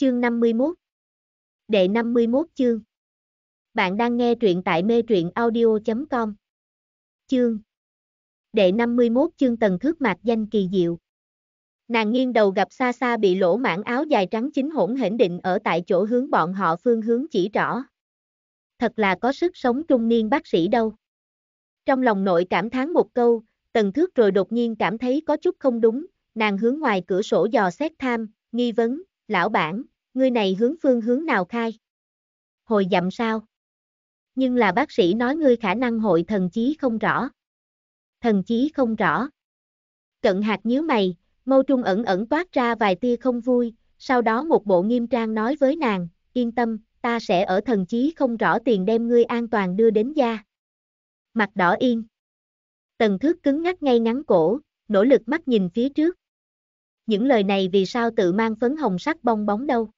chương 51 Đệ 51 chương Bạn đang nghe truyện tại mê truyện audio.com Chương Đệ 51 chương tần thước mạc danh kỳ diệu Nàng nghiêng đầu gặp xa xa bị lỗ mảng áo dài trắng chính hỗn hển định ở tại chỗ hướng bọn họ phương hướng chỉ rõ. Thật là có sức sống trung niên bác sĩ đâu. Trong lòng nội cảm thán một câu, tần thước rồi đột nhiên cảm thấy có chút không đúng, nàng hướng ngoài cửa sổ dò xét tham, nghi vấn, lão bản, ngươi này hướng phương hướng nào khai? Hồi dặm sao? Nhưng là bác sĩ nói ngươi khả năng hội thần chí không rõ. Thần chí không rõ. Cận hạt nhíu mày, mâu trung ẩn ẩn toát ra vài tia không vui, sau đó một bộ nghiêm trang nói với nàng, yên tâm, ta sẽ ở thần chí không rõ tiền đem ngươi an toàn đưa đến gia. Mặt đỏ yên. Tần thước cứng ngắt ngay ngắn cổ, nỗ lực mắt nhìn phía trước, những lời này vì sao tự mang phấn hồng sắc bong bóng đâu.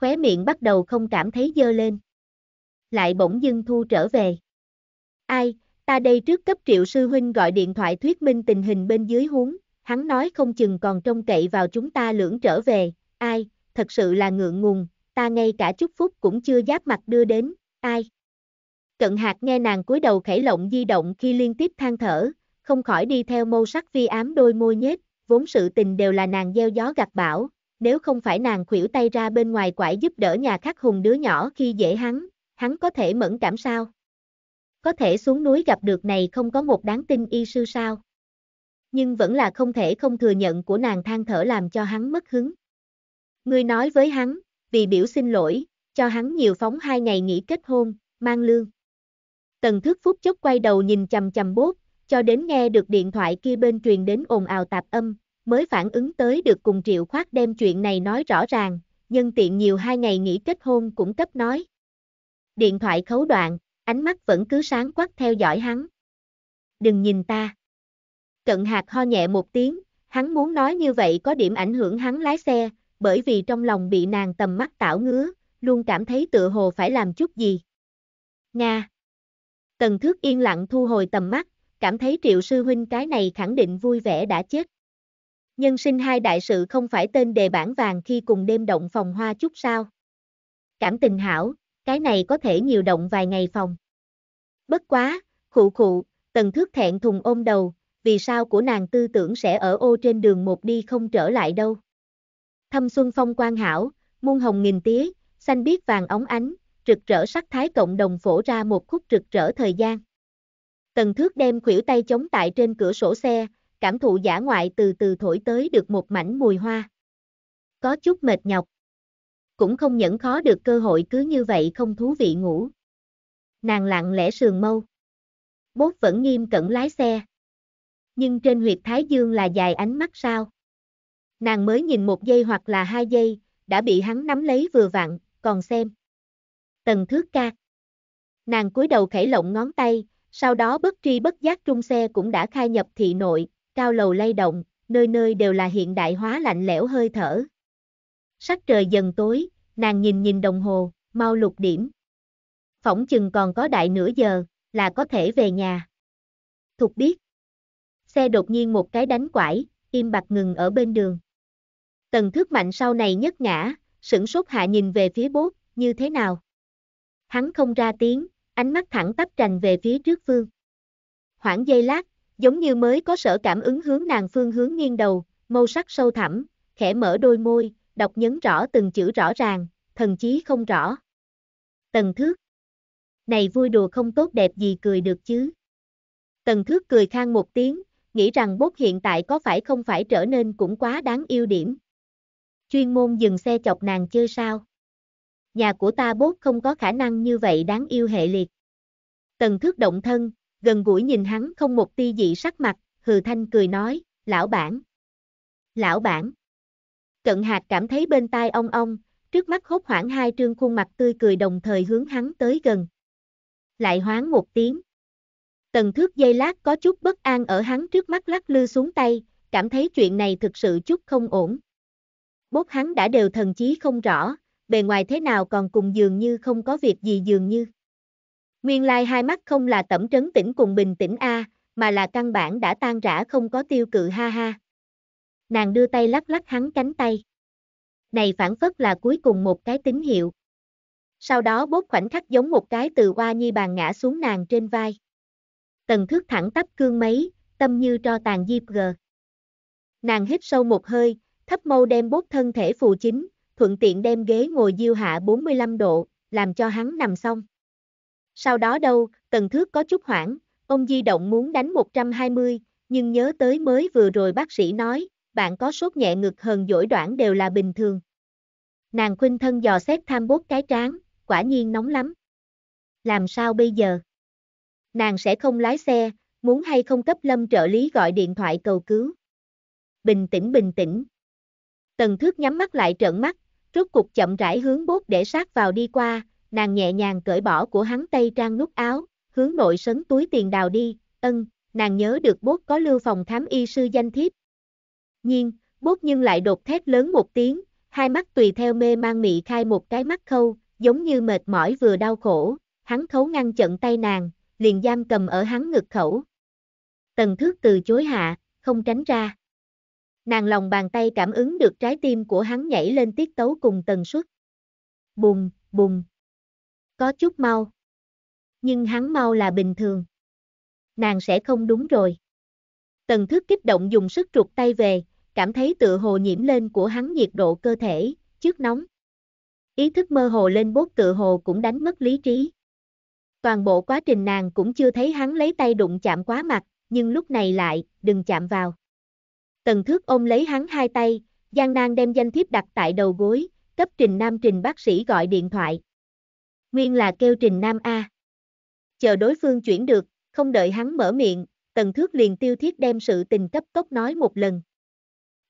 Khóe miệng bắt đầu không cảm thấy dơ lên. Lại bỗng dưng thu trở về. Ai, ta đây trước cấp triệu sư huynh gọi điện thoại thuyết minh tình hình bên dưới huống, hắn nói không chừng còn trông cậy vào chúng ta lưỡng trở về, ai, thật sự là ngượng ngùng, ta ngay cả chúc phúc cũng chưa giáp mặt đưa đến, ai. Cận hạt nghe nàng cúi đầu khẩy lộng di động khi liên tiếp than thở, không khỏi đi theo mâu sắc vi ám đôi môi nhếch vốn sự tình đều là nàng gieo gió gặt bão, nếu không phải nàng khuỷu tay ra bên ngoài quải giúp đỡ nhà khắc hùng đứa nhỏ khi dễ hắn, hắn có thể mẫn cảm sao? Có thể xuống núi gặp được này không có một đáng tin y sư sao? Nhưng vẫn là không thể không thừa nhận của nàng than thở làm cho hắn mất hứng. Ngươi nói với hắn, vì biểu xin lỗi, cho hắn nhiều phóng hai ngày nghỉ kết hôn, mang lương. Tần thước phút chốc quay đầu nhìn chầm chầm bốt, cho đến nghe được điện thoại kia bên truyền đến ồn ào tạp âm, mới phản ứng tới được cùng Triệu Khoát đem chuyện này nói rõ ràng, nhân tiện nhiều hai ngày nghỉ kết hôn cũng cấp nói. Điện thoại khấu đoạn, ánh mắt vẫn cứ sáng quắc theo dõi hắn. Đừng nhìn ta. Cận hạt ho nhẹ một tiếng, hắn muốn nói như vậy có điểm ảnh hưởng hắn lái xe, bởi vì trong lòng bị nàng tầm mắt tảo ngứa, luôn cảm thấy tựa hồ phải làm chút gì. Nga. Tần thước yên lặng thu hồi tầm mắt, cảm thấy triệu sư huynh cái này khẳng định vui vẻ đã chết. Nhân sinh hai đại sự không phải tên đề bản vàng khi cùng đêm động phòng hoa chút sao. Cảm tình hảo, cái này có thể nhiều động vài ngày phòng. Bất quá, khụ khụ, tần thước thẹn thùng ôm đầu, vì sao của nàng tư tưởng sẽ ở ô trên đường một đi không trở lại đâu. Thâm xuân phong quan hảo, muôn hồng nghìn tía, xanh biếc vàng óng ánh, rực rỡ sắc thái cộng đồng phổ ra một khúc rực rỡ thời gian. Tần thước đem khuỷu tay chống tại trên cửa sổ xe, cảm thụ giả ngoại từ từ thổi tới được một mảnh mùi hoa. Có chút mệt nhọc. Cũng không nhẫn khó được cơ hội cứ như vậy không thú vị ngủ. Nàng lặng lẽ sườn mâu. Bốt vẫn nghiêm cẩn lái xe. Nhưng trên huyệt thái dương là dài ánh mắt sao. Nàng mới nhìn một giây hoặc là hai giây, đã bị hắn nắm lấy vừa vặn, còn xem. Tần thước ca. Nàng cúi đầu khẩy lộng ngón tay, sau đó bất tri bất giác trung xe cũng đã khai nhập thị nội, cao lầu lay động, nơi nơi đều là hiện đại hóa lạnh lẽo hơi thở. Sắc trời dần tối, nàng nhìn nhìn đồng hồ, mau lục điểm. Phỏng chừng còn có đại nửa giờ, là có thể về nhà. Thục biết. Xe đột nhiên một cái đánh quải, im bặt ngừng ở bên đường. Tần thước mạnh sau này nhấc ngã, sửng sốt hạ nhìn về phía bốt, như thế nào? Hắn không ra tiếng, ánh mắt thẳng tắp trành về phía trước phương. Khoảng giây lát, giống như mới có sở cảm ứng hướng nàng phương hướng nghiêng đầu, mâu sắc sâu thẳm, khẽ mở đôi môi, đọc nhấn rõ từng chữ rõ ràng, thần chí không rõ. Tần thước. Này vui đùa không tốt đẹp gì cười được chứ. Tần thước cười khang một tiếng, nghĩ rằng bốt hiện tại có phải không phải trở nên cũng quá đáng yêu điểm. Chuyên môn dừng xe chọc nàng chơi sao nhà của ta bốt không có khả năng như vậy đáng yêu hệ liệt. Tần thước động thân, gần gũi nhìn hắn không một ti dị sắc mặt, hừ thanh cười nói, lão bản. Lão bản. Cận hạt cảm thấy bên tai ong ong, trước mắt hốt hoảng hai trương khuôn mặt tươi cười đồng thời hướng hắn tới gần. Lại hoáng một tiếng. Tần thước dây lát có chút bất an ở hắn trước mắt lắc lư xuống tay, cảm thấy chuyện này thực sự chút không ổn. Bốt hắn đã đều thần chí không rõ, bề ngoài thế nào còn cùng dường như không có việc gì dường như. Nguyên lai like hai mắt không là tẩm trấn tĩnh cùng bình tĩnh A, mà là căn bản đã tan rã không có tiêu cự ha ha. Nàng đưa tay lắc lắc hắn cánh tay. Này phản phất là cuối cùng một cái tín hiệu. Sau đó bốt khoảnh khắc giống một cái từ qua nhi bàn ngã xuống nàng trên vai. Tần thức thẳng tắp cương mấy, tâm như tro tàn diệp gờ. Nàng hít sâu một hơi, thấp mâu đem bốt thân thể phù chính, thuận tiện đem ghế ngồi diêu hạ 45 độ, làm cho hắn nằm xong. Sau đó đâu, tần thước có chút hoảng, ông di động muốn đánh 120, nhưng nhớ tới mới vừa rồi bác sĩ nói, bạn có sốt nhẹ ngực hờn dỗi đoạn đều là bình thường. Nàng khuynh thân dò xét tham bốt cái trán, quả nhiên nóng lắm. Làm sao bây giờ? Nàng sẽ không lái xe, muốn hay không cấp lâm trợ lý gọi điện thoại cầu cứu. Bình tĩnh bình tĩnh. Tần thước nhắm mắt lại trợn mắt, Rốt cục chậm rãi hướng bốt để sát vào đi qua, nàng nhẹ nhàng cởi bỏ của hắn tay trang nút áo, hướng nội sấn túi tiền đào đi, ân, nàng nhớ được bốt có lưu phòng thám y sư danh thiếp. Nhiên, bốt nhưng lại đột thét lớn một tiếng, hai mắt tùy theo mê mang mị khai một cái mắt khâu, giống như mệt mỏi vừa đau khổ, hắn khấu ngăn chận tay nàng, liền giam cầm ở hắn ngực khẩu. Tần thước từ chối hạ, không tránh ra. Nàng lòng bàn tay cảm ứng được trái tim của hắn nhảy lên tiết tấu cùng tần suất. Bùng, bùng. Có chút mau. Nhưng hắn mau là bình thường. Nàng sẽ không đúng rồi. Tần thức kích động dùng sức trục tay về, cảm thấy tự hồ nhiễm lên của hắn nhiệt độ cơ thể, trước nóng. Ý thức mơ hồ lên bốt tự hồ cũng đánh mất lý trí. Toàn bộ quá trình nàng cũng chưa thấy hắn lấy tay đụng chạm quá mặt, nhưng lúc này lại, đừng chạm vào. Tần Thước ôm lấy hắn hai tay, Giang Nan đem danh thiếp đặt tại đầu gối, cấp Trình Nam Trình bác sĩ gọi điện thoại. Nguyên là kêu Trình Nam A. Chờ đối phương chuyển được, không đợi hắn mở miệng, Tần Thước liền tiêu thiết đem sự tình cấp tốc nói một lần.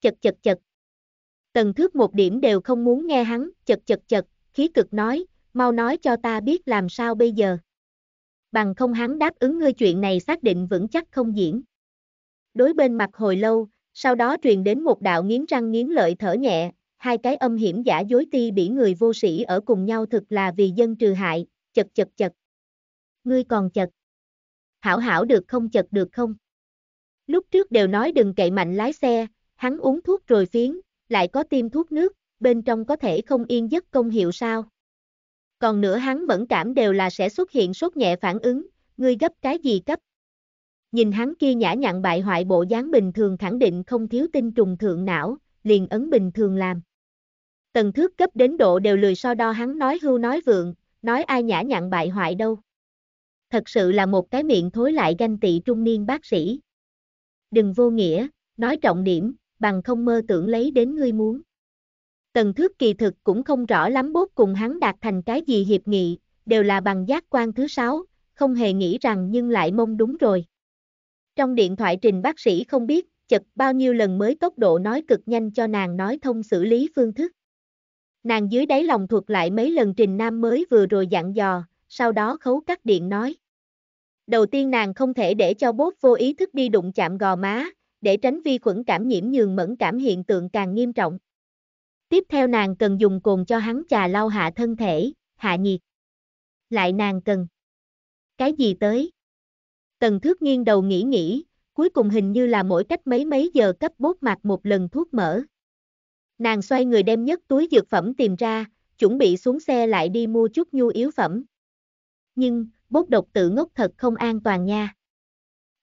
Chật chật chật. Tần Thước một điểm đều không muốn nghe hắn, chật chật chật, khí cực nói, mau nói cho ta biết làm sao bây giờ. Bằng không hắn đáp ứng ngươi chuyện này xác định vững chắc không diễn. Đối bên mặt hồi lâu, sau đó truyền đến một đạo nghiến răng nghiến lợi thở nhẹ, hai cái âm hiểm giả dối ti bị người vô sĩ ở cùng nhau thực là vì dân trừ hại, chật chật chật. Ngươi còn chật. Hảo hảo được không chật được không? Lúc trước đều nói đừng cậy mạnh lái xe, hắn uống thuốc rồi phiến, lại có tiêm thuốc nước, bên trong có thể không yên giấc công hiệu sao? Còn nữa hắn mẫn cảm đều là sẽ xuất hiện sốt nhẹ phản ứng, ngươi gấp cái gì cấp? Nhìn hắn kia nhã nhặn bại hoại bộ dáng bình thường khẳng định không thiếu tinh trùng thượng não, liền ấn bình thường làm. Tần thước cấp đến độ đều lười so đo hắn nói hưu nói vượng, nói ai nhã nhặn bại hoại đâu. Thật sự là một cái miệng thối lại ganh tị trung niên bác sĩ. Đừng vô nghĩa, nói trọng điểm, bằng không mơ tưởng lấy đến ngươi muốn. Tần thước kỳ thực cũng không rõ lắm bốt cùng hắn đạt thành cái gì hiệp nghị, đều là bằng giác quan thứ sáu, không hề nghĩ rằng nhưng lại mông đúng rồi. Trong điện thoại trình bác sĩ không biết, chật bao nhiêu lần mới tốc độ nói cực nhanh cho nàng nói thông xử lý phương thức. Nàng dưới đáy lòng thuật lại mấy lần trình nam mới vừa rồi dặn dò, sau đó khấu cắt điện nói. Đầu tiên nàng không thể để cho bốt vô ý thức đi đụng chạm gò má, để tránh vi khuẩn cảm nhiễm nhường mẫn cảm hiện tượng càng nghiêm trọng. Tiếp theo nàng cần dùng cồn cho hắn trà lau hạ thân thể, hạ nhiệt. Lại nàng cần. Cái gì tới? Tần thước nghiêng đầu nghĩ nghĩ, cuối cùng hình như là mỗi cách mấy mấy giờ cấp bốt mặt một lần thuốc mở. Nàng xoay người đem nhất túi dược phẩm tìm ra, chuẩn bị xuống xe lại đi mua chút nhu yếu phẩm. Nhưng, bốt độc tự ngốc thật không an toàn nha.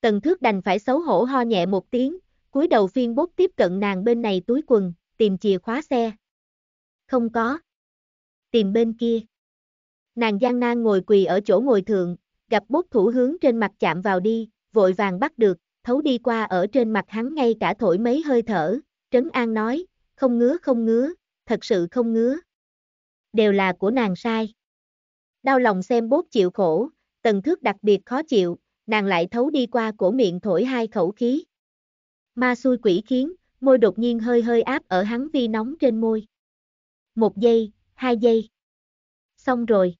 Tần thước đành phải xấu hổ ho nhẹ một tiếng, cúi đầu phiên bốt tiếp cận nàng bên này túi quần, tìm chìa khóa xe. Không có. Tìm bên kia. Nàng gian nan ngồi quỳ ở chỗ ngồi thượng, gặp bốt thủ hướng trên mặt chạm vào đi, vội vàng bắt được, thấu đi qua ở trên mặt hắn ngay cả thổi mấy hơi thở, trấn an nói, không ngứa không ngứa, thật sự không ngứa. Đều là của nàng sai. Đau lòng xem bốt chịu khổ, tần thước đặc biệt khó chịu, nàng lại thấu đi qua cổ miệng thổi hai khẩu khí. Ma xui quỷ khiến, môi đột nhiên hơi hơi áp ở hắn vi nóng trên môi. Một giây, hai giây. Xong rồi.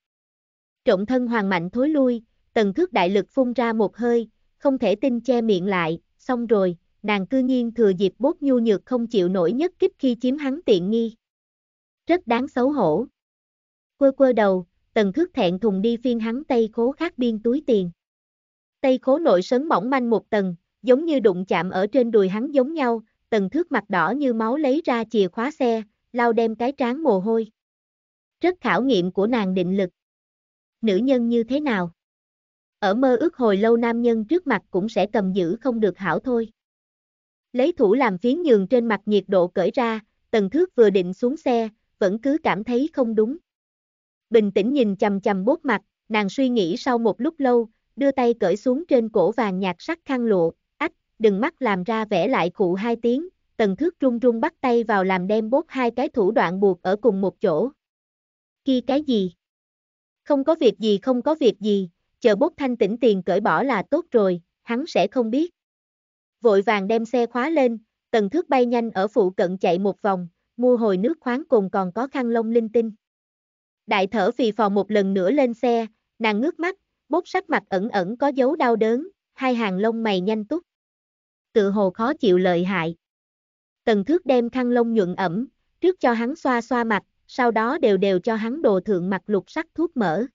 Trộn thân hoàng mạnh thối lui, tần thước đại lực phun ra một hơi, không thể tin che miệng lại, xong rồi, nàng cư nhiên thừa dịp bốt nhu nhược không chịu nổi nhất kích khi chiếm hắn tiện nghi. Rất đáng xấu hổ. Quơ quơ đầu, tần thước thẹn thùng đi phiên hắn tay khố khác biên túi tiền. Tay khố nội sấn mỏng manh một tầng, giống như đụng chạm ở trên đùi hắn giống nhau, tần thước mặt đỏ như máu lấy ra chìa khóa xe, lau đem cái trán mồ hôi. Rất khảo nghiệm của nàng định lực. Nữ nhân như thế nào? Ở mơ ước hồi lâu nam nhân trước mặt cũng sẽ cầm giữ không được hảo thôi. Lấy thủ làm phiến nhường trên mặt nhiệt độ cởi ra, tần thước vừa định xuống xe, vẫn cứ cảm thấy không đúng. Bình tĩnh nhìn chầm chầm bốt mặt, nàng suy nghĩ sau một lúc lâu, đưa tay cởi xuống trên cổ vàng nhạt sắc khăn lụa, ách, đừng mắt làm ra vẽ lại cụ hai tiếng, tần thước run run bắt tay vào làm đem bốt hai cái thủ đoạn buộc ở cùng một chỗ. Khi cái gì? Không có việc gì không có việc gì, chờ bốt thanh tỉnh tiền cởi bỏ là tốt rồi, hắn sẽ không biết. Vội vàng đem xe khóa lên, tần thước bay nhanh ở phụ cận chạy một vòng, mua hồi nước khoáng cùng còn có khăn lông linh tinh. Đại thở phì phò một lần nữa lên xe, nàng ngước mắt, bốt sắc mặt ẩn ẩn có dấu đau đớn, hai hàng lông mày nhanh túc. Tự hồ khó chịu lợi hại. Tần thước đem khăn lông nhuận ẩm, trước cho hắn xoa xoa mặt, sau đó đều đều cho hắn đồ thượng mặt lục sắc thuốc mỡ.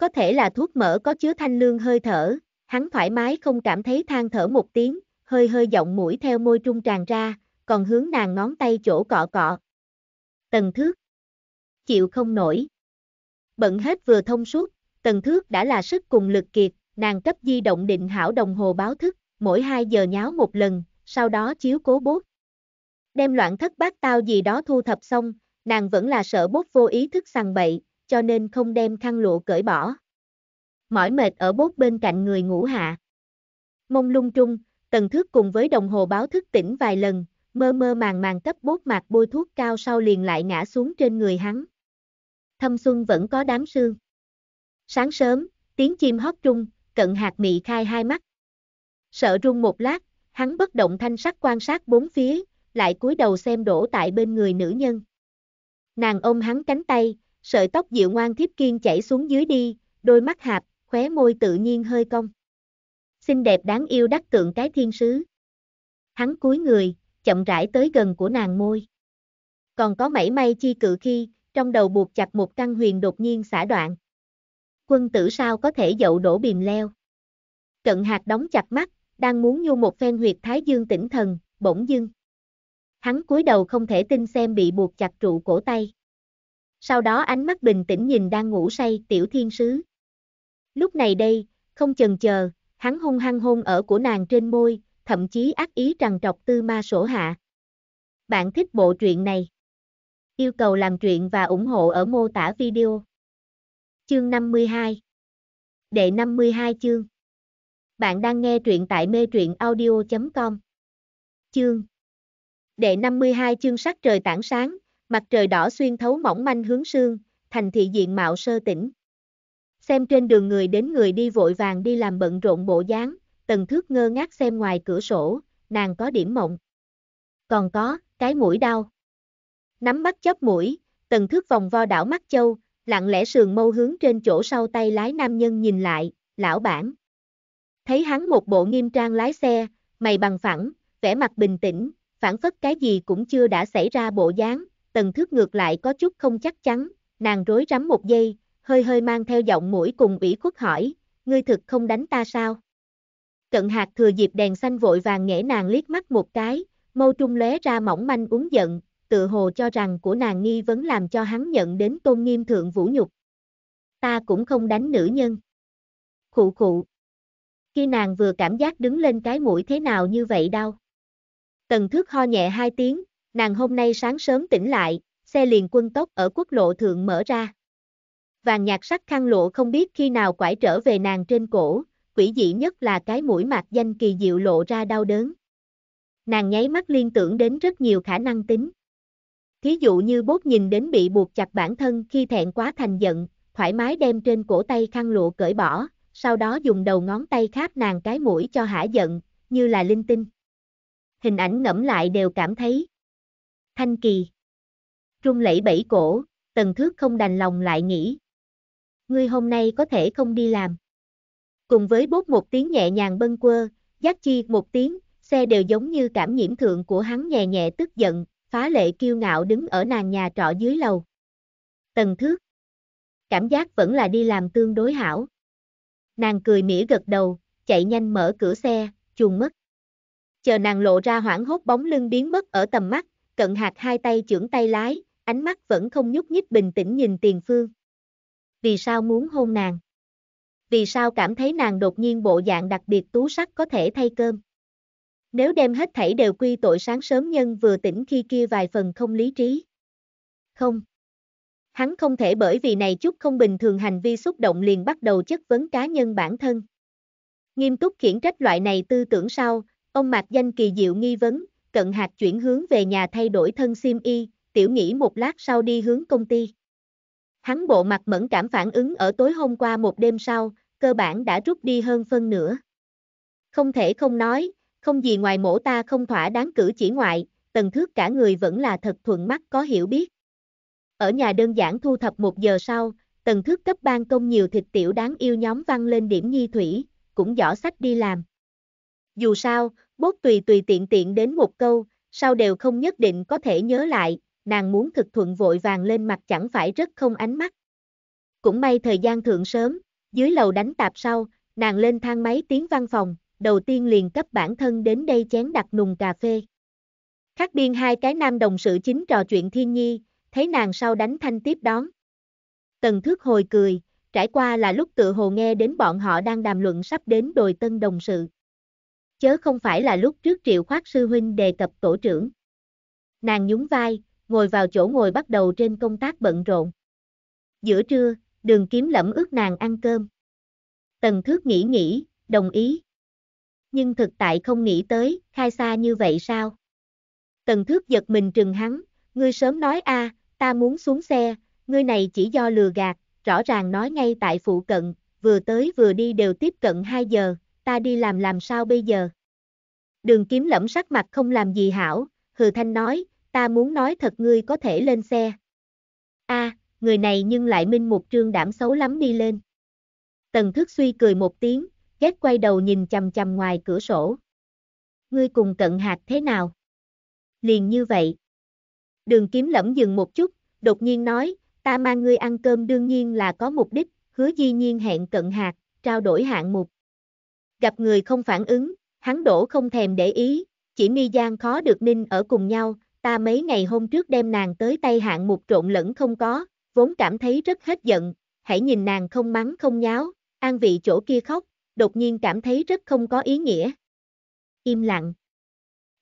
Có thể là thuốc mỡ có chứa thanh lương hơi thở, hắn thoải mái không cảm thấy than thở một tiếng, hơi hơi giọng mũi theo môi trung tràn ra, còn hướng nàng ngón tay chỗ cọ cọ. Tần thước. Chịu không nổi. Bận hết vừa thông suốt, tần thước đã là sức cùng lực kiệt, nàng cấp di động định hảo đồng hồ báo thức, mỗi 2 giờ nháo một lần, sau đó chiếu cố bốt. Đem loạn thất bát tao gì đó thu thập xong, nàng vẫn là sợ bốt vô ý thức sằng bậy, cho nên không đem khăn lụa cởi bỏ. Mỏi mệt ở bốt bên cạnh người ngủ hạ. Mông lung trung, tần thức cùng với đồng hồ báo thức tỉnh vài lần, mơ mơ màng màng cấp bốt mạc bôi thuốc cao sau liền lại ngã xuống trên người hắn. Thâm xuân vẫn có đám sương. Sáng sớm, tiếng chim hót trung, cận hạt mị khai hai mắt. Sợ rung một lát, hắn bất động thanh sắc quan sát bốn phía, lại cúi đầu xem đổ tại bên người nữ nhân. Nàng ôm hắn cánh tay, sợi tóc dịu ngoan thiếp kiên chảy xuống dưới đi, đôi mắt hạp, khóe môi tự nhiên hơi cong. Xinh đẹp đáng yêu đắc tượng cái thiên sứ. Hắn cúi người, chậm rãi tới gần của nàng môi. Còn có mảy may chi cự khi, trong đầu buộc chặt một căn huyền đột nhiên xả đoạn. Quân tử sao có thể dậu đổ bìm leo. Cận hạt đóng chặt mắt, đang muốn nhu một phen huyệt thái dương tỉnh thần, bỗng dưng. Hắn cúi đầu không thể tin xem bị buộc chặt trụ cổ tay sau đó ánh mắt bình tĩnh nhìn đang ngủ say tiểu thiên sứ. Lúc này đây, không chần chờ, hắn hung hăng hôn ở của nàng trên môi, thậm chí ác ý trằn trọc tư ma sổ hạ. Bạn thích bộ truyện này? Yêu cầu làm truyện và ủng hộ ở mô tả video. Chương 52 Đệ 52 chương Bạn đang nghe truyện tại mê truyện audio.com Chương Đệ 52 chương sắc trời tảng sáng, Mặt trời đỏ xuyên thấu mỏng manh hướng sương, thành thị diện mạo sơ tỉnh. Xem trên đường người đến người đi vội vàng đi làm bận rộn bộ dáng, tần thước ngơ ngác xem ngoài cửa sổ, nàng có điểm mộng. Còn có, cái mũi đau. Nắm bắt chóp mũi, tần thước vòng vo đảo mắt châu, lặng lẽ sườn mâu hướng trên chỗ sau tay lái nam nhân nhìn lại, lão bản. Thấy hắn một bộ nghiêm trang lái xe, mày bằng phẳng, vẻ mặt bình tĩnh, phản phất cái gì cũng chưa đã xảy ra bộ dáng, tần thước ngược lại có chút không chắc chắn, nàng rối rắm một giây, hơi hơi mang theo giọng mũi cùng ủy khuất hỏi, ngươi thực không đánh ta sao? Cận hạt thừa dịp đèn xanh vội vàng nghẽ nàng liếc mắt một cái, mâu trung lóe ra mỏng manh uống giận, tự hồ cho rằng của nàng nghi vấn làm cho hắn nhận đến tôn nghiêm thượng vũ nhục. Ta cũng không đánh nữ nhân. Khụ khụ. Khi nàng vừa cảm giác đứng lên cái mũi thế nào như vậy đau. Tần thước ho nhẹ hai tiếng, Nàng hôm nay sáng sớm tỉnh lại, xe liền quân tốc ở quốc lộ thượng mở ra. Vàng nhạc sắc khăn lộ không biết khi nào quải trở về nàng trên cổ, quỷ dị nhất là cái mũi mặt danh kỳ diệu lộ ra đau đớn. Nàng nháy mắt liên tưởng đến rất nhiều khả năng tính. Thí dụ như bốt nhìn đến bị buộc chặt bản thân khi thẹn quá thành giận, thoải mái đem trên cổ tay khăn lụa cởi bỏ, sau đó dùng đầu ngón tay kháp nàng cái mũi cho hả giận, như là linh tinh. Hình ảnh ngẫm lại đều cảm thấy Thanh Kỳ. Trung lẫy bẫy cổ, tần thước không đành lòng lại nghĩ. Ngươi hôm nay có thể không đi làm. Cùng với bốt một tiếng nhẹ nhàng bâng quơ, giác chi một tiếng, xe đều giống như cảm nhiễm thượng của hắn nhẹ nhẹ tức giận, phá lệ kiêu ngạo đứng ở nàng nhà trọ dưới lầu. Tần thước. Cảm giác vẫn là đi làm tương đối hảo. Nàng cười mỉa gật đầu, chạy nhanh mở cửa xe, chuồn mất. Chờ nàng lộ ra hoảng hốt bóng lưng biến mất ở tầm mắt, cận hạt hai tay chưởng tay lái, ánh mắt vẫn không nhúc nhích bình tĩnh nhìn tiền phương. Vì sao muốn hôn nàng? Vì sao cảm thấy nàng đột nhiên bộ dạng đặc biệt tú sắc có thể thay cơm? Nếu đem hết thảy đều quy tội sáng sớm nhân vừa tỉnh khi kia vài phần không lý trí. Không. Hắn không thể bởi vì này chút không bình thường hành vi xúc động liền bắt đầu chất vấn cá nhân bản thân. Nghiêm túc khiển trách loại này tư tưởng sau, ông Mạc Danh kỳ diệu nghi vấn, cận hạt chuyển hướng về nhà thay đổi thân sim y, tiểu nghĩ một lát sau đi hướng công ty. Hắn bộ mặt mẫn cảm phản ứng ở tối hôm qua một đêm sau, cơ bản đã rút đi hơn phân nửa. Không thể không nói, không gì ngoài mổ ta không thỏa đáng cử chỉ ngoại, tần thước cả người vẫn là thật thuận mắt có hiểu biết. Ở nhà đơn giản thu thập một giờ sau, tần thước cấp ban công nhiều thịt tiểu đáng yêu nhóm văng lên điểm nhi thủy, cũng dõ sách đi làm. Dù sao, Bốt tùy tùy tiện tiện đến một câu, sao đều không nhất định có thể nhớ lại, nàng muốn thực thuận vội vàng lên mặt chẳng phải rất không ánh mắt. Cũng may thời gian thượng sớm, dưới lầu đánh tạp sau, nàng lên thang máy tiến văn phòng, đầu tiên liền cấp bản thân đến đây chén đặt nùng cà phê. Khác biên hai cái nam đồng sự chính trò chuyện thiên nhi, thấy nàng sau đánh thanh tiếp đón. Tần thước hồi cười, trải qua là lúc tự hồ nghe đến bọn họ đang đàm luận sắp đến đồi tân đồng sự chớ không phải là lúc trước triệu khoát sư huynh đề tập tổ trưởng. Nàng nhún vai, ngồi vào chỗ ngồi bắt đầu trên công tác bận rộn. Giữa trưa, đường kiếm lẫm ước nàng ăn cơm. Tần thước nghĩ nghĩ, đồng ý. Nhưng thực tại không nghĩ tới, khai xa như vậy sao? Tần thước giật mình trừng hắn, ngươi sớm nói a, ta muốn xuống xe, ngươi này chỉ do lừa gạt, rõ ràng nói ngay tại phụ cận, vừa tới vừa đi đều tiếp cận 2 giờ, ta đi làm làm sao bây giờ? Đường kiếm lẫm sắc mặt không làm gì hảo, hừ thanh nói, ta muốn nói thật ngươi có thể lên xe. a à, người này nhưng lại minh một trương đảm xấu lắm đi lên. Tần thức suy cười một tiếng, ghét quay đầu nhìn chầm chầm ngoài cửa sổ. Ngươi cùng cận hạt thế nào? Liền như vậy. Đường kiếm lẫm dừng một chút, đột nhiên nói, ta mang ngươi ăn cơm đương nhiên là có mục đích, hứa di nhiên hẹn cận hạt, trao đổi hạng mục gặp người không phản ứng, hắn đổ không thèm để ý, chỉ mi gian khó được ninh ở cùng nhau, ta mấy ngày hôm trước đem nàng tới tay hạng một trộn lẫn không có, vốn cảm thấy rất hết giận, hãy nhìn nàng không mắng không nháo, an vị chỗ kia khóc, đột nhiên cảm thấy rất không có ý nghĩa. Im lặng.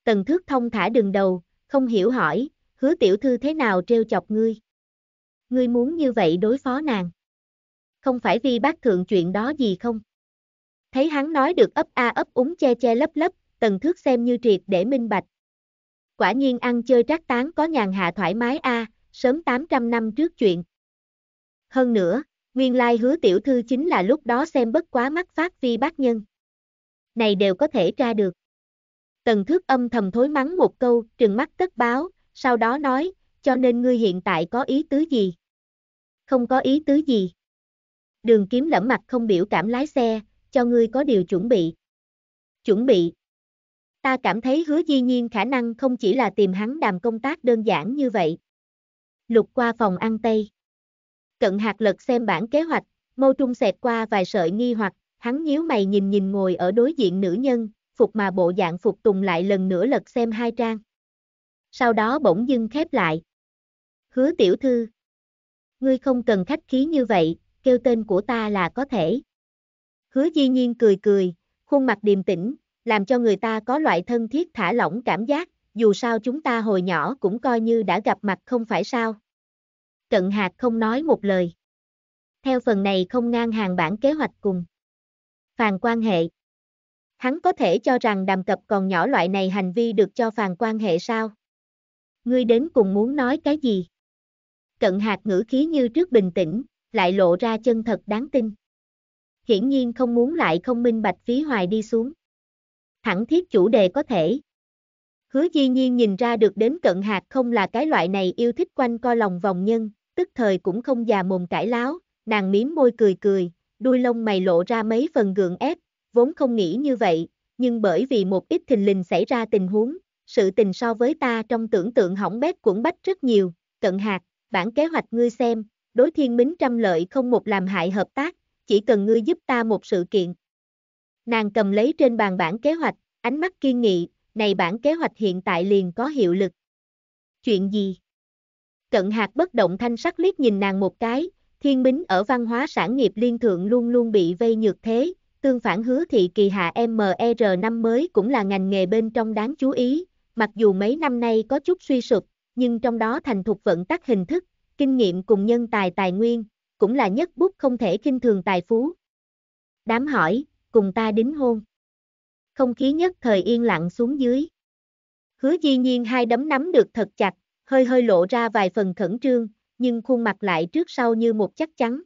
Tần thước thông thả đường đầu, không hiểu hỏi, hứa tiểu thư thế nào trêu chọc ngươi. Ngươi muốn như vậy đối phó nàng. Không phải vì bác thượng chuyện đó gì không? Thấy hắn nói được ấp a ấp úng che che lấp lấp, tần thước xem như triệt để minh bạch. Quả nhiên ăn chơi trác tán có nhàn hạ thoải mái a, à, sớm 800 năm trước chuyện. Hơn nữa, nguyên lai hứa tiểu thư chính là lúc đó xem bất quá mắt phát vi bác nhân. Này đều có thể tra được. Tần thước âm thầm thối mắng một câu, trừng mắt tất báo, sau đó nói, cho nên ngươi hiện tại có ý tứ gì? Không có ý tứ gì. Đường kiếm lẫm mặt không biểu cảm lái xe, cho ngươi có điều chuẩn bị. Chuẩn bị. Ta cảm thấy hứa di nhiên khả năng không chỉ là tìm hắn đàm công tác đơn giản như vậy. Lục qua phòng ăn tây. Cận hạt lật xem bản kế hoạch, mâu trung xẹt qua vài sợi nghi hoặc, hắn nhíu mày nhìn nhìn ngồi ở đối diện nữ nhân, phục mà bộ dạng phục tùng lại lần nữa lật xem hai trang. Sau đó bỗng dưng khép lại. Hứa tiểu thư. Ngươi không cần khách khí như vậy, kêu tên của ta là có thể. Hứa Di Nhiên cười cười, khuôn mặt điềm tĩnh, làm cho người ta có loại thân thiết thả lỏng cảm giác, dù sao chúng ta hồi nhỏ cũng coi như đã gặp mặt không phải sao. Cận hạt không nói một lời. Theo phần này không ngang hàng bản kế hoạch cùng. Phàn quan hệ. Hắn có thể cho rằng đàm cập còn nhỏ loại này hành vi được cho phàn quan hệ sao? Ngươi đến cùng muốn nói cái gì? Cận hạt ngữ khí như trước bình tĩnh, lại lộ ra chân thật đáng tin hiển nhiên không muốn lại không minh bạch phí hoài đi xuống. Thẳng thiết chủ đề có thể. Hứa di nhiên nhìn ra được đến cận hạt không là cái loại này yêu thích quanh co lòng vòng nhân, tức thời cũng không già mồm cãi láo, nàng mím môi cười cười, đuôi lông mày lộ ra mấy phần gượng ép, vốn không nghĩ như vậy, nhưng bởi vì một ít thình lình xảy ra tình huống, sự tình so với ta trong tưởng tượng hỏng bét cũng bách rất nhiều, cận hạt, bản kế hoạch ngươi xem, đối thiên bính trăm lợi không một làm hại hợp tác, chỉ cần ngươi giúp ta một sự kiện. Nàng cầm lấy trên bàn bản kế hoạch, ánh mắt kiên nghị, này bản kế hoạch hiện tại liền có hiệu lực. Chuyện gì? Cận hạt bất động thanh sắc liếc nhìn nàng một cái, thiên bính ở văn hóa sản nghiệp liên thượng luôn luôn bị vây nhược thế, tương phản hứa thị kỳ hạ mer năm mới cũng là ngành nghề bên trong đáng chú ý, mặc dù mấy năm nay có chút suy sụp, nhưng trong đó thành thục vận tắc hình thức, kinh nghiệm cùng nhân tài tài nguyên, cũng là nhất bút không thể kinh thường tài phú. Đám hỏi, cùng ta đính hôn. Không khí nhất thời yên lặng xuống dưới. Hứa di nhiên hai đấm nắm được thật chặt, hơi hơi lộ ra vài phần khẩn trương, nhưng khuôn mặt lại trước sau như một chắc chắn.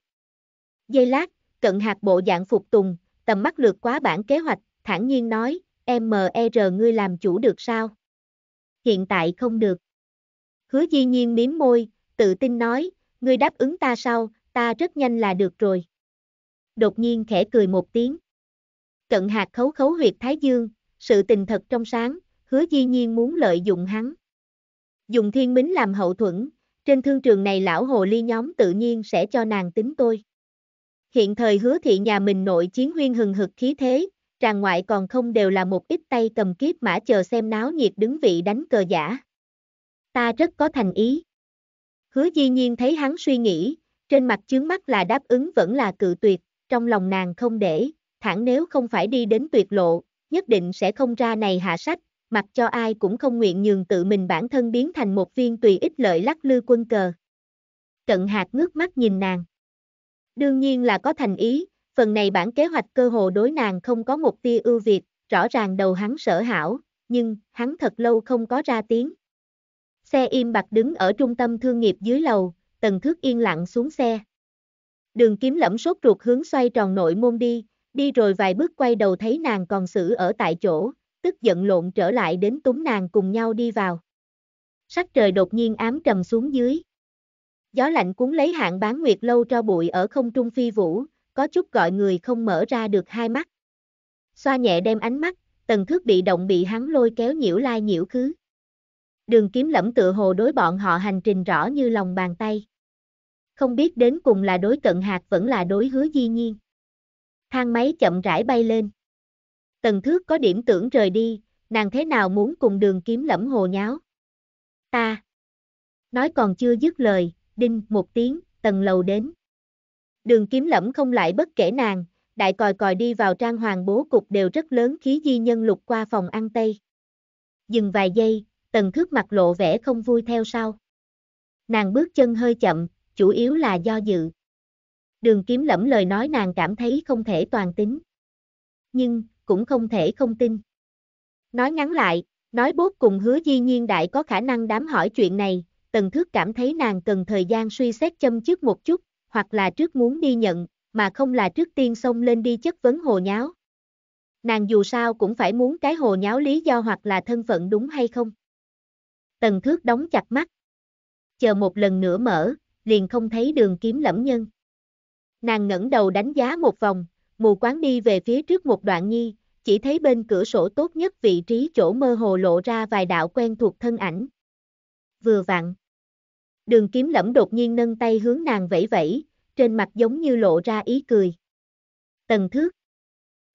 dây lát, cận hạt bộ dạng phục tùng, tầm mắt lượt quá bản kế hoạch, thản nhiên nói, M.E.R. ngươi làm chủ được sao? Hiện tại không được. Hứa di nhiên miếm môi, tự tin nói, ngươi đáp ứng ta sau, ta rất nhanh là được rồi. Đột nhiên khẽ cười một tiếng. Cận hạt khấu khấu huyệt thái dương, sự tình thật trong sáng, hứa di nhiên muốn lợi dụng hắn. Dùng thiên mính làm hậu thuẫn, trên thương trường này lão hồ ly nhóm tự nhiên sẽ cho nàng tính tôi. Hiện thời hứa thị nhà mình nội chiến huyên hừng hực khí thế, tràng ngoại còn không đều là một ít tay cầm kiếp mã chờ xem náo nhiệt đứng vị đánh cờ giả. Ta rất có thành ý. Hứa di nhiên thấy hắn suy nghĩ, trên mặt chướng mắt là đáp ứng vẫn là cự tuyệt, trong lòng nàng không để, thẳng nếu không phải đi đến tuyệt lộ, nhất định sẽ không ra này hạ sách, mặc cho ai cũng không nguyện nhường tự mình bản thân biến thành một viên tùy ích lợi lắc lư quân cờ. Cận hạt ngước mắt nhìn nàng. Đương nhiên là có thành ý, phần này bản kế hoạch cơ hồ đối nàng không có một tia ưu việt, rõ ràng đầu hắn sở hảo, nhưng hắn thật lâu không có ra tiếng. Xe im bặt đứng ở trung tâm thương nghiệp dưới lầu, tần thước yên lặng xuống xe. Đường kiếm lẫm sốt ruột hướng xoay tròn nội môn đi, đi rồi vài bước quay đầu thấy nàng còn xử ở tại chỗ, tức giận lộn trở lại đến túng nàng cùng nhau đi vào. Sắc trời đột nhiên ám trầm xuống dưới. Gió lạnh cuốn lấy hạng bán nguyệt lâu cho bụi ở không trung phi vũ, có chút gọi người không mở ra được hai mắt. Xoa nhẹ đem ánh mắt, tần thước bị động bị hắn lôi kéo nhiễu lai nhiễu khứ. Đường kiếm lẫm tựa hồ đối bọn họ hành trình rõ như lòng bàn tay không biết đến cùng là đối cận hạt vẫn là đối hứa di nhiên. Thang máy chậm rãi bay lên. Tần thước có điểm tưởng rời đi, nàng thế nào muốn cùng đường kiếm lẫm hồ nháo. Ta. Nói còn chưa dứt lời, đinh một tiếng, tầng lầu đến. Đường kiếm lẫm không lại bất kể nàng, đại còi còi đi vào trang hoàng bố cục đều rất lớn khí di nhân lục qua phòng ăn tây. Dừng vài giây, tần thước mặt lộ vẻ không vui theo sau. Nàng bước chân hơi chậm, chủ yếu là do dự. Đường kiếm lẫm lời nói nàng cảm thấy không thể toàn tính. Nhưng, cũng không thể không tin. Nói ngắn lại, nói bốt cùng hứa di nhiên đại có khả năng đám hỏi chuyện này, tần thước cảm thấy nàng cần thời gian suy xét châm trước một chút, hoặc là trước muốn đi nhận, mà không là trước tiên xông lên đi chất vấn hồ nháo. Nàng dù sao cũng phải muốn cái hồ nháo lý do hoặc là thân phận đúng hay không. Tần thước đóng chặt mắt. Chờ một lần nữa mở, liền không thấy đường kiếm lẫm nhân. Nàng ngẩng đầu đánh giá một vòng, mù quáng đi về phía trước một đoạn nhi, chỉ thấy bên cửa sổ tốt nhất vị trí chỗ mơ hồ lộ ra vài đạo quen thuộc thân ảnh. Vừa vặn. Đường kiếm lẫm đột nhiên nâng tay hướng nàng vẫy vẫy, trên mặt giống như lộ ra ý cười. Tần thước.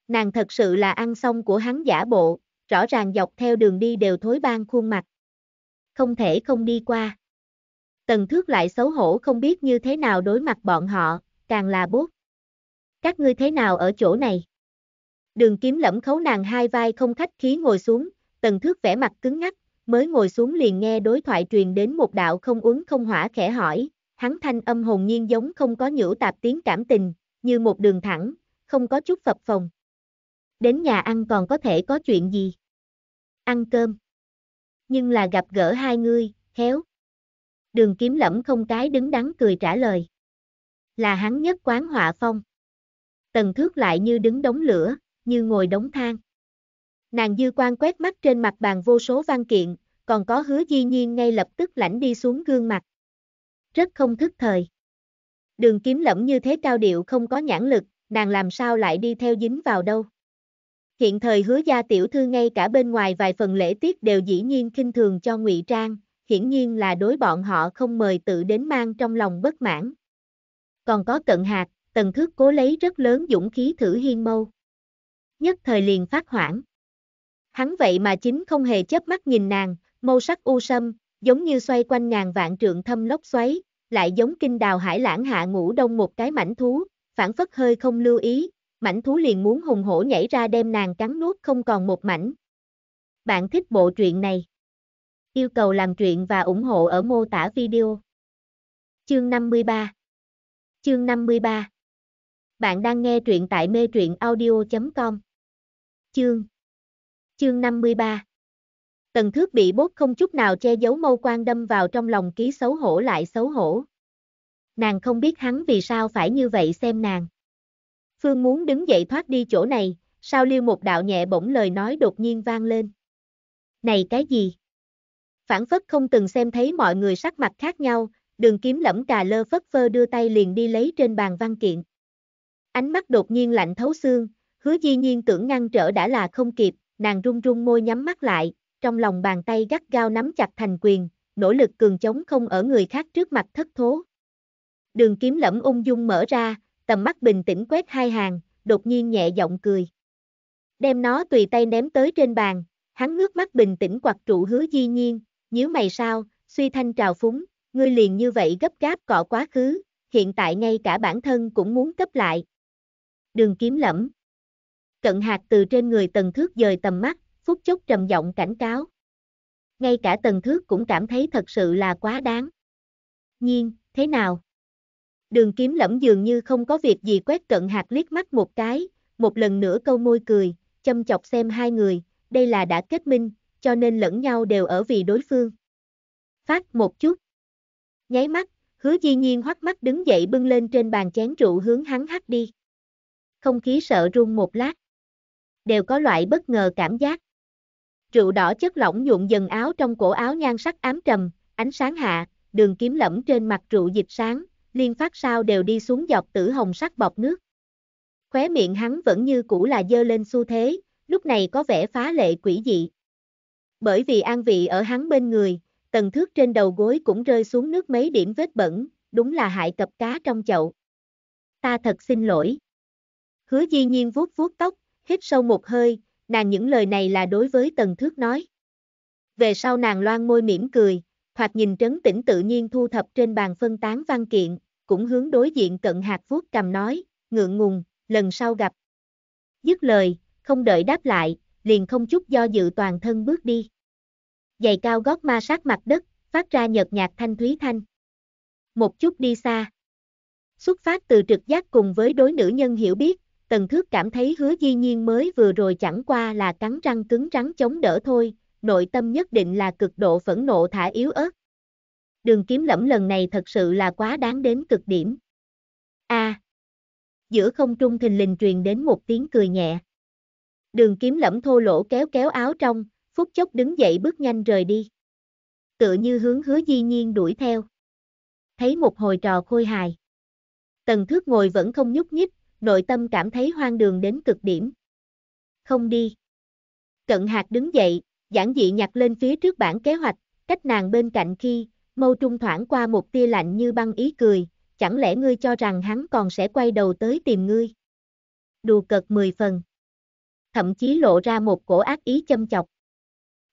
Nàng thật sự là ăn xong của hắn giả bộ, rõ ràng dọc theo đường đi đều thối ban khuôn mặt. Không thể không đi qua. Tần Thước lại xấu hổ không biết như thế nào đối mặt bọn họ, càng là bốt. Các ngươi thế nào ở chỗ này? Đường kiếm lẫm khấu nàng hai vai không khách khí ngồi xuống, Tần Thước vẻ mặt cứng ngắc, mới ngồi xuống liền nghe đối thoại truyền đến một đạo không uống không hỏa khẽ hỏi, hắn thanh âm hồn nhiên giống không có nhũ tạp tiếng cảm tình, như một đường thẳng, không có chút phập phồng. Đến nhà ăn còn có thể có chuyện gì? Ăn cơm. Nhưng là gặp gỡ hai người, khéo đường kiếm lẫm không cái đứng đắn cười trả lời. Là hắn nhất quán họa phong. Tần thước lại như đứng đống lửa, như ngồi đống than. Nàng dư quan quét mắt trên mặt bàn vô số văn kiện, còn có hứa di nhiên ngay lập tức lãnh đi xuống gương mặt. Rất không thức thời. Đường kiếm lẫm như thế cao điệu không có nhãn lực, nàng làm sao lại đi theo dính vào đâu. Hiện thời hứa gia tiểu thư ngay cả bên ngoài vài phần lễ tiết đều dĩ nhiên kinh thường cho ngụy trang, hiển nhiên là đối bọn họ không mời tự đến mang trong lòng bất mãn. Còn có cận hạt, tần thước cố lấy rất lớn dũng khí thử hiên mâu. Nhất thời liền phát hoảng. Hắn vậy mà chính không hề chớp mắt nhìn nàng, mâu sắc u sâm, giống như xoay quanh ngàn vạn trượng thâm lốc xoáy, lại giống kinh đào hải lãng hạ ngủ đông một cái mảnh thú, phản phất hơi không lưu ý, mảnh thú liền muốn hùng hổ nhảy ra đem nàng cắn nuốt không còn một mảnh. Bạn thích bộ truyện này? Yêu cầu làm chuyện và ủng hộ ở mô tả video. Chương 53 Chương 53 Bạn đang nghe truyện tại mê truyện audio.com Chương Chương 53 Tần thước bị bốt không chút nào che giấu mâu quan đâm vào trong lòng ký xấu hổ lại xấu hổ. Nàng không biết hắn vì sao phải như vậy xem nàng. Phương muốn đứng dậy thoát đi chỗ này, sao liêu một đạo nhẹ bỗng lời nói đột nhiên vang lên. Này cái gì? phản phất không từng xem thấy mọi người sắc mặt khác nhau, đường kiếm lẫm cà lơ phất phơ đưa tay liền đi lấy trên bàn văn kiện. Ánh mắt đột nhiên lạnh thấu xương, hứa di nhiên tưởng ngăn trở đã là không kịp, nàng run run môi nhắm mắt lại, trong lòng bàn tay gắt gao nắm chặt thành quyền, nỗ lực cường chống không ở người khác trước mặt thất thố. Đường kiếm lẫm ung dung mở ra, tầm mắt bình tĩnh quét hai hàng, đột nhiên nhẹ giọng cười. Đem nó tùy tay ném tới trên bàn, hắn ngước mắt bình tĩnh quạt trụ hứa di nhiên, nhíu mày sao, suy thanh trào phúng, ngươi liền như vậy gấp gáp cọ quá khứ, hiện tại ngay cả bản thân cũng muốn cấp lại. Đường kiếm lẫm. Cận hạt từ trên người tần thước dời tầm mắt, phút chốc trầm giọng cảnh cáo. Ngay cả tần thước cũng cảm thấy thật sự là quá đáng. Nhiên, thế nào? Đường kiếm lẫm dường như không có việc gì quét cận hạt liếc mắt một cái, một lần nữa câu môi cười, châm chọc xem hai người, đây là đã kết minh, cho nên lẫn nhau đều ở vì đối phương. Phát một chút. Nháy mắt, hứa di nhiên hoắc mắt đứng dậy bưng lên trên bàn chén rượu hướng hắn hắt đi. Không khí sợ run một lát. Đều có loại bất ngờ cảm giác. Rượu đỏ chất lỏng nhuộm dần áo trong cổ áo nhan sắc ám trầm, ánh sáng hạ, đường kiếm lẫm trên mặt rượu dịch sáng, liên phát sao đều đi xuống dọc tử hồng sắc bọc nước. Khóe miệng hắn vẫn như cũ là dơ lên xu thế, lúc này có vẻ phá lệ quỷ dị. Bởi vì an vị ở hắn bên người, tần thước trên đầu gối cũng rơi xuống nước mấy điểm vết bẩn, đúng là hại cập cá trong chậu. Ta thật xin lỗi. Hứa di nhiên vuốt vuốt tóc, hít sâu một hơi, nàng những lời này là đối với tần thước nói. Về sau nàng loan môi mỉm cười, hoặc nhìn trấn tĩnh tự nhiên thu thập trên bàn phân tán văn kiện, cũng hướng đối diện cận hạt vuốt cầm nói, ngượng ngùng, lần sau gặp. Dứt lời, không đợi đáp lại, liền không chút do dự toàn thân bước đi. Giày cao gót ma sát mặt đất, phát ra nhợt nhạt thanh thúy thanh. Một chút đi xa. Xuất phát từ trực giác cùng với đối nữ nhân hiểu biết, Tần Thước cảm thấy hứa di nhiên mới vừa rồi chẳng qua là cắn răng cứng rắn chống đỡ thôi, nội tâm nhất định là cực độ phẫn nộ thả yếu ớt. Đường kiếm lẫm lần này thật sự là quá đáng đến cực điểm. A. À, giữa không trung thình lình truyền đến một tiếng cười nhẹ đường kiếm lẫm thô lỗ kéo kéo áo trong, phút chốc đứng dậy bước nhanh rời đi. Tựa như hướng hứa di nhiên đuổi theo. Thấy một hồi trò khôi hài. Tần thước ngồi vẫn không nhúc nhích, nội tâm cảm thấy hoang đường đến cực điểm. Không đi. Cận hạt đứng dậy, giản dị nhặt lên phía trước bản kế hoạch, cách nàng bên cạnh khi, mâu trung thoảng qua một tia lạnh như băng ý cười, chẳng lẽ ngươi cho rằng hắn còn sẽ quay đầu tới tìm ngươi. Đùa cợt mười phần thậm chí lộ ra một cổ ác ý châm chọc.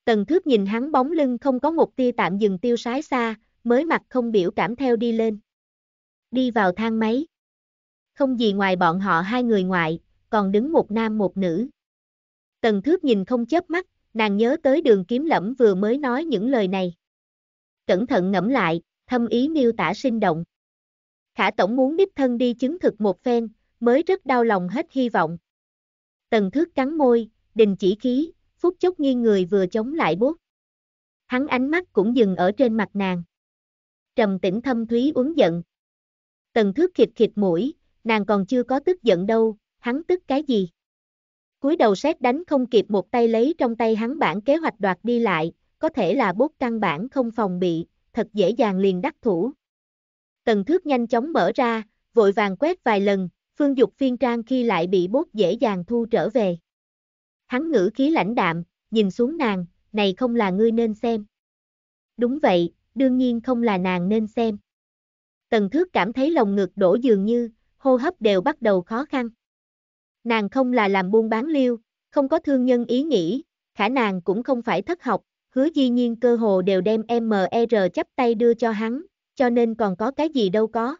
Tần thước nhìn hắn bóng lưng không có một tia tạm dừng tiêu sái xa, mới mặt không biểu cảm theo đi lên. Đi vào thang máy. Không gì ngoài bọn họ hai người ngoại, còn đứng một nam một nữ. Tần thước nhìn không chớp mắt, nàng nhớ tới đường kiếm lẫm vừa mới nói những lời này. Cẩn thận ngẫm lại, thâm ý miêu tả sinh động. Khả tổng muốn đích thân đi chứng thực một phen, mới rất đau lòng hết hy vọng. Tần thước cắn môi, đình chỉ khí, phút chốc nghiêng người vừa chống lại bốt. Hắn ánh mắt cũng dừng ở trên mặt nàng. Trầm tĩnh thâm thúy uống giận. Tần thước khịt khịt mũi, nàng còn chưa có tức giận đâu, hắn tức cái gì? cúi đầu xét đánh không kịp một tay lấy trong tay hắn bản kế hoạch đoạt đi lại, có thể là bốt căn bản không phòng bị, thật dễ dàng liền đắc thủ. Tần thước nhanh chóng mở ra, vội vàng quét vài lần, Phương Dục phiên trang khi lại bị bốt dễ dàng thu trở về. Hắn ngữ khí lãnh đạm, nhìn xuống nàng, này không là ngươi nên xem. Đúng vậy, đương nhiên không là nàng nên xem. Tần thước cảm thấy lồng ngực đổ dường như, hô hấp đều bắt đầu khó khăn. Nàng không là làm buôn bán liêu, không có thương nhân ý nghĩ, khả nàng cũng không phải thất học, hứa di nhiên cơ hồ đều đem MR e chấp tay đưa cho hắn, cho nên còn có cái gì đâu có.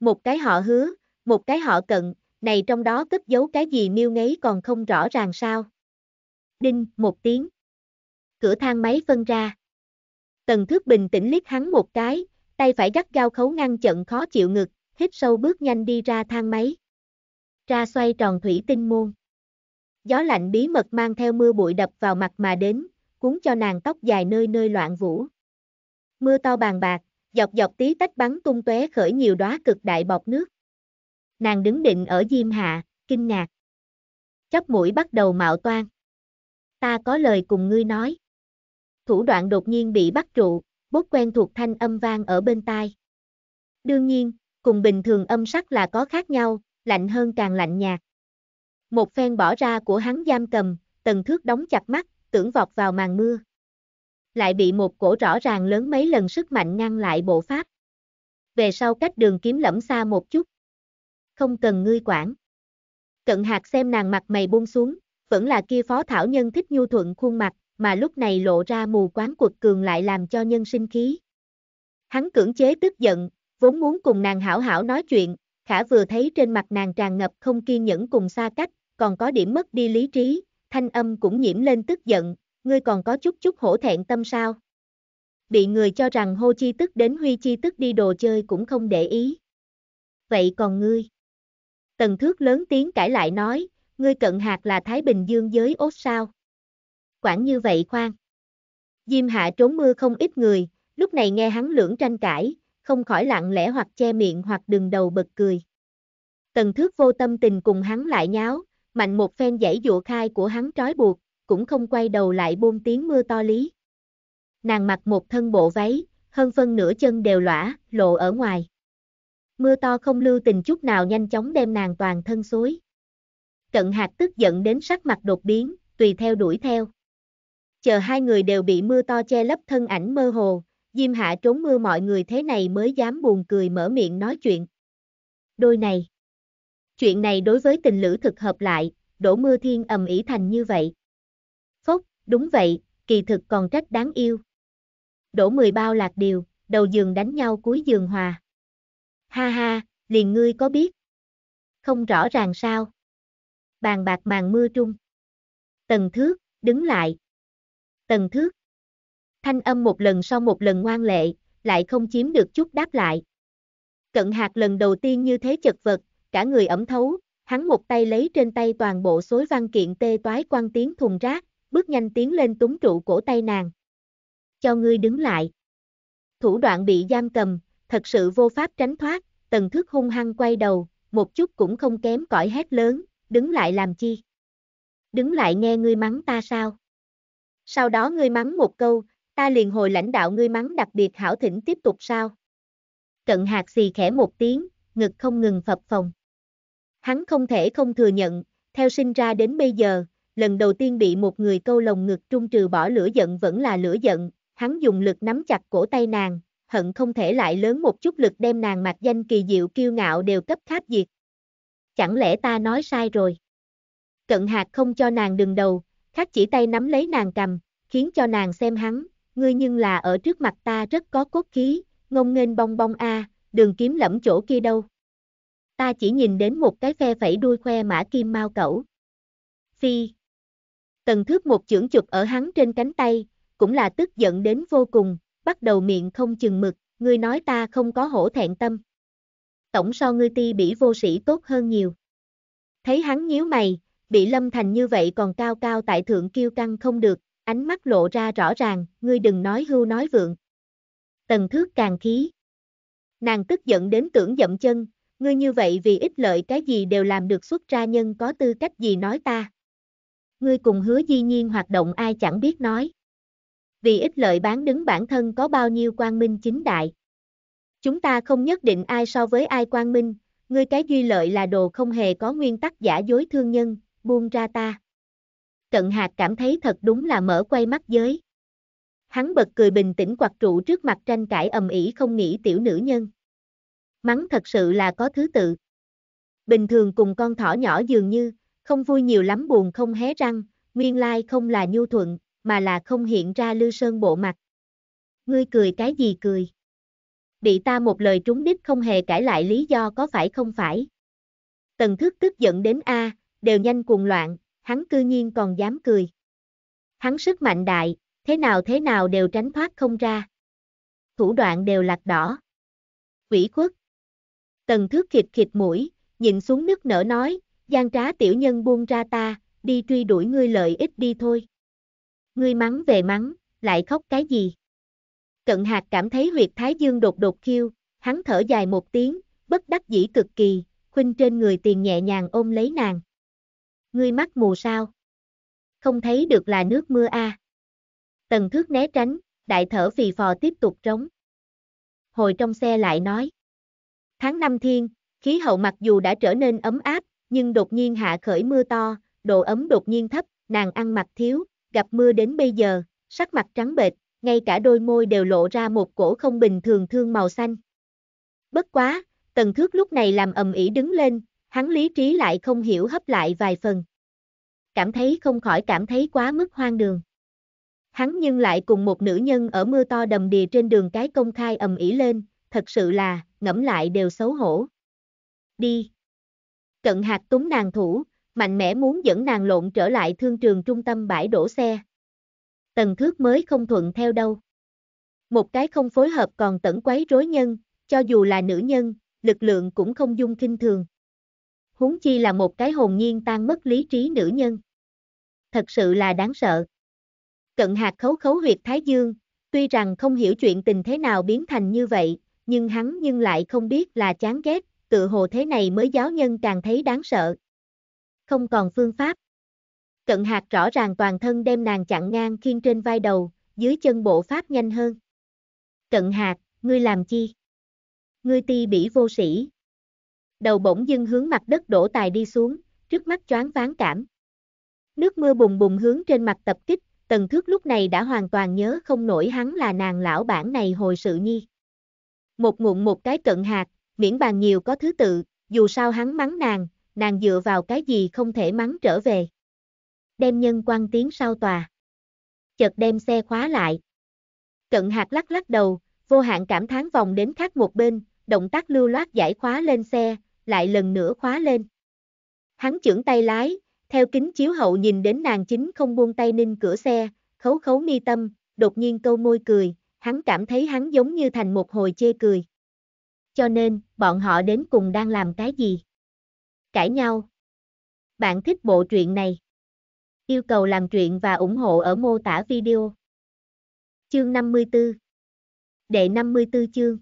Một cái họ hứa, một cái họ cận, này trong đó cất giấu cái gì miêu ngấy còn không rõ ràng sao. Đinh, một tiếng. Cửa thang máy phân ra. Tần thước bình tĩnh liếc hắn một cái, tay phải gắt gao khấu ngăn chận khó chịu ngực, hít sâu bước nhanh đi ra thang máy. Ra xoay tròn thủy tinh môn. Gió lạnh bí mật mang theo mưa bụi đập vào mặt mà đến, cuốn cho nàng tóc dài nơi nơi loạn vũ. Mưa to bàn bạc, dọc dọc tí tách bắn tung tóe khởi nhiều đóa cực đại bọc nước. Nàng đứng định ở diêm hạ, kinh ngạc. Chóc mũi bắt đầu mạo toan. Ta có lời cùng ngươi nói. Thủ đoạn đột nhiên bị bắt trụ, bốt quen thuộc thanh âm vang ở bên tai. Đương nhiên, cùng bình thường âm sắc là có khác nhau, lạnh hơn càng lạnh nhạt. Một phen bỏ ra của hắn giam cầm, tần thước đóng chặt mắt, tưởng vọt vào màn mưa. Lại bị một cổ rõ ràng lớn mấy lần sức mạnh ngăn lại bộ pháp. Về sau cách đường kiếm lẫm xa một chút không cần ngươi quản. Cận hạt xem nàng mặt mày buông xuống, vẫn là kia phó thảo nhân thích nhu thuận khuôn mặt, mà lúc này lộ ra mù quáng quật cường lại làm cho nhân sinh khí. Hắn cưỡng chế tức giận, vốn muốn cùng nàng hảo hảo nói chuyện, khả vừa thấy trên mặt nàng tràn ngập không kiên nhẫn cùng xa cách, còn có điểm mất đi lý trí, thanh âm cũng nhiễm lên tức giận, ngươi còn có chút chút hổ thẹn tâm sao. Bị người cho rằng hô chi tức đến huy chi tức đi đồ chơi cũng không để ý. Vậy còn ngươi? Tần thước lớn tiếng cãi lại nói, ngươi cận hạt là Thái Bình Dương giới ốt sao. Quảng như vậy khoan. Diêm hạ trốn mưa không ít người, lúc này nghe hắn lưỡng tranh cãi, không khỏi lặng lẽ hoặc che miệng hoặc đừng đầu bật cười. Tần thước vô tâm tình cùng hắn lại nháo, mạnh một phen giải dụ khai của hắn trói buộc, cũng không quay đầu lại buông tiếng mưa to lý. Nàng mặc một thân bộ váy, hơn phân nửa chân đều lõa, lộ ở ngoài mưa to không lưu tình chút nào nhanh chóng đem nàng toàn thân xối. Cận hạt tức giận đến sắc mặt đột biến, tùy theo đuổi theo. Chờ hai người đều bị mưa to che lấp thân ảnh mơ hồ, Diêm Hạ trốn mưa mọi người thế này mới dám buồn cười mở miệng nói chuyện. Đôi này. Chuyện này đối với tình lữ thực hợp lại, đổ mưa thiên ầm ỉ thành như vậy. Phốc, đúng vậy, kỳ thực còn trách đáng yêu. Đổ mười bao lạc điều, đầu giường đánh nhau cuối giường hòa ha ha, liền ngươi có biết. Không rõ ràng sao. Bàn bạc màn mưa trung. Tần thước, đứng lại. Tần thước. Thanh âm một lần sau một lần ngoan lệ, lại không chiếm được chút đáp lại. Cận hạt lần đầu tiên như thế chật vật, cả người ẩm thấu, hắn một tay lấy trên tay toàn bộ xối văn kiện tê toái quan tiếng thùng rác, bước nhanh tiến lên túng trụ cổ tay nàng. Cho ngươi đứng lại. Thủ đoạn bị giam cầm, thật sự vô pháp tránh thoát, tần thức hung hăng quay đầu, một chút cũng không kém cỏi hét lớn, đứng lại làm chi? Đứng lại nghe ngươi mắng ta sao? Sau đó ngươi mắng một câu, ta liền hồi lãnh đạo ngươi mắng đặc biệt hảo thỉnh tiếp tục sao? Cận hạt xì khẽ một tiếng, ngực không ngừng phập phồng. Hắn không thể không thừa nhận, theo sinh ra đến bây giờ, lần đầu tiên bị một người câu lồng ngực trung trừ bỏ lửa giận vẫn là lửa giận, hắn dùng lực nắm chặt cổ tay nàng, hận không thể lại lớn một chút lực đem nàng mặt danh kỳ diệu kiêu ngạo đều cấp kháp diệt. Chẳng lẽ ta nói sai rồi? Cận hạt không cho nàng đừng đầu, khắc chỉ tay nắm lấy nàng cầm, khiến cho nàng xem hắn, ngươi nhưng là ở trước mặt ta rất có cốt khí, ngông nghênh bong bong a, à, đường kiếm lẫm chỗ kia đâu. Ta chỉ nhìn đến một cái phe phẩy đuôi khoe mã kim mau cẩu. Phi. Tần thước một chưởng chụp ở hắn trên cánh tay, cũng là tức giận đến vô cùng, bắt đầu miệng không chừng mực, ngươi nói ta không có hổ thẹn tâm. Tổng so ngươi ti bỉ vô sĩ tốt hơn nhiều. Thấy hắn nhíu mày, bị lâm thành như vậy còn cao cao tại thượng kiêu căng không được, ánh mắt lộ ra rõ ràng, ngươi đừng nói hưu nói vượng. Tần thước càng khí. Nàng tức giận đến tưởng dậm chân, ngươi như vậy vì ích lợi cái gì đều làm được xuất ra nhân có tư cách gì nói ta. Ngươi cùng hứa di nhiên hoạt động ai chẳng biết nói vì ích lợi bán đứng bản thân có bao nhiêu quang minh chính đại. Chúng ta không nhất định ai so với ai quang minh, ngươi cái duy lợi là đồ không hề có nguyên tắc giả dối thương nhân, buông ra ta. Cận hạt cảm thấy thật đúng là mở quay mắt giới. Hắn bật cười bình tĩnh quạt trụ trước mặt tranh cãi ầm ĩ không nghĩ tiểu nữ nhân. Mắng thật sự là có thứ tự. Bình thường cùng con thỏ nhỏ dường như, không vui nhiều lắm buồn không hé răng, nguyên lai không là nhu thuận, mà là không hiện ra Lư Sơn bộ mặt. Ngươi cười cái gì cười? Bị ta một lời trúng đích không hề cãi lại lý do có phải không phải? Tần thức tức giận đến A, đều nhanh cuồng loạn, hắn cư nhiên còn dám cười. Hắn sức mạnh đại, thế nào thế nào đều tránh thoát không ra. Thủ đoạn đều lạc đỏ. Quỷ khuất. Tần thước khịt khịt mũi, nhìn xuống nước nở nói, gian trá tiểu nhân buông ra ta, đi truy đuổi ngươi lợi ích đi thôi. Ngươi mắng về mắng, lại khóc cái gì? Cận hạt cảm thấy huyệt thái dương đột đột khiêu, hắn thở dài một tiếng, bất đắc dĩ cực kỳ, khuynh trên người tiền nhẹ nhàng ôm lấy nàng. Ngươi mắt mù sao? Không thấy được là nước mưa a. À. Tần thước né tránh, đại thở phì phò tiếp tục trống. Hồi trong xe lại nói. Tháng năm thiên, khí hậu mặc dù đã trở nên ấm áp, nhưng đột nhiên hạ khởi mưa to, độ ấm đột nhiên thấp, nàng ăn mặc thiếu, gặp mưa đến bây giờ, sắc mặt trắng bệch, ngay cả đôi môi đều lộ ra một cổ không bình thường thương màu xanh. Bất quá, tần thước lúc này làm ầm ĩ đứng lên, hắn lý trí lại không hiểu hấp lại vài phần. Cảm thấy không khỏi cảm thấy quá mức hoang đường. Hắn nhưng lại cùng một nữ nhân ở mưa to đầm đìa trên đường cái công khai ầm ĩ lên, thật sự là, ngẫm lại đều xấu hổ. Đi. Cận hạt túng nàng thủ, mạnh mẽ muốn dẫn nàng lộn trở lại thương trường trung tâm bãi đổ xe. Tần thước mới không thuận theo đâu. Một cái không phối hợp còn tẩn quấy rối nhân, cho dù là nữ nhân, lực lượng cũng không dung kinh thường. Huống chi là một cái hồn nhiên tan mất lý trí nữ nhân. Thật sự là đáng sợ. Cận hạt khấu khấu huyệt Thái Dương, tuy rằng không hiểu chuyện tình thế nào biến thành như vậy, nhưng hắn nhưng lại không biết là chán ghét, tự hồ thế này mới giáo nhân càng thấy đáng sợ không còn phương pháp. Cận hạt rõ ràng toàn thân đem nàng chặn ngang khiên trên vai đầu, dưới chân bộ pháp nhanh hơn. Cận hạt, ngươi làm chi? Ngươi ti bỉ vô sĩ. Đầu bỗng dưng hướng mặt đất đổ tài đi xuống, trước mắt choáng ván cảm. Nước mưa bùng bùng hướng trên mặt tập kích, tần thước lúc này đã hoàn toàn nhớ không nổi hắn là nàng lão bản này hồi sự nhi. Một ngụm một cái cận hạt, miễn bàn nhiều có thứ tự, dù sao hắn mắng nàng, nàng dựa vào cái gì không thể mắng trở về. Đem nhân quan tiến sau tòa. Chợt đem xe khóa lại. Cận hạt lắc lắc đầu, vô hạn cảm thán vòng đến khác một bên, động tác lưu loát giải khóa lên xe, lại lần nữa khóa lên. Hắn chưởng tay lái, theo kính chiếu hậu nhìn đến nàng chính không buông tay ninh cửa xe, khấu khấu mi tâm, đột nhiên câu môi cười, hắn cảm thấy hắn giống như thành một hồi chê cười. Cho nên, bọn họ đến cùng đang làm cái gì? cãi nhau. Bạn thích bộ truyện này? Yêu cầu làm truyện và ủng hộ ở mô tả video. Chương 54 Đệ 54 chương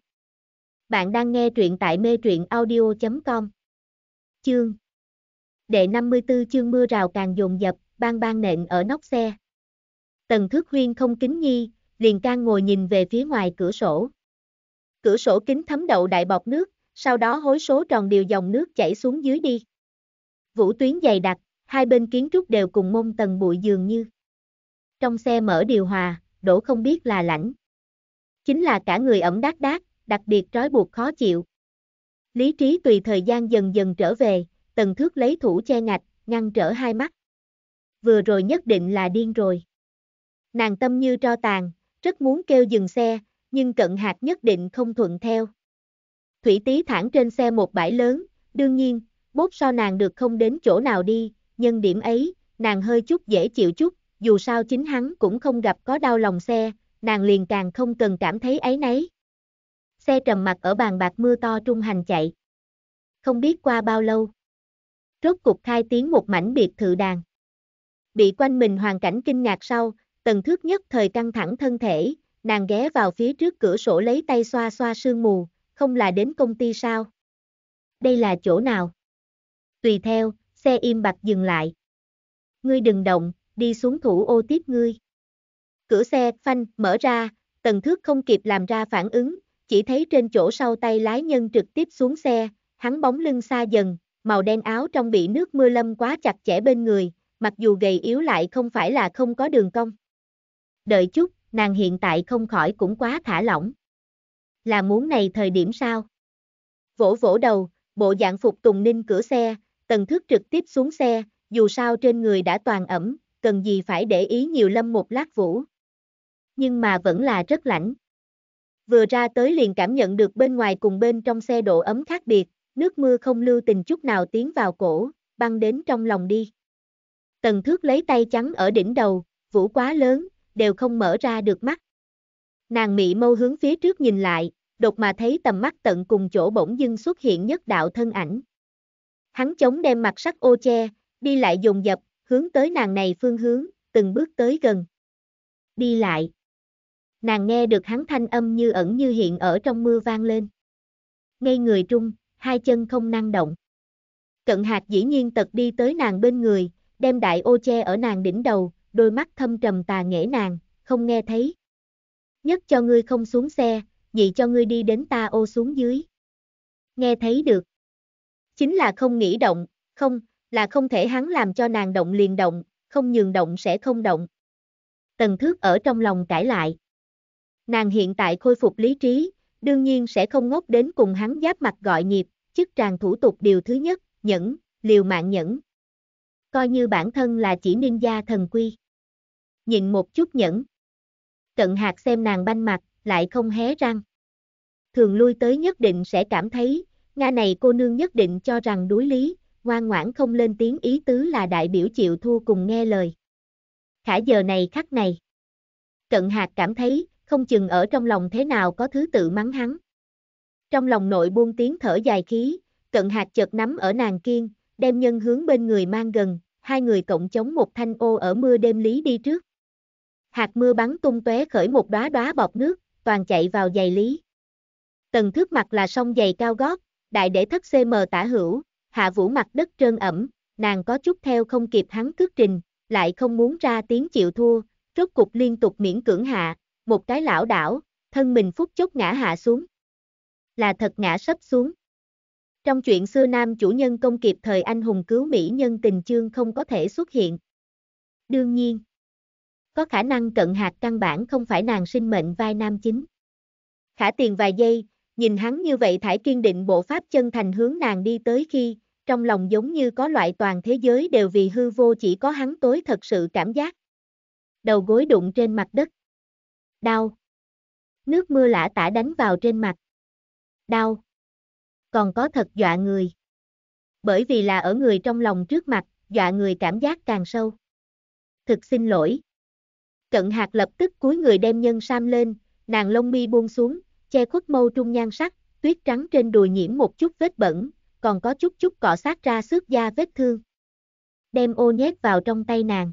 Bạn đang nghe truyện tại mê truyện audio.com Chương Đệ 54 chương mưa rào càng dồn dập, bang bang nện ở nóc xe. Tần Thước Huyên không kính nhi, liền can ngồi nhìn về phía ngoài cửa sổ. Cửa sổ kính thấm đậu đại bọc nước, sau đó hối số tròn điều dòng nước chảy xuống dưới đi. Vũ tuyến dày đặc, hai bên kiến trúc đều cùng mông tầng bụi dường như. Trong xe mở điều hòa, đổ không biết là lạnh. Chính là cả người ẩm đát đát, đặc biệt trói buộc khó chịu. Lý trí tùy thời gian dần dần trở về, tần thước lấy thủ che ngạch, ngăn trở hai mắt. Vừa rồi nhất định là điên rồi. Nàng tâm như tro tàn, rất muốn kêu dừng xe, nhưng cận hạt nhất định không thuận theo. Thủy Tý thẳng trên xe một bãi lớn, đương nhiên, bốt so nàng được không đến chỗ nào đi, nhưng điểm ấy, nàng hơi chút dễ chịu chút, dù sao chính hắn cũng không gặp có đau lòng xe, nàng liền càng không cần cảm thấy ấy nấy. Xe trầm mặt ở bàn bạc mưa to trung hành chạy. Không biết qua bao lâu. Rốt cục khai tiếng một mảnh biệt thự đàn. Bị quanh mình hoàn cảnh kinh ngạc sau, tần thước nhất thời căng thẳng thân thể, nàng ghé vào phía trước cửa sổ lấy tay xoa xoa sương mù, không là đến công ty sao? Đây là chỗ nào? Tùy theo, xe im bặt dừng lại. Ngươi đừng động, đi xuống thủ ô tiếp ngươi. Cửa xe phanh mở ra, tần thước không kịp làm ra phản ứng, chỉ thấy trên chỗ sau tay lái nhân trực tiếp xuống xe, hắn bóng lưng xa dần, màu đen áo trong bị nước mưa lâm quá chặt chẽ bên người, mặc dù gầy yếu lại không phải là không có đường cong. Đợi chút, nàng hiện tại không khỏi cũng quá thả lỏng là muốn này thời điểm sao? Vỗ vỗ đầu, bộ dạng phục tùng ninh cửa xe, tần thước trực tiếp xuống xe, dù sao trên người đã toàn ẩm, cần gì phải để ý nhiều lâm một lát vũ. Nhưng mà vẫn là rất lạnh. Vừa ra tới liền cảm nhận được bên ngoài cùng bên trong xe độ ấm khác biệt, nước mưa không lưu tình chút nào tiến vào cổ, băng đến trong lòng đi. Tần thước lấy tay trắng ở đỉnh đầu, vũ quá lớn, đều không mở ra được mắt. Nàng mị mâu hướng phía trước nhìn lại, đột mà thấy tầm mắt tận cùng chỗ bỗng dưng xuất hiện nhất đạo thân ảnh. Hắn chống đem mặt sắt ô che, đi lại dùng dập, hướng tới nàng này phương hướng, từng bước tới gần. Đi lại. Nàng nghe được hắn thanh âm như ẩn như hiện ở trong mưa vang lên. Ngay người trung, hai chân không năng động. Cận hạt dĩ nhiên tật đi tới nàng bên người, đem đại ô che ở nàng đỉnh đầu, đôi mắt thâm trầm tà nghệ nàng, không nghe thấy nhất cho ngươi không xuống xe, nhị cho ngươi đi đến ta ô xuống dưới. Nghe thấy được. Chính là không nghĩ động, không, là không thể hắn làm cho nàng động liền động, không nhường động sẽ không động. Tần thước ở trong lòng cãi lại. Nàng hiện tại khôi phục lý trí, đương nhiên sẽ không ngốc đến cùng hắn giáp mặt gọi nhịp, chức tràng thủ tục điều thứ nhất, nhẫn, liều mạng nhẫn. Coi như bản thân là chỉ ninh gia thần quy. Nhìn một chút nhẫn. Cận hạt xem nàng banh mặt, lại không hé răng. Thường lui tới nhất định sẽ cảm thấy, Nga này cô nương nhất định cho rằng đối lý, ngoan ngoãn không lên tiếng ý tứ là đại biểu chịu thua cùng nghe lời. Khả giờ này khắc này. Cận hạt cảm thấy, không chừng ở trong lòng thế nào có thứ tự mắng hắn. Trong lòng nội buông tiếng thở dài khí, cận hạt chợt nắm ở nàng kiên, đem nhân hướng bên người mang gần, hai người cộng chống một thanh ô ở mưa đêm lý đi trước hạt mưa bắn tung tóe khởi một đóa đóa bọt nước, toàn chạy vào giày lý. Tần thước mặt là song giày cao gót, đại để thất CM tả hữu, hạ vũ mặt đất trơn ẩm, nàng có chút theo không kịp hắn cước trình, lại không muốn ra tiếng chịu thua, rốt cục liên tục miễn cưỡng hạ, một cái lão đảo, thân mình phút chốc ngã hạ xuống. Là thật ngã sấp xuống. Trong chuyện xưa nam chủ nhân công kịp thời anh hùng cứu mỹ nhân tình chương không có thể xuất hiện. Đương nhiên có khả năng cận hạt căn bản không phải nàng sinh mệnh vai nam chính. Khả tiền vài giây, nhìn hắn như vậy thải kiên định bộ pháp chân thành hướng nàng đi tới khi, trong lòng giống như có loại toàn thế giới đều vì hư vô chỉ có hắn tối thật sự cảm giác. Đầu gối đụng trên mặt đất. Đau. Nước mưa lã tả đánh vào trên mặt. Đau. Còn có thật dọa người. Bởi vì là ở người trong lòng trước mặt, dọa người cảm giác càng sâu. Thực xin lỗi. Cận hạt lập tức cúi người đem nhân sam lên, nàng lông mi buông xuống, che khuất mâu trung nhan sắc, tuyết trắng trên đùi nhiễm một chút vết bẩn, còn có chút chút cọ sát ra xước da vết thương. Đem ô nhét vào trong tay nàng.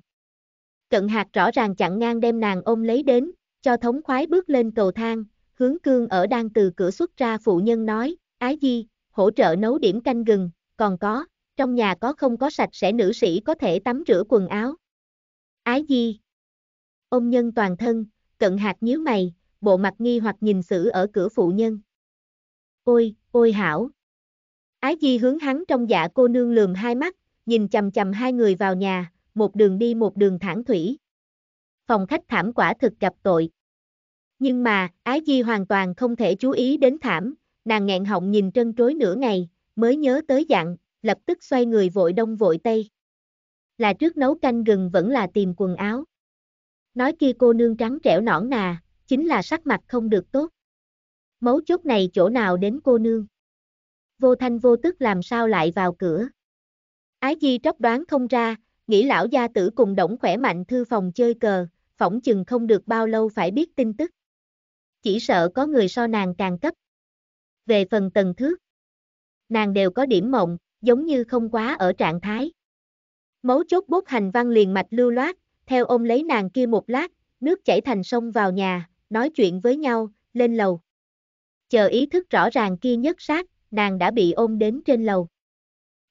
Cận hạt rõ ràng chặn ngang đem nàng ôm lấy đến, cho thống khoái bước lên cầu thang, hướng cương ở đang từ cửa xuất ra phụ nhân nói, ái di, hỗ trợ nấu điểm canh gừng, còn có, trong nhà có không có sạch sẽ nữ sĩ có thể tắm rửa quần áo. Ái di, ôm nhân toàn thân, cận hạt nhíu mày, bộ mặt nghi hoặc nhìn xử ở cửa phụ nhân. Ôi, ôi hảo. Ái Di hướng hắn trong dạ cô nương lườm hai mắt, nhìn chầm chầm hai người vào nhà, một đường đi một đường thẳng thủy. Phòng khách thảm quả thực gặp tội. Nhưng mà, Ái Di hoàn toàn không thể chú ý đến thảm, nàng nghẹn họng nhìn trân trối nửa ngày, mới nhớ tới dặn, lập tức xoay người vội đông vội tây. Là trước nấu canh gừng vẫn là tìm quần áo. Nói kia cô nương trắng trẻo nõn nà, chính là sắc mặt không được tốt. Mấu chốt này chỗ nào đến cô nương. Vô thanh vô tức làm sao lại vào cửa. Ái Di tróc đoán không ra, nghĩ lão gia tử cùng đổng khỏe mạnh thư phòng chơi cờ, phỏng chừng không được bao lâu phải biết tin tức. Chỉ sợ có người so nàng càng cấp. Về phần tầng thước, nàng đều có điểm mộng, giống như không quá ở trạng thái. Mấu chốt bốt hành văn liền mạch lưu loát, theo ôm lấy nàng kia một lát, nước chảy thành sông vào nhà, nói chuyện với nhau, lên lầu. Chờ ý thức rõ ràng kia nhất sát, nàng đã bị ôm đến trên lầu.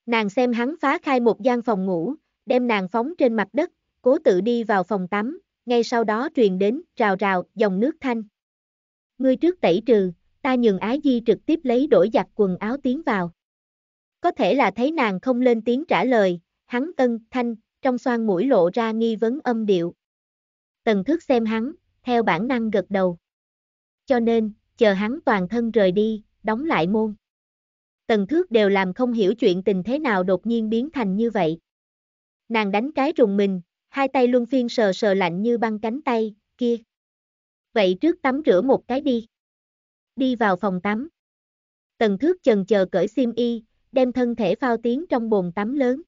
Nàng xem hắn phá khai một gian phòng ngủ, đem nàng phóng trên mặt đất, cố tự đi vào phòng tắm, ngay sau đó truyền đến, rào rào, dòng nước thanh. Ngươi trước tẩy trừ, ta nhường ái di trực tiếp lấy đổi giặt quần áo tiến vào. Có thể là thấy nàng không lên tiếng trả lời, hắn tân, thanh, trong xoan mũi lộ ra nghi vấn âm điệu. Tần thức xem hắn, theo bản năng gật đầu. Cho nên, chờ hắn toàn thân rời đi, đóng lại môn. Tần thước đều làm không hiểu chuyện tình thế nào đột nhiên biến thành như vậy. Nàng đánh cái rùng mình, hai tay luân phiên sờ sờ lạnh như băng cánh tay, kia. Vậy trước tắm rửa một cái đi. Đi vào phòng tắm. Tần thước chần chờ cởi xiêm y, đem thân thể phao tiến trong bồn tắm lớn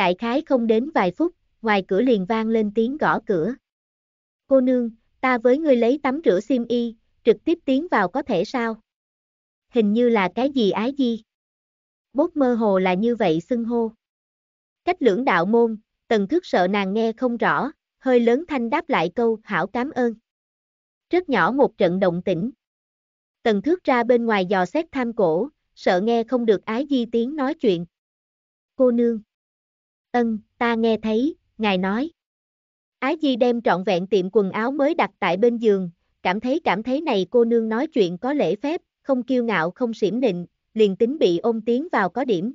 đại khái không đến vài phút, ngoài cửa liền vang lên tiếng gõ cửa. Cô nương, ta với ngươi lấy tắm rửa sim y, trực tiếp tiến vào có thể sao? Hình như là cái gì ái di? Bốt mơ hồ là như vậy xưng hô. Cách lưỡng đạo môn, tần thức sợ nàng nghe không rõ, hơi lớn thanh đáp lại câu hảo cảm ơn. Rất nhỏ một trận động tĩnh. Tần thước ra bên ngoài dò xét tham cổ, sợ nghe không được ái di tiếng nói chuyện. Cô nương. Ân, ta nghe thấy, ngài nói. Ái Di đem trọn vẹn tiệm quần áo mới đặt tại bên giường, cảm thấy cảm thấy này cô nương nói chuyện có lễ phép, không kiêu ngạo không xỉm nịnh, liền tính bị ôm tiếng vào có điểm.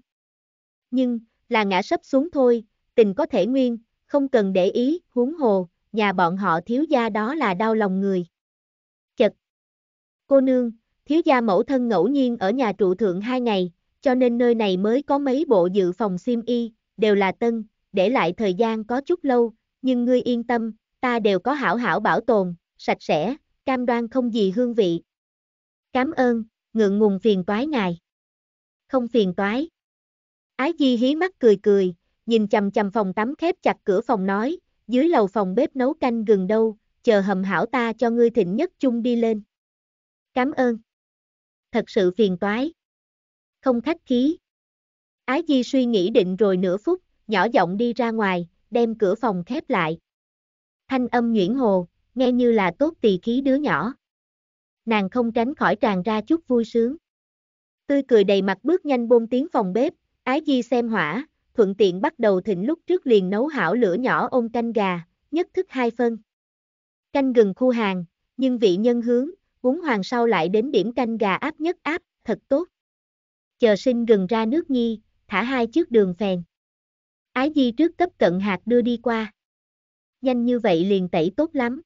Nhưng, là ngã sấp xuống thôi, tình có thể nguyên, không cần để ý, huống hồ, nhà bọn họ thiếu gia đó là đau lòng người. Chật! Cô nương, thiếu gia mẫu thân ngẫu nhiên ở nhà trụ thượng hai ngày, cho nên nơi này mới có mấy bộ dự phòng sim y, đều là tân, để lại thời gian có chút lâu, nhưng ngươi yên tâm, ta đều có hảo hảo bảo tồn, sạch sẽ, cam đoan không gì hương vị. Cám ơn, ngượng ngùng phiền toái ngài. Không phiền toái. Ái Di hí mắt cười cười, nhìn chầm chầm phòng tắm khép chặt cửa phòng nói, dưới lầu phòng bếp nấu canh gần đâu, chờ hầm hảo ta cho ngươi thịnh nhất chung đi lên. Cám ơn. Thật sự phiền toái. Không khách khí. Ái Di suy nghĩ định rồi nửa phút, nhỏ giọng đi ra ngoài, đem cửa phòng khép lại. Thanh âm nhuyễn hồ, nghe như là tốt tỳ khí đứa nhỏ. Nàng không tránh khỏi tràn ra chút vui sướng. Tươi cười đầy mặt bước nhanh bôn tiếng phòng bếp, Ái Di xem hỏa, thuận tiện bắt đầu thịnh lúc trước liền nấu hảo lửa nhỏ ôm canh gà, nhất thức hai phân. Canh gừng khu hàng, nhưng vị nhân hướng, uống hoàng sau lại đến điểm canh gà áp nhất áp, thật tốt. Chờ sinh gừng ra nước nhi, thả hai chiếc đường phèn. Ái Di trước cấp cận hạt đưa đi qua. Nhanh như vậy liền tẩy tốt lắm.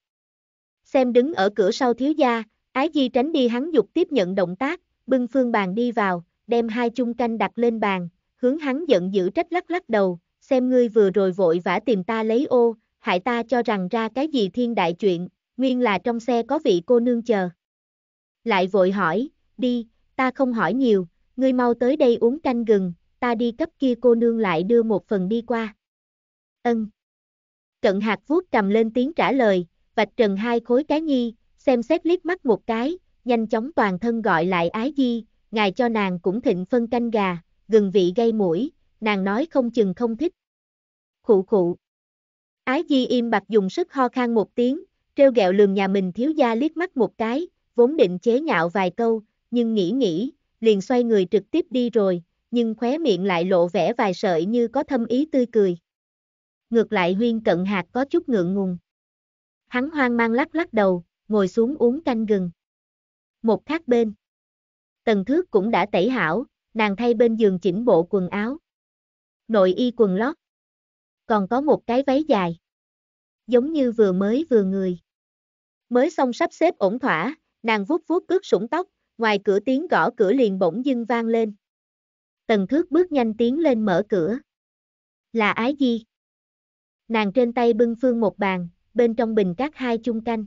Xem đứng ở cửa sau thiếu gia, Ái Di tránh đi hắn dục tiếp nhận động tác, bưng phương bàn đi vào, đem hai chung canh đặt lên bàn, hướng hắn giận dữ trách lắc lắc đầu, xem ngươi vừa rồi vội vã tìm ta lấy ô, hại ta cho rằng ra cái gì thiên đại chuyện, nguyên là trong xe có vị cô nương chờ. Lại vội hỏi, đi, ta không hỏi nhiều, ngươi mau tới đây uống canh gừng, ta đi cấp kia cô nương lại đưa một phần đi qua. Ân. Cận hạt vuốt cầm lên tiếng trả lời, vạch trần hai khối cái nhi, xem xét liếc mắt một cái, nhanh chóng toàn thân gọi lại ái di, ngài cho nàng cũng thịnh phân canh gà, gừng vị gây mũi, nàng nói không chừng không thích. Khụ khụ. Ái di im bặt dùng sức ho khan một tiếng, treo gẹo lường nhà mình thiếu gia liếc mắt một cái, vốn định chế nhạo vài câu, nhưng nghĩ nghĩ, liền xoay người trực tiếp đi rồi, nhưng khóe miệng lại lộ vẻ vài sợi như có thâm ý tươi cười. Ngược lại huyên cận hạt có chút ngượng ngùng. Hắn hoang mang lắc lắc đầu, ngồi xuống uống canh gừng. Một khác bên. Tần thước cũng đã tẩy hảo, nàng thay bên giường chỉnh bộ quần áo. Nội y quần lót. Còn có một cái váy dài. Giống như vừa mới vừa người. Mới xong sắp xếp ổn thỏa, nàng vuốt vuốt ướt sủng tóc, ngoài cửa tiếng gõ cửa liền bỗng dưng vang lên. Tần thước bước nhanh tiến lên mở cửa. Là ái di. Nàng trên tay bưng phương một bàn, bên trong bình các hai chung canh.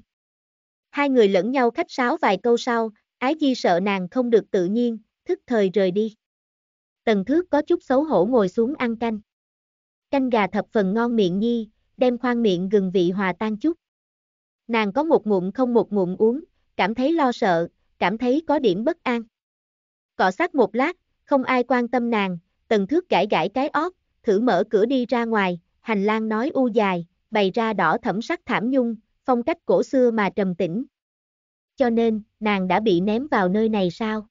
Hai người lẫn nhau khách sáo vài câu sau, ái di sợ nàng không được tự nhiên, thức thời rời đi. Tần thước có chút xấu hổ ngồi xuống ăn canh. Canh gà thập phần ngon miệng nhi, đem khoan miệng gừng vị hòa tan chút. Nàng có một ngụm không một ngụm uống, cảm thấy lo sợ, cảm thấy có điểm bất an. Cọ sát một lát, không ai quan tâm nàng, tần thước gãi gãi cái ót, thử mở cửa đi ra ngoài, hành lang nói u dài, bày ra đỏ thẫm sắc thảm nhung, phong cách cổ xưa mà trầm tĩnh. Cho nên, nàng đã bị ném vào nơi này sao?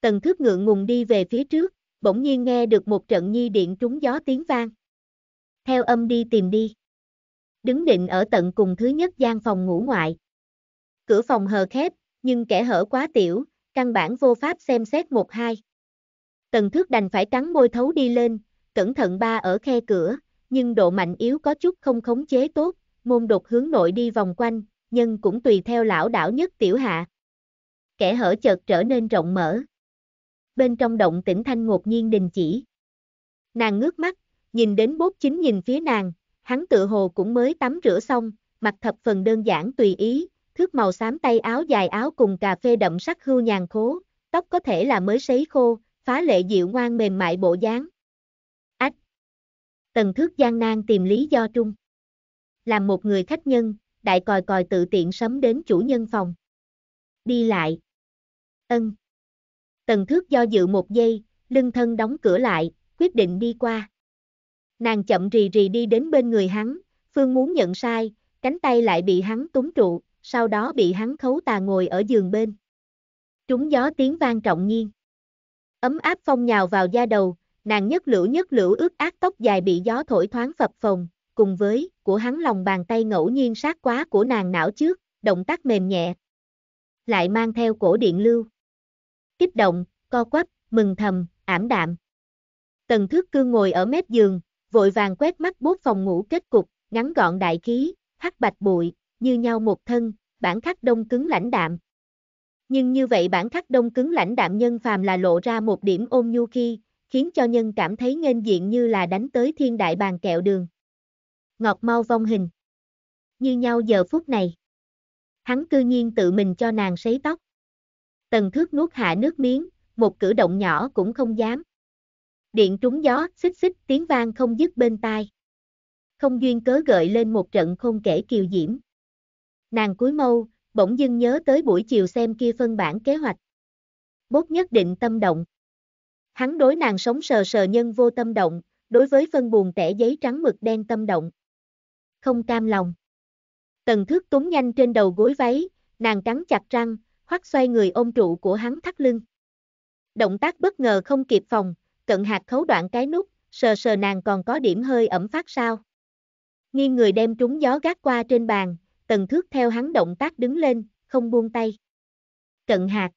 Tần thước ngượng ngùng đi về phía trước, bỗng nhiên nghe được một trận nhi điện trúng gió tiếng vang. Theo âm đi tìm đi. Đứng định ở tận cùng thứ nhất gian phòng ngủ ngoại. Cửa phòng hờ khép, nhưng kẻ hở quá tiểu, căn bản vô pháp xem xét một hai. Tần thước đành phải cắn môi thấu đi lên, cẩn thận ba ở khe cửa, nhưng độ mạnh yếu có chút không khống chế tốt, môn đột hướng nội đi vòng quanh, nhưng cũng tùy theo lão đảo nhất tiểu hạ. Kẻ hở chợt trở nên rộng mở. Bên trong động tĩnh thanh ngột nhiên đình chỉ. Nàng ngước mắt, nhìn đến bốt chính nhìn phía nàng, hắn tự hồ cũng mới tắm rửa xong, mặt thập phần đơn giản tùy ý, thước màu xám tay áo dài áo cùng cà phê đậm sắc hưu nhàn khố, tóc có thể là mới sấy khô, phá lệ dịu ngoan mềm mại bộ dáng. Ách! Tần thước gian nan tìm lý do trung. Làm một người khách nhân, đại còi còi tự tiện sấm đến chủ nhân phòng. Đi lại. Ân. Tần thước do dự một giây, lưng thân đóng cửa lại, quyết định đi qua. Nàng chậm rì rì đi đến bên người hắn, Phương muốn nhận sai, cánh tay lại bị hắn túng trụ, sau đó bị hắn khấu tà ngồi ở giường bên. Trúng gió tiếng vang trọng nhiên. Ấm áp phong nhào vào da đầu, nàng nhất lửu nhất lửu ướt át tóc dài bị gió thổi thoáng phập phồng, cùng với, của hắn lòng bàn tay ngẫu nhiên sát quá của nàng não trước, động tác mềm nhẹ. Lại mang theo cổ điện lưu. Kích động, co quắp, mừng thầm, ảm đạm. Tần thước cương ngồi ở mép giường, vội vàng quét mắt bốt phòng ngủ kết cục, ngắn gọn đại khí, hắc bạch bụi, như nhau một thân, bản khắc đông cứng lãnh đạm, nhưng như vậy bản khắc đông cứng lãnh đạm nhân phàm là lộ ra một điểm ôm nhu khi, khiến cho nhân cảm thấy nghênh diện như là đánh tới thiên đại bàn kẹo đường. Ngọt mau vong hình. Như nhau giờ phút này. Hắn cư nhiên tự mình cho nàng sấy tóc. Tần thước nuốt hạ nước miếng, một cử động nhỏ cũng không dám. Điện trúng gió, xích xích, tiếng vang không dứt bên tai. Không duyên cớ gợi lên một trận không kể kiều diễm. Nàng cúi mâu, bỗng dưng nhớ tới buổi chiều xem kia phân bản kế hoạch. Bốt nhất định tâm động. Hắn đối nàng sống sờ sờ nhân vô tâm động, đối với phân buồn tẻ giấy trắng mực đen tâm động. Không cam lòng. Tần thước túng nhanh trên đầu gối váy, nàng cắn chặt răng, hoắt xoay người ôm trụ của hắn thắt lưng. Động tác bất ngờ không kịp phòng, cận hạt khấu đoạn cái nút, sờ sờ nàng còn có điểm hơi ẩm phát sao. nghi người đem trúng gió gác qua trên bàn, tần thước theo hắn động tác đứng lên, không buông tay. Cận hạt.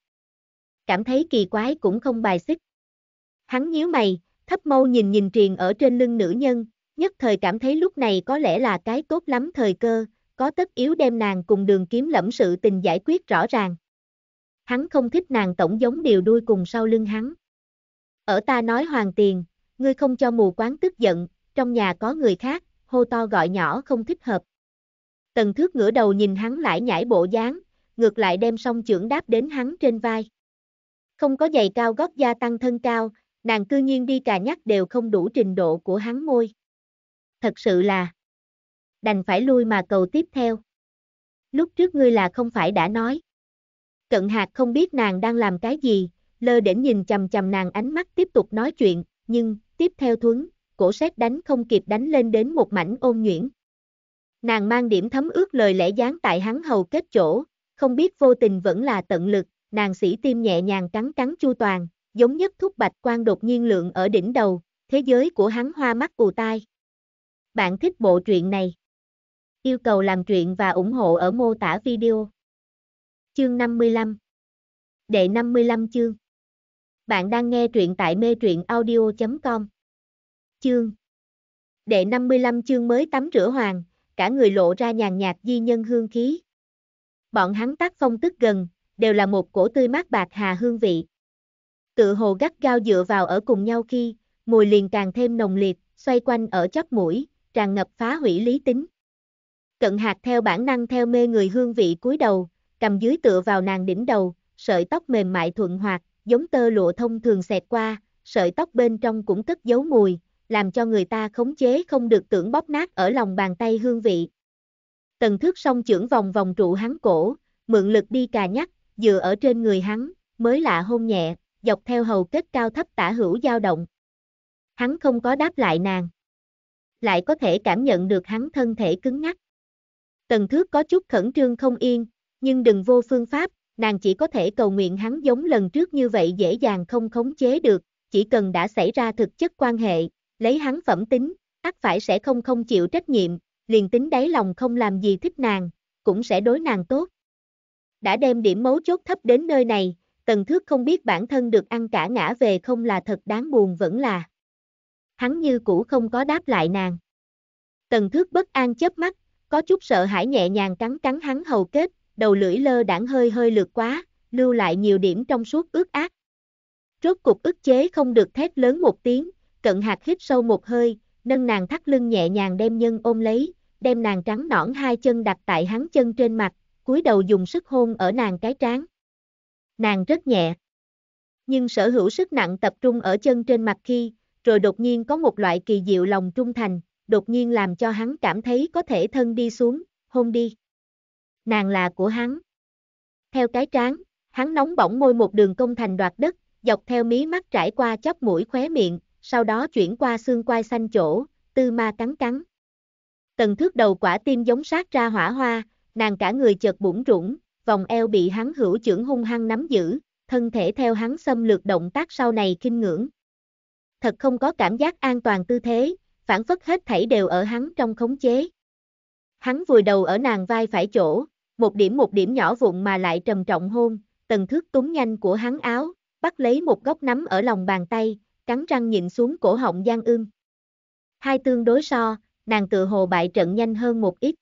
Cảm thấy kỳ quái cũng không bài xích. Hắn nhíu mày, thấp mâu nhìn nhìn triền ở trên lưng nữ nhân, nhất thời cảm thấy lúc này có lẽ là cái tốt lắm thời cơ, có tất yếu đem nàng cùng đường kiếm lẫm sự tình giải quyết rõ ràng. Hắn không thích nàng tổng giống điều đuôi cùng sau lưng hắn. Ở ta nói hoàng tiền, ngươi không cho mù quán tức giận, trong nhà có người khác, hô to gọi nhỏ không thích hợp. Tần thước ngửa đầu nhìn hắn lại nhảy bộ dáng, ngược lại đem song trưởng đáp đến hắn trên vai. Không có giày cao gót gia tăng thân cao, nàng cư nhiên đi cà nhắc đều không đủ trình độ của hắn môi. Thật sự là đành phải lui mà cầu tiếp theo. Lúc trước ngươi là không phải đã nói. Cận hạt không biết nàng đang làm cái gì, lơ đễnh nhìn chầm chầm nàng ánh mắt tiếp tục nói chuyện, nhưng, tiếp theo thuấn, cổ sét đánh không kịp đánh lên đến một mảnh ôn nhuyễn. Nàng mang điểm thấm ướt lời lẽ dán tại hắn hầu kết chỗ, không biết vô tình vẫn là tận lực, nàng sĩ tim nhẹ nhàng cắn cắn chu toàn, giống nhất thúc bạch quan đột nhiên lượng ở đỉnh đầu, thế giới của hắn hoa mắt ù tai. Bạn thích bộ truyện này? Yêu cầu làm truyện và ủng hộ ở mô tả video. Chương 55 Đệ 55 chương Bạn đang nghe truyện tại mê truyện audio.com Chương Đệ 55 chương mới tắm rửa hoàng, cả người lộ ra nhàn nhạt di nhân hương khí. Bọn hắn tác phong tức gần, đều là một cổ tươi mát bạc hà hương vị. Tự hồ gắt gao dựa vào ở cùng nhau khi, mùi liền càng thêm nồng liệt, xoay quanh ở chóp mũi, tràn ngập phá hủy lý tính. Cận hạt theo bản năng theo mê người hương vị cúi đầu, cầm dưới tựa vào nàng đỉnh đầu, sợi tóc mềm mại thuận hoạt, giống tơ lụa thông thường xẹt qua, sợi tóc bên trong cũng cất giấu mùi, làm cho người ta khống chế không được tưởng bóp nát ở lòng bàn tay hương vị. Tần thước song trưởng vòng vòng trụ hắn cổ, mượn lực đi cà nhắc, dựa ở trên người hắn, mới lạ hôn nhẹ, dọc theo hầu kết cao thấp tả hữu dao động. Hắn không có đáp lại nàng. Lại có thể cảm nhận được hắn thân thể cứng ngắc. Tần thước có chút khẩn trương không yên, nhưng đừng vô phương pháp, nàng chỉ có thể cầu nguyện hắn giống lần trước như vậy dễ dàng không khống chế được, chỉ cần đã xảy ra thực chất quan hệ, lấy hắn phẩm tính, ắt phải sẽ không không chịu trách nhiệm, liền tính đáy lòng không làm gì thích nàng, cũng sẽ đối nàng tốt. Đã đem điểm mấu chốt thấp đến nơi này, tần thước không biết bản thân được ăn cả ngã về không là thật đáng buồn vẫn là. Hắn như cũ không có đáp lại nàng. Tần thước bất an chớp mắt, có chút sợ hãi nhẹ nhàng cắn cắn hắn hầu kết, đầu lưỡi lơ đãng hơi hơi lượt quá, lưu lại nhiều điểm trong suốt ướt ác. Rốt cục ức chế không được thét lớn một tiếng, cận hạt hít sâu một hơi, nâng nàng thắt lưng nhẹ nhàng đem nhân ôm lấy, đem nàng trắng nõn hai chân đặt tại hắn chân trên mặt, cúi đầu dùng sức hôn ở nàng cái trán. Nàng rất nhẹ, nhưng sở hữu sức nặng tập trung ở chân trên mặt khi, rồi đột nhiên có một loại kỳ diệu lòng trung thành, đột nhiên làm cho hắn cảm thấy có thể thân đi xuống, hôn đi. Nàng là của hắn. Theo cái trán, hắn nóng bỏng môi một đường công thành đoạt đất, dọc theo mí mắt trải qua chóp mũi khóe miệng, sau đó chuyển qua xương quai xanh chỗ, tư ma cắn cắn. Tần thước đầu quả tim giống sát ra hỏa hoa, nàng cả người chợt bủng rủng, vòng eo bị hắn hữu trưởng hung hăng nắm giữ, thân thể theo hắn xâm lược động tác sau này kinh ngưỡng. Thật không có cảm giác an toàn tư thế, phản phất hết thảy đều ở hắn trong khống chế. Hắn vùi đầu ở nàng vai phải chỗ, một điểm một điểm nhỏ vụn mà lại trầm trọng hôn, tần thước túng nhanh của hắn áo, bắt lấy một góc nắm ở lòng bàn tay, cắn răng nhìn xuống cổ họng Giang Ưng. Hai tương đối so, nàng tự hồ bại trận nhanh hơn một ít.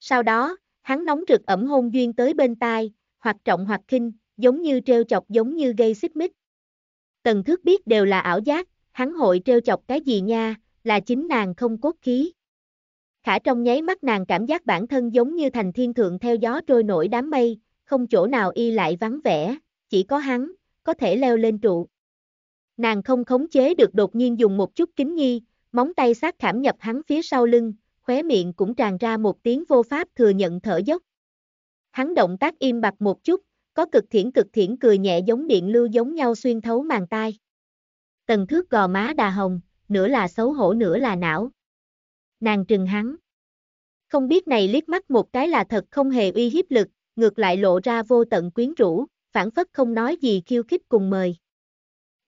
Sau đó, hắn nóng rực ẩm hôn duyên tới bên tai, hoặc trọng hoặc khinh, giống như treo chọc giống như gây xích mích. Tần thước biết đều là ảo giác, hắn hội treo chọc cái gì nha, là chính nàng không cốt khí. Khả trong nháy mắt nàng cảm giác bản thân giống như thành thiên thượng theo gió trôi nổi đám mây, không chỗ nào y lại vắng vẻ, chỉ có hắn, có thể leo lên trụ. Nàng không khống chế được đột nhiên dùng một chút kính nghi, móng tay sát khảm nhập hắn phía sau lưng, khóe miệng cũng tràn ra một tiếng vô pháp thừa nhận thở dốc. Hắn động tác im bặt một chút, có cực thiển cực thiển cười nhẹ giống điện lưu giống nhau xuyên thấu màn tai. Tần thước gò má đà hồng, nửa là xấu hổ nửa là não. Nàng trừng hắn. Không biết này liếc mắt một cái là thật không hề uy hiếp lực, ngược lại lộ ra vô tận quyến rũ, phản phất không nói gì khiêu khích cùng mời.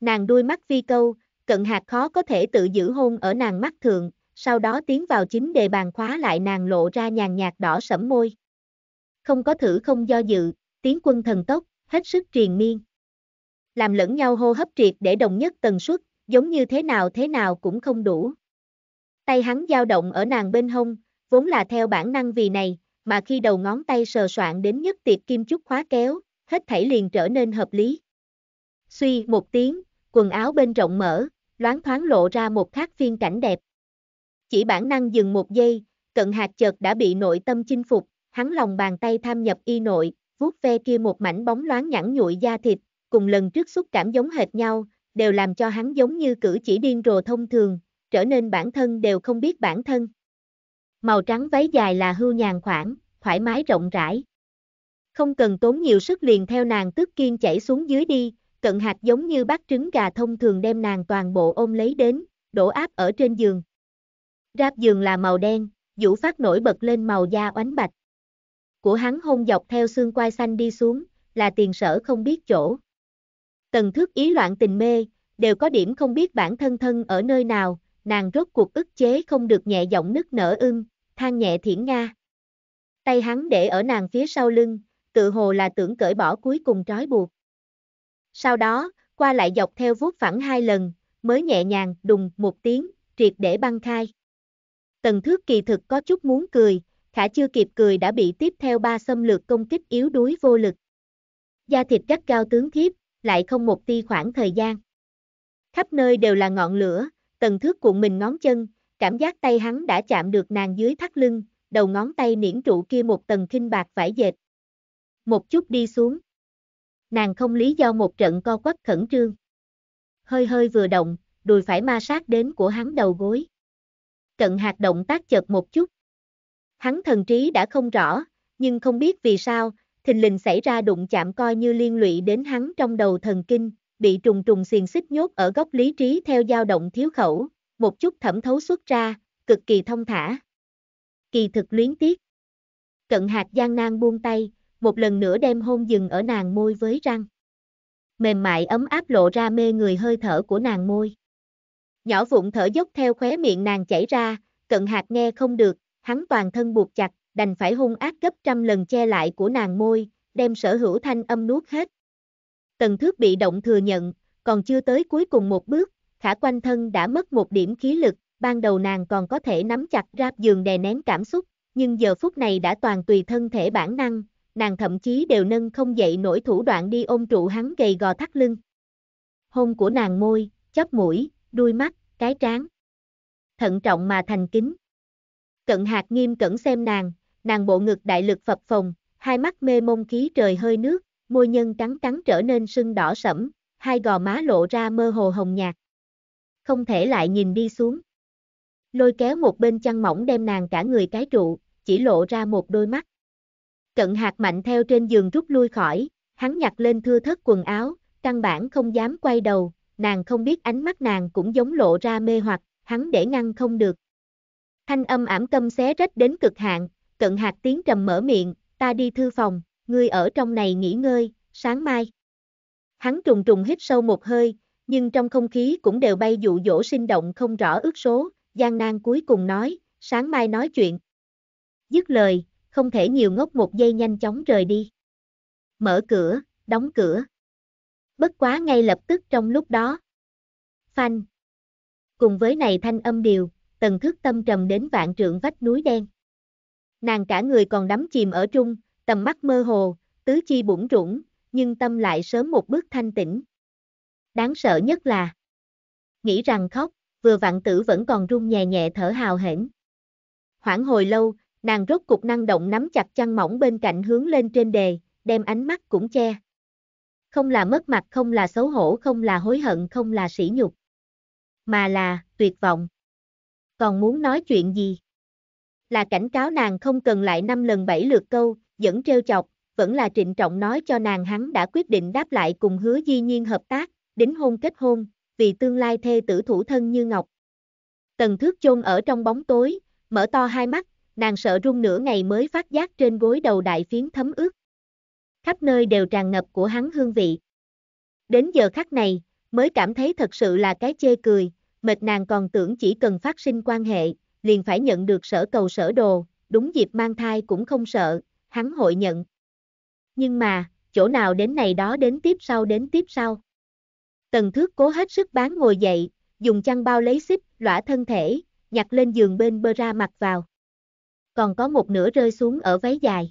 Nàng đuôi mắt vi câu, cận hạt khó có thể tự giữ hôn ở nàng mắt thượng, sau đó tiến vào chính đề bàn khóa lại nàng lộ ra nhàn nhạt đỏ sẫm môi. Không có thử không do dự, tiến quân thần tốc, hết sức triền miên. Làm lẫn nhau hô hấp triệt để đồng nhất tần suất, giống như thế nào thế nào cũng không đủ. Tay hắn dao động ở nàng bên hông, vốn là theo bản năng vì này, mà khi đầu ngón tay sờ soạn đến nhất tiệp kim chút khóa kéo, hết thảy liền trở nên hợp lý. Suy một tiếng, quần áo bên rộng mở, loáng thoáng lộ ra một thác phiên cảnh đẹp. Chỉ bản năng dừng một giây, cận hạt chợt đã bị nội tâm chinh phục, hắn lòng bàn tay tham nhập y nội, vuốt ve kia một mảnh bóng loáng nhẵn nhụi da thịt, cùng lần trước xúc cảm giống hệt nhau, đều làm cho hắn giống như cử chỉ điên rồ thông thường, trở nên bản thân đều không biết bản thân. Màu trắng váy dài là hưu nhàn khoảng, thoải mái rộng rãi. Không cần tốn nhiều sức liền theo nàng tức kiên chảy xuống dưới đi, cận hạt giống như bắt trứng gà thông thường đem nàng toàn bộ ôm lấy đến, đổ áp ở trên giường. Ráp giường là màu đen, vũ phát nổi bật lên màu da oánh bạch. Của hắn hôn dọc theo xương quai xanh đi xuống, là tiền sở không biết chỗ. Tần thức ý loạn tình mê, đều có điểm không biết bản thân thân ở nơi nào, nàng rốt cuộc ức chế không được nhẹ giọng nức nở ưng, than nhẹ thiển nga. Tay hắn để ở nàng phía sau lưng, tự hồ là tưởng cởi bỏ cuối cùng trói buộc. Sau đó, qua lại dọc theo vuốt phẳng hai lần, mới nhẹ nhàng đùng một tiếng, triệt để băng khai. Tần thước kỳ thực có chút muốn cười, khả chưa kịp cười đã bị tiếp theo ba xâm lược công kích yếu đuối vô lực. Da thịt gắt cao tướng thiếp, lại không một ti khoảng thời gian. Khắp nơi đều là ngọn lửa, tần thước cuộn mình ngón chân, cảm giác tay hắn đã chạm được nàng dưới thắt lưng, đầu ngón tay niễn trụ kia một tầng kinh bạc vải dệt. Một chút đi xuống. Nàng không lý do một trận co quắp khẩn trương. Hơi hơi vừa động, đùi phải ma sát đến của hắn đầu gối. Cận hạt động tác chợt một chút. Hắn thần trí đã không rõ, nhưng không biết vì sao, thình lình xảy ra đụng chạm coi như liên lụy đến hắn trong đầu thần kinh, bị trùng trùng xiềng xích nhốt ở góc lý trí theo dao động thiếu khẩu, một chút thẩm thấu xuất ra, cực kỳ thông thả. Kỳ thực luyến tiếc. Cận hạt gian nan buông tay, một lần nữa đem hôn dừng ở nàng môi với răng. Mềm mại ấm áp lộ ra mê người hơi thở của nàng môi. Nhỏ vụn thở dốc theo khóe miệng nàng chảy ra, cận hạt nghe không được, hắn toàn thân buộc chặt, đành phải hung ác gấp trăm lần che lại của nàng môi, đem sở hữu thanh âm nuốt hết. Tần thước bị động thừa nhận, còn chưa tới cuối cùng một bước, khả quanh thân đã mất một điểm khí lực, ban đầu nàng còn có thể nắm chặt ráp giường đè nén cảm xúc, nhưng giờ phút này đã toàn tùy thân thể bản năng, nàng thậm chí đều nâng không dậy nổi thủ đoạn đi ôm trụ hắn gầy gò thắt lưng. Hôn của nàng môi, chóp mũi, đuôi mắt, cái trán. Thận trọng mà thành kính. Cận hạt nghiêm cẩn xem nàng, nàng bộ ngực đại lực phập phồng, hai mắt mê mông khí trời hơi nước, môi nhân trắng trắng trở nên sưng đỏ sẫm, hai gò má lộ ra mơ hồ hồng nhạt. Không thể lại nhìn đi xuống. Lôi kéo một bên chăn mỏng đem nàng cả người cái trụ, chỉ lộ ra một đôi mắt. Cận hạt mạnh theo trên giường rút lui khỏi, hắn nhặt lên thưa thất quần áo, căn bản không dám quay đầu, nàng không biết ánh mắt nàng cũng giống lộ ra mê hoặc, hắn để ngăn không được. Thanh âm ảm câm xé rách đến cực hạn, cận hạt tiếng trầm mở miệng, ta đi thư phòng, ngươi ở trong này nghỉ ngơi, sáng mai. Hắn trùng trùng hít sâu một hơi, nhưng trong không khí cũng đều bay dụ dỗ sinh động không rõ ước số, gian nan cuối cùng nói, sáng mai nói chuyện. Dứt lời, không thể nhiều ngốc một giây nhanh chóng rời đi. Mở cửa, đóng cửa. Bất quá ngay lập tức trong lúc đó. Phanh. Cùng với này thanh âm điều, tần thức tâm trầm đến vạn trượng vách núi đen. Nàng cả người còn đắm chìm ở trung, tầm mắt mơ hồ, tứ chi bủng rủng, nhưng tâm lại sớm một bước thanh tĩnh. Đáng sợ nhất là nghĩ rằng khóc, vừa vạn tử vẫn còn run nhẹ nhẹ thở hào hển. Hoảng hồi lâu, Nàng rốt cục năng động nắm chặt chăn mỏng bên cạnh hướng lên trên đề, đem ánh mắt cũng che. Không là mất mặt, không là xấu hổ, không là hối hận, không là sỉ nhục. Mà là, tuyệt vọng. Còn muốn nói chuyện gì? Là cảnh cáo nàng không cần lại năm lần bảy lượt câu, dẫn trêu chọc, vẫn là trịnh trọng nói cho nàng hắn đã quyết định đáp lại cùng hứa di nhiên hợp tác, đính hôn kết hôn, vì tương lai thê tử thủ thân như ngọc. Tần thước chôn ở trong bóng tối, mở to hai mắt, nàng sợ run nửa ngày mới phát giác trên gối đầu đại phiến thấm ướt. Khắp nơi đều tràn ngập của hắn hương vị. Đến giờ khắc này, mới cảm thấy thật sự là cái chê cười, mệt nàng còn tưởng chỉ cần phát sinh quan hệ, liền phải nhận được sở cầu sở đồ, đúng dịp mang thai cũng không sợ, hắn hội nhận. Nhưng mà, chỗ nào đến này đó đến tiếp sau đến tiếp sau. Tần thước cố hết sức bán ngồi dậy, dùng chăn bao lấy xích, lõa thân thể, nhặt lên giường bên bơ ra mặc vào còn có một nửa rơi xuống ở váy dài.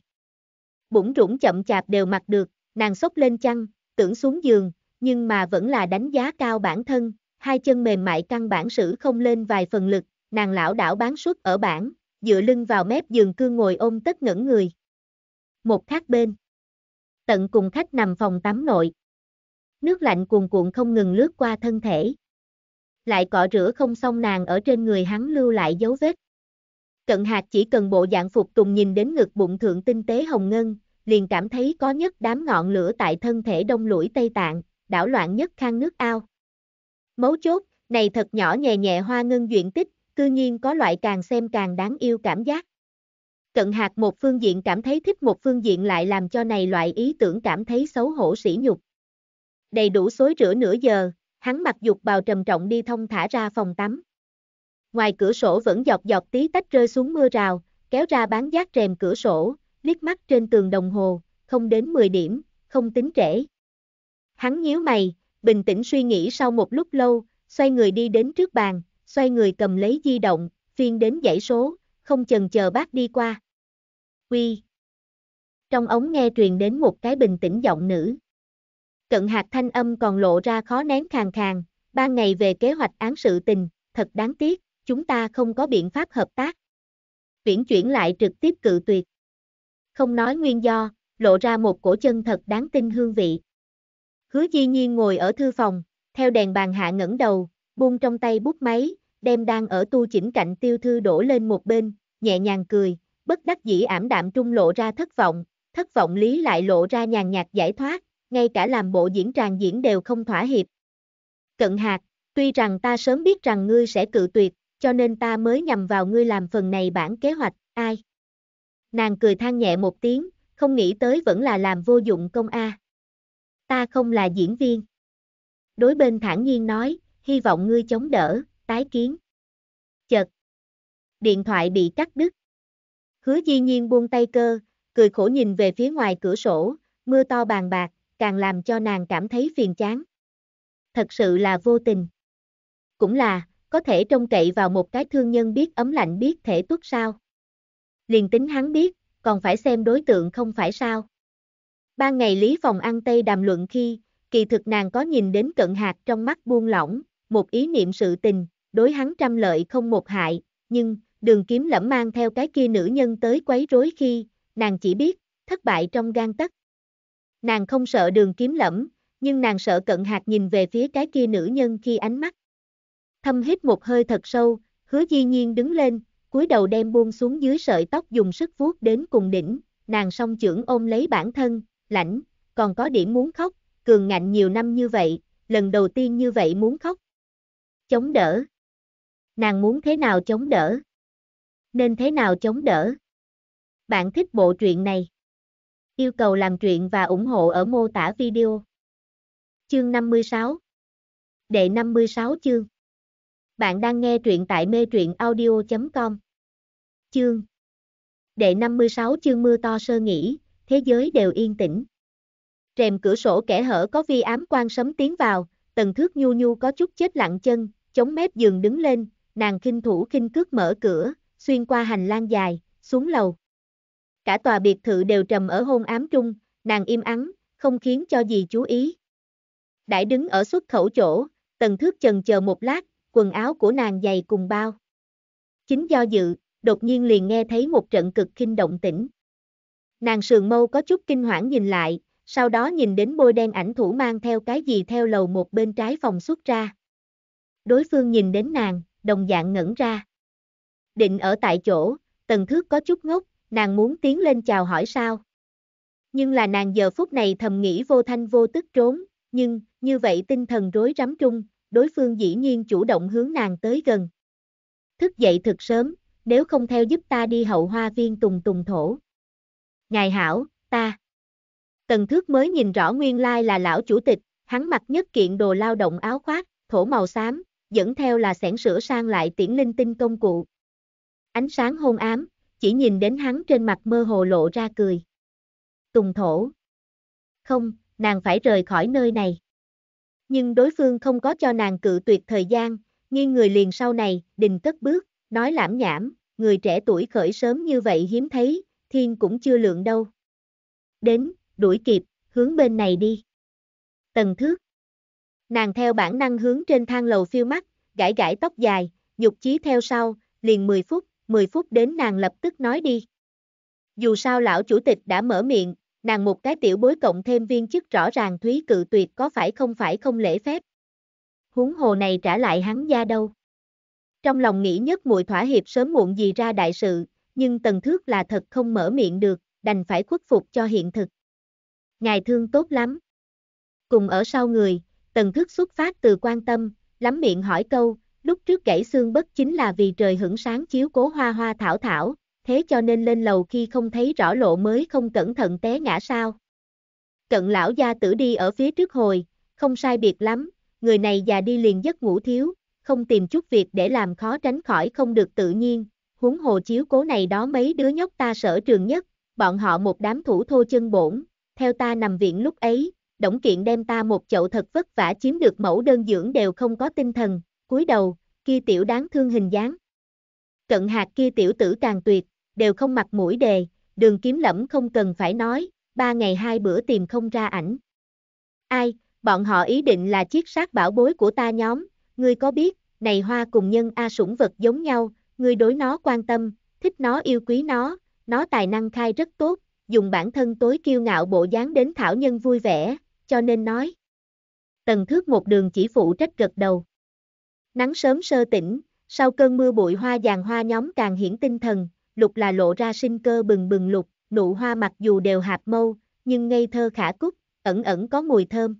Bụng rũng chậm chạp đều mặc được, nàng sốc lên chăn, tưởng xuống giường, nhưng mà vẫn là đánh giá cao bản thân, hai chân mềm mại căn bản sử không lên vài phần lực, nàng lão đảo bán suốt ở bản, dựa lưng vào mép giường cương ngồi ôm tất ngẩn người. Một khác bên. Tận cùng khách nằm phòng tắm nội. Nước lạnh cuồn cuộn không ngừng lướt qua thân thể. Lại cọ rửa không xong nàng ở trên người hắn lưu lại dấu vết. Cận hạt chỉ cần bộ dạng phục tùng nhìn đến ngực bụng thượng tinh tế hồng ngân, liền cảm thấy có nhất đám ngọn lửa tại thân thể đông lũi Tây Tạng, đảo loạn nhất khang nước ao. Mấu chốt, này thật nhỏ nhẹ nhẹ hoa ngân diện tích, cư nhiên có loại càng xem càng đáng yêu cảm giác. Cận hạt một phương diện cảm thấy thích một phương diện lại làm cho này loại ý tưởng cảm thấy xấu hổ sỉ nhục. Đầy đủ xối rửa nửa giờ, hắn mặc dục bào trầm trọng đi thông thả ra phòng tắm ngoài cửa sổ vẫn giọt giọt tí tách rơi xuống mưa rào, kéo ra bán giác rèm cửa sổ, liếc mắt trên tường đồng hồ, không đến 10 điểm, không tính trễ. Hắn nhíu mày, bình tĩnh suy nghĩ sau một lúc lâu, xoay người đi đến trước bàn, xoay người cầm lấy di động, phiên đến dãy số, không chần chờ bác đi qua. Quy. Trong ống nghe truyền đến một cái bình tĩnh giọng nữ. Cận hạt thanh âm còn lộ ra khó nén khàn khàn, ba ngày về kế hoạch án sự tình, thật đáng tiếc, chúng ta không có biện pháp hợp tác. Viễn chuyển lại trực tiếp cự tuyệt. Không nói nguyên do, lộ ra một cổ chân thật đáng tin hương vị. Hứa Di Nhiên ngồi ở thư phòng, theo đèn bàn hạ ngẩng đầu, buông trong tay bút máy, đem đang ở tu chỉnh cạnh tiêu thư đổ lên một bên, nhẹ nhàng cười, bất đắc dĩ ảm đạm trung lộ ra thất vọng, thất vọng lý lại lộ ra nhàn nhạt giải thoát, ngay cả làm bộ diễn tràng diễn đều không thỏa hiệp. Cận hạt, tuy rằng ta sớm biết rằng ngươi sẽ cự tuyệt, cho nên ta mới nhằm vào ngươi làm phần này bản kế hoạch, ai? Nàng cười than nhẹ một tiếng, không nghĩ tới vẫn là làm vô dụng công a. Ta không là diễn viên. Đối bên thản nhiên nói, hy vọng ngươi chống đỡ, tái kiến. Chật. Điện thoại bị cắt đứt. Hứa di nhiên buông tay cơ, cười khổ nhìn về phía ngoài cửa sổ, mưa to bàn bạc, càng làm cho nàng cảm thấy phiền chán. Thật sự là vô tình. Cũng là, có thể trông cậy vào một cái thương nhân biết ấm lạnh biết thể tuất sao. Liền tính hắn biết, còn phải xem đối tượng không phải sao. Ban ngày Lý Phòng ăn Tây đàm luận khi, kỳ thực nàng có nhìn đến cận hạt trong mắt buông lỏng, một ý niệm sự tình, đối hắn trăm lợi không một hại, nhưng, đường kiếm lẫm mang theo cái kia nữ nhân tới quấy rối khi, nàng chỉ biết, thất bại trong gan tất. Nàng không sợ đường kiếm lẫm, nhưng nàng sợ cận hạt nhìn về phía cái kia nữ nhân khi ánh mắt thâm hít một hơi thật sâu, hứa di nhiên đứng lên, cúi đầu đem buông xuống dưới sợi tóc dùng sức vuốt đến cùng đỉnh, nàng song trưởng ôm lấy bản thân, lãnh, còn có điểm muốn khóc, cường ngạnh nhiều năm như vậy, lần đầu tiên như vậy muốn khóc. Chống đỡ. Nàng muốn thế nào chống đỡ? Nên thế nào chống đỡ? Bạn thích bộ truyện này? Yêu cầu làm truyện và ủng hộ ở mô tả video. Chương 56 Đệ 56 chương bạn đang nghe truyện tại mê truyện audio.com Chương Đệ 56 chương mưa to sơ nghỉ thế giới đều yên tĩnh. Rèm cửa sổ kẻ hở có vi ám quan sấm tiến vào, tần thước nhu nhu có chút chết lặng chân, chống mép giường đứng lên, nàng khinh thủ khinh cước mở cửa, xuyên qua hành lang dài, xuống lầu. Cả tòa biệt thự đều trầm ở hôn ám trung, nàng im ắng, không khiến cho gì chú ý. Đãi đứng ở xuất khẩu chỗ, tần thước chần chờ một lát, quần áo của nàng dày cùng bao. Chính do dự, đột nhiên liền nghe thấy một trận cực kinh động tĩnh. Nàng sườn mâu có chút kinh hoảng nhìn lại, sau đó nhìn đến bôi đen ảnh thủ mang theo cái gì theo lầu một bên trái phòng xuất ra. Đối phương nhìn đến nàng, đồng dạng ngẩn ra. Định ở tại chỗ, tần thước có chút ngốc, nàng muốn tiến lên chào hỏi sao. Nhưng là nàng giờ phút này thầm nghĩ vô thanh vô tức trốn, nhưng, như vậy tinh thần rối rắm trung, đối phương dĩ nhiên chủ động hướng nàng tới gần. Thức dậy thật sớm, nếu không theo giúp ta đi hậu hoa viên tùng tùng thổ. Ngài hảo, ta. Tần thước mới nhìn rõ nguyên lai là lão chủ tịch, hắn mặc nhất kiện đồ lao động áo khoác, thổ màu xám, dẫn theo là sẻn sửa sang lại tiễn linh tinh công cụ. Ánh sáng hôn ám, chỉ nhìn đến hắn trên mặt mơ hồ lộ ra cười. Tùng thổ. Không, nàng phải rời khỏi nơi này nhưng đối phương không có cho nàng cự tuyệt thời gian, nghiêng người liền sau này, đình tất bước, nói lãm nhảm, người trẻ tuổi khởi sớm như vậy hiếm thấy, thiên cũng chưa lượng đâu. Đến, đuổi kịp, hướng bên này đi. Tần thước. Nàng theo bản năng hướng trên thang lầu phiêu mắt, gãi gãi tóc dài, nhục chí theo sau, liền 10 phút, 10 phút đến nàng lập tức nói đi. Dù sao lão chủ tịch đã mở miệng, nàng một cái tiểu bối cộng thêm viên chức rõ ràng thúy cự tuyệt có phải không phải không lễ phép. Huống hồ này trả lại hắn gia đâu. Trong lòng nghĩ nhất muội thỏa hiệp sớm muộn gì ra đại sự, nhưng tần thước là thật không mở miệng được, đành phải khuất phục cho hiện thực. Ngài thương tốt lắm. Cùng ở sau người, tần thước xuất phát từ quan tâm, lắm miệng hỏi câu, lúc trước gãy xương bất chính là vì trời hưởng sáng chiếu cố hoa hoa thảo thảo, thế cho nên lên lầu khi không thấy rõ lộ mới không cẩn thận té ngã sao. Cận lão gia tử đi ở phía trước hồi, không sai biệt lắm, người này già đi liền giấc ngủ thiếu, không tìm chút việc để làm khó tránh khỏi không được tự nhiên, huống hồ chiếu cố này đó mấy đứa nhóc ta sở trường nhất, bọn họ một đám thủ thô chân bổn, theo ta nằm viện lúc ấy, Đổng Kiện đem ta một chậu thật vất vả chiếm được mẫu đơn dưỡng đều không có tinh thần, cúi đầu, kia tiểu đáng thương hình dáng. Cận hạt kia tiểu tử càng tuyệt, đều không mặc mũi đề, đường kiếm lẫm không cần phải nói, ba ngày hai bữa tìm không ra ảnh. Ai, bọn họ ý định là chiếc sát bảo bối của ta nhóm, ngươi có biết, này hoa cùng nhân A sủng vật giống nhau, ngươi đối nó quan tâm, thích nó yêu quý nó, nó tài năng khai rất tốt, dùng bản thân tối kiêu ngạo bộ dáng đến thảo nhân vui vẻ, cho nên nói. Tần thước một đường chỉ phụ trách gật đầu. Nắng sớm sơ tỉnh, sau cơn mưa bụi hoa vàng hoa nhóm càng hiển tinh thần, lục là lộ ra sinh cơ bừng bừng lục, nụ hoa mặc dù đều hạp mâu, nhưng ngây thơ khả cúc, ẩn ẩn có mùi thơm.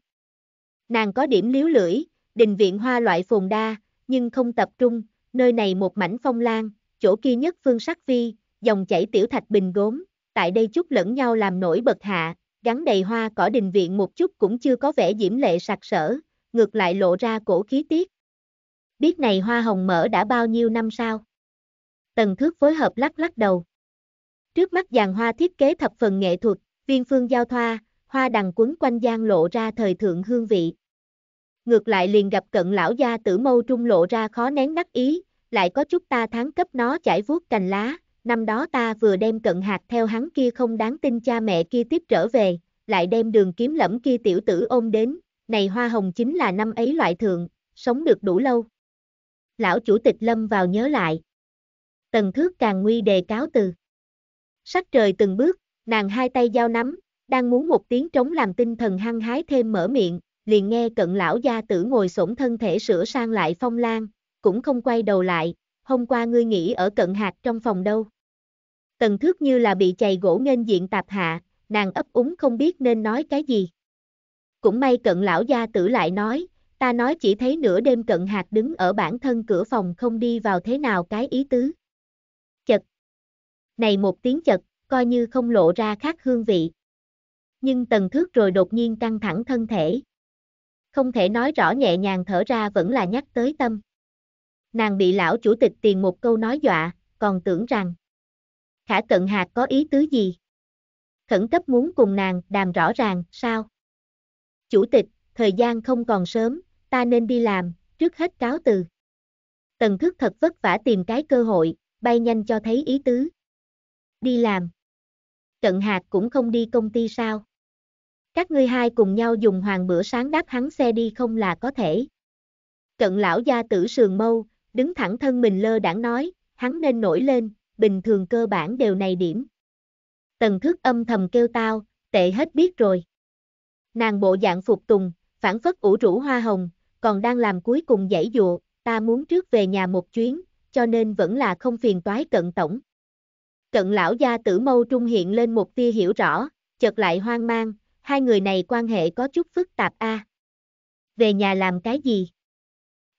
Nàng có điểm liếu lưỡi, đình viện hoa loại phồn đa, nhưng không tập trung, nơi này một mảnh phong lan, chỗ kia nhất phương sắc vi, dòng chảy tiểu thạch bình gốm, tại đây chút lẫn nhau làm nổi bật hạ, gắn đầy hoa cỏ đình viện một chút cũng chưa có vẻ diễm lệ sặc sỡ, ngược lại lộ ra cổ khí tiết. Biết này hoa hồng mở đã bao nhiêu năm sao? tần thước phối hợp lắc lắc đầu. Trước mắt giàn hoa thiết kế thập phần nghệ thuật, viên phương giao thoa, hoa đằng quấn quanh gian lộ ra thời thượng hương vị. Ngược lại liền gặp cận lão gia tử mâu trung lộ ra khó nén đắc ý, lại có chút ta thắng cấp nó chảy vuốt cành lá, năm đó ta vừa đem cận hạt theo hắn kia không đáng tin cha mẹ kia tiếp trở về, lại đem đường kiếm lẫm kia tiểu tử ôm đến, này hoa hồng chính là năm ấy loại thượng, sống được đủ lâu. Lão chủ tịch lâm vào nhớ lại, tầng thước càng nguy đề cáo từ. Sắc trời từng bước, nàng hai tay giao nắm, đang muốn một tiếng trống làm tinh thần hăng hái thêm mở miệng, liền nghe cận lão gia tử ngồi xổm thân thể sửa sang lại phong lan, cũng không quay đầu lại, hôm qua ngươi nghỉ ở cận hạt trong phòng đâu. Tần thước như là bị chày gỗ nghênh diện tạp hạ, nàng ấp úng không biết nên nói cái gì. Cũng may cận lão gia tử lại nói, ta nói chỉ thấy nửa đêm cận hạt đứng ở bản thân cửa phòng không đi vào thế nào cái ý tứ này một tiếng chật, coi như không lộ ra khác hương vị. Nhưng tần thước rồi đột nhiên căng thẳng thân thể. Không thể nói rõ nhẹ nhàng thở ra vẫn là nhắc tới tâm. Nàng bị lão chủ tịch tiền một câu nói dọa, còn tưởng rằng Khả cận hạt có ý tứ gì? Khẩn cấp muốn cùng nàng đàm rõ ràng, sao? Chủ tịch, thời gian không còn sớm, ta nên đi làm, trước hết cáo từ. Tần thức thật vất vả tìm cái cơ hội, bay nhanh cho thấy ý tứ đi làm. Cận hạt cũng không đi công ty sao. Các ngươi hai cùng nhau dùng hoàng bữa sáng đáp hắn xe đi không là có thể. Cận lão gia tử sườn mâu, đứng thẳng thân mình lơ đãng nói, hắn nên nổi lên, bình thường cơ bản đều này điểm. Tần thức âm thầm kêu tao, tệ hết biết rồi. Nàng bộ dạng phục tùng, phản phất ủ rũ hoa hồng, còn đang làm cuối cùng dãy dụa, ta muốn trước về nhà một chuyến, cho nên vẫn là không phiền toái cận tổng. Cận lão gia tử mâu trung hiện lên một tia hiểu rõ, chợt lại hoang mang, hai người này quan hệ có chút phức tạp a. À. Về nhà làm cái gì?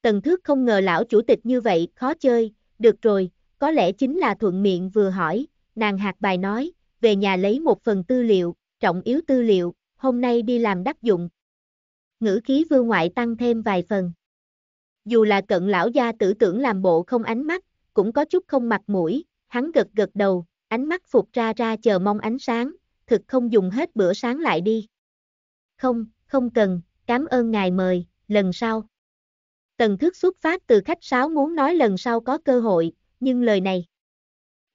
Tần thước không ngờ lão chủ tịch như vậy, khó chơi, được rồi, có lẽ chính là thuận miệng vừa hỏi, nàng hạt bài nói, về nhà lấy một phần tư liệu, trọng yếu tư liệu, hôm nay đi làm đắc dụng. Ngữ khí vương ngoại tăng thêm vài phần. Dù là cận lão gia tử tưởng làm bộ không ánh mắt, cũng có chút không mặt mũi, hắn gật gật đầu, ánh mắt phục ra ra chờ mong ánh sáng, thực không dùng hết bữa sáng lại đi. Không, không cần, cảm ơn ngài mời, lần sau. Tần thức xuất phát từ khách sáo muốn nói lần sau có cơ hội, nhưng lời này.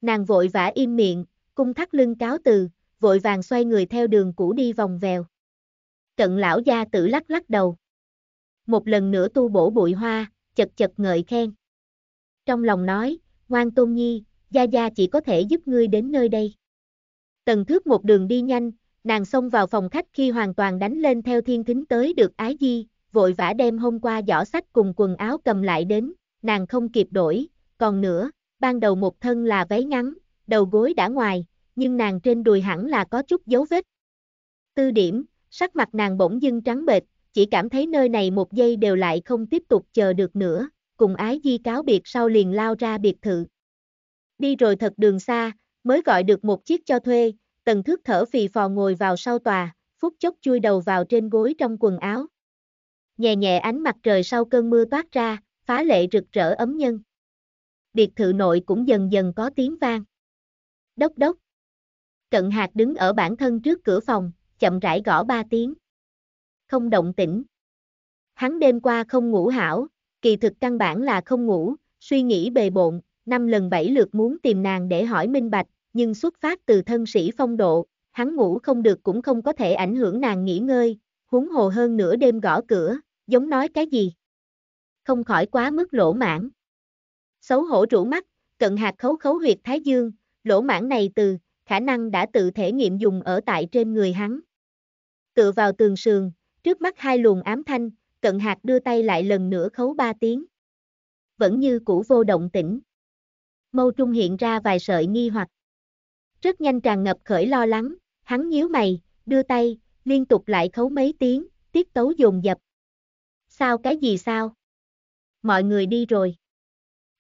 Nàng vội vã im miệng, cung thắt lưng cáo từ, vội vàng xoay người theo đường cũ đi vòng vèo. Cận lão gia tử lắc lắc đầu. Một lần nữa tu bổ bụi hoa, chật chật ngợi khen. Trong lòng nói, ngoan tôn nhi, Gia Gia chỉ có thể giúp ngươi đến nơi đây. Tần thước một đường đi nhanh, nàng xông vào phòng khách khi hoàn toàn đánh lên theo thiên thính tới được ái di, vội vã đem hôm qua giỏ sách cùng quần áo cầm lại đến, nàng không kịp đổi, còn nữa, ban đầu một thân là váy ngắn, đầu gối đã ngoài, nhưng nàng trên đùi hẳn là có chút dấu vết. Tư điểm, sắc mặt nàng bỗng dưng trắng bệch, chỉ cảm thấy nơi này một giây đều lại không tiếp tục chờ được nữa, cùng ái di cáo biệt sau liền lao ra biệt thự đi rồi thật đường xa, mới gọi được một chiếc cho thuê, tần thước thở phì phò ngồi vào sau tòa, phút chốc chui đầu vào trên gối trong quần áo. Nhẹ nhẹ ánh mặt trời sau cơn mưa toát ra, phá lệ rực rỡ ấm nhân. Biệt thự nội cũng dần dần có tiếng vang. Đốc đốc. Cận hạt đứng ở bản thân trước cửa phòng, chậm rãi gõ ba tiếng. Không động tĩnh. Hắn đêm qua không ngủ hảo, kỳ thực căn bản là không ngủ, suy nghĩ bề bộn, năm lần bảy lượt muốn tìm nàng để hỏi minh bạch, nhưng xuất phát từ thân sĩ phong độ, hắn ngủ không được cũng không có thể ảnh hưởng nàng nghỉ ngơi, huống hồ hơn nửa đêm gõ cửa, giống nói cái gì. Không khỏi quá mức lỗ mãn. Xấu hổ rũ mắt, cận hạt khấu khấu huyệt thái dương, lỗ mãn này từ, khả năng đã tự thể nghiệm dùng ở tại trên người hắn. Tựa vào tường sườn, trước mắt hai luồng ám thanh, cận hạt đưa tay lại lần nữa khấu ba tiếng. Vẫn như cũ vô động tĩnh mâu trung hiện ra vài sợi nghi hoặc. Rất nhanh tràn ngập khởi lo lắng, hắn nhíu mày, đưa tay, liên tục lại khấu mấy tiếng, tiết tấu dồn dập. Sao cái gì sao? Mọi người đi rồi.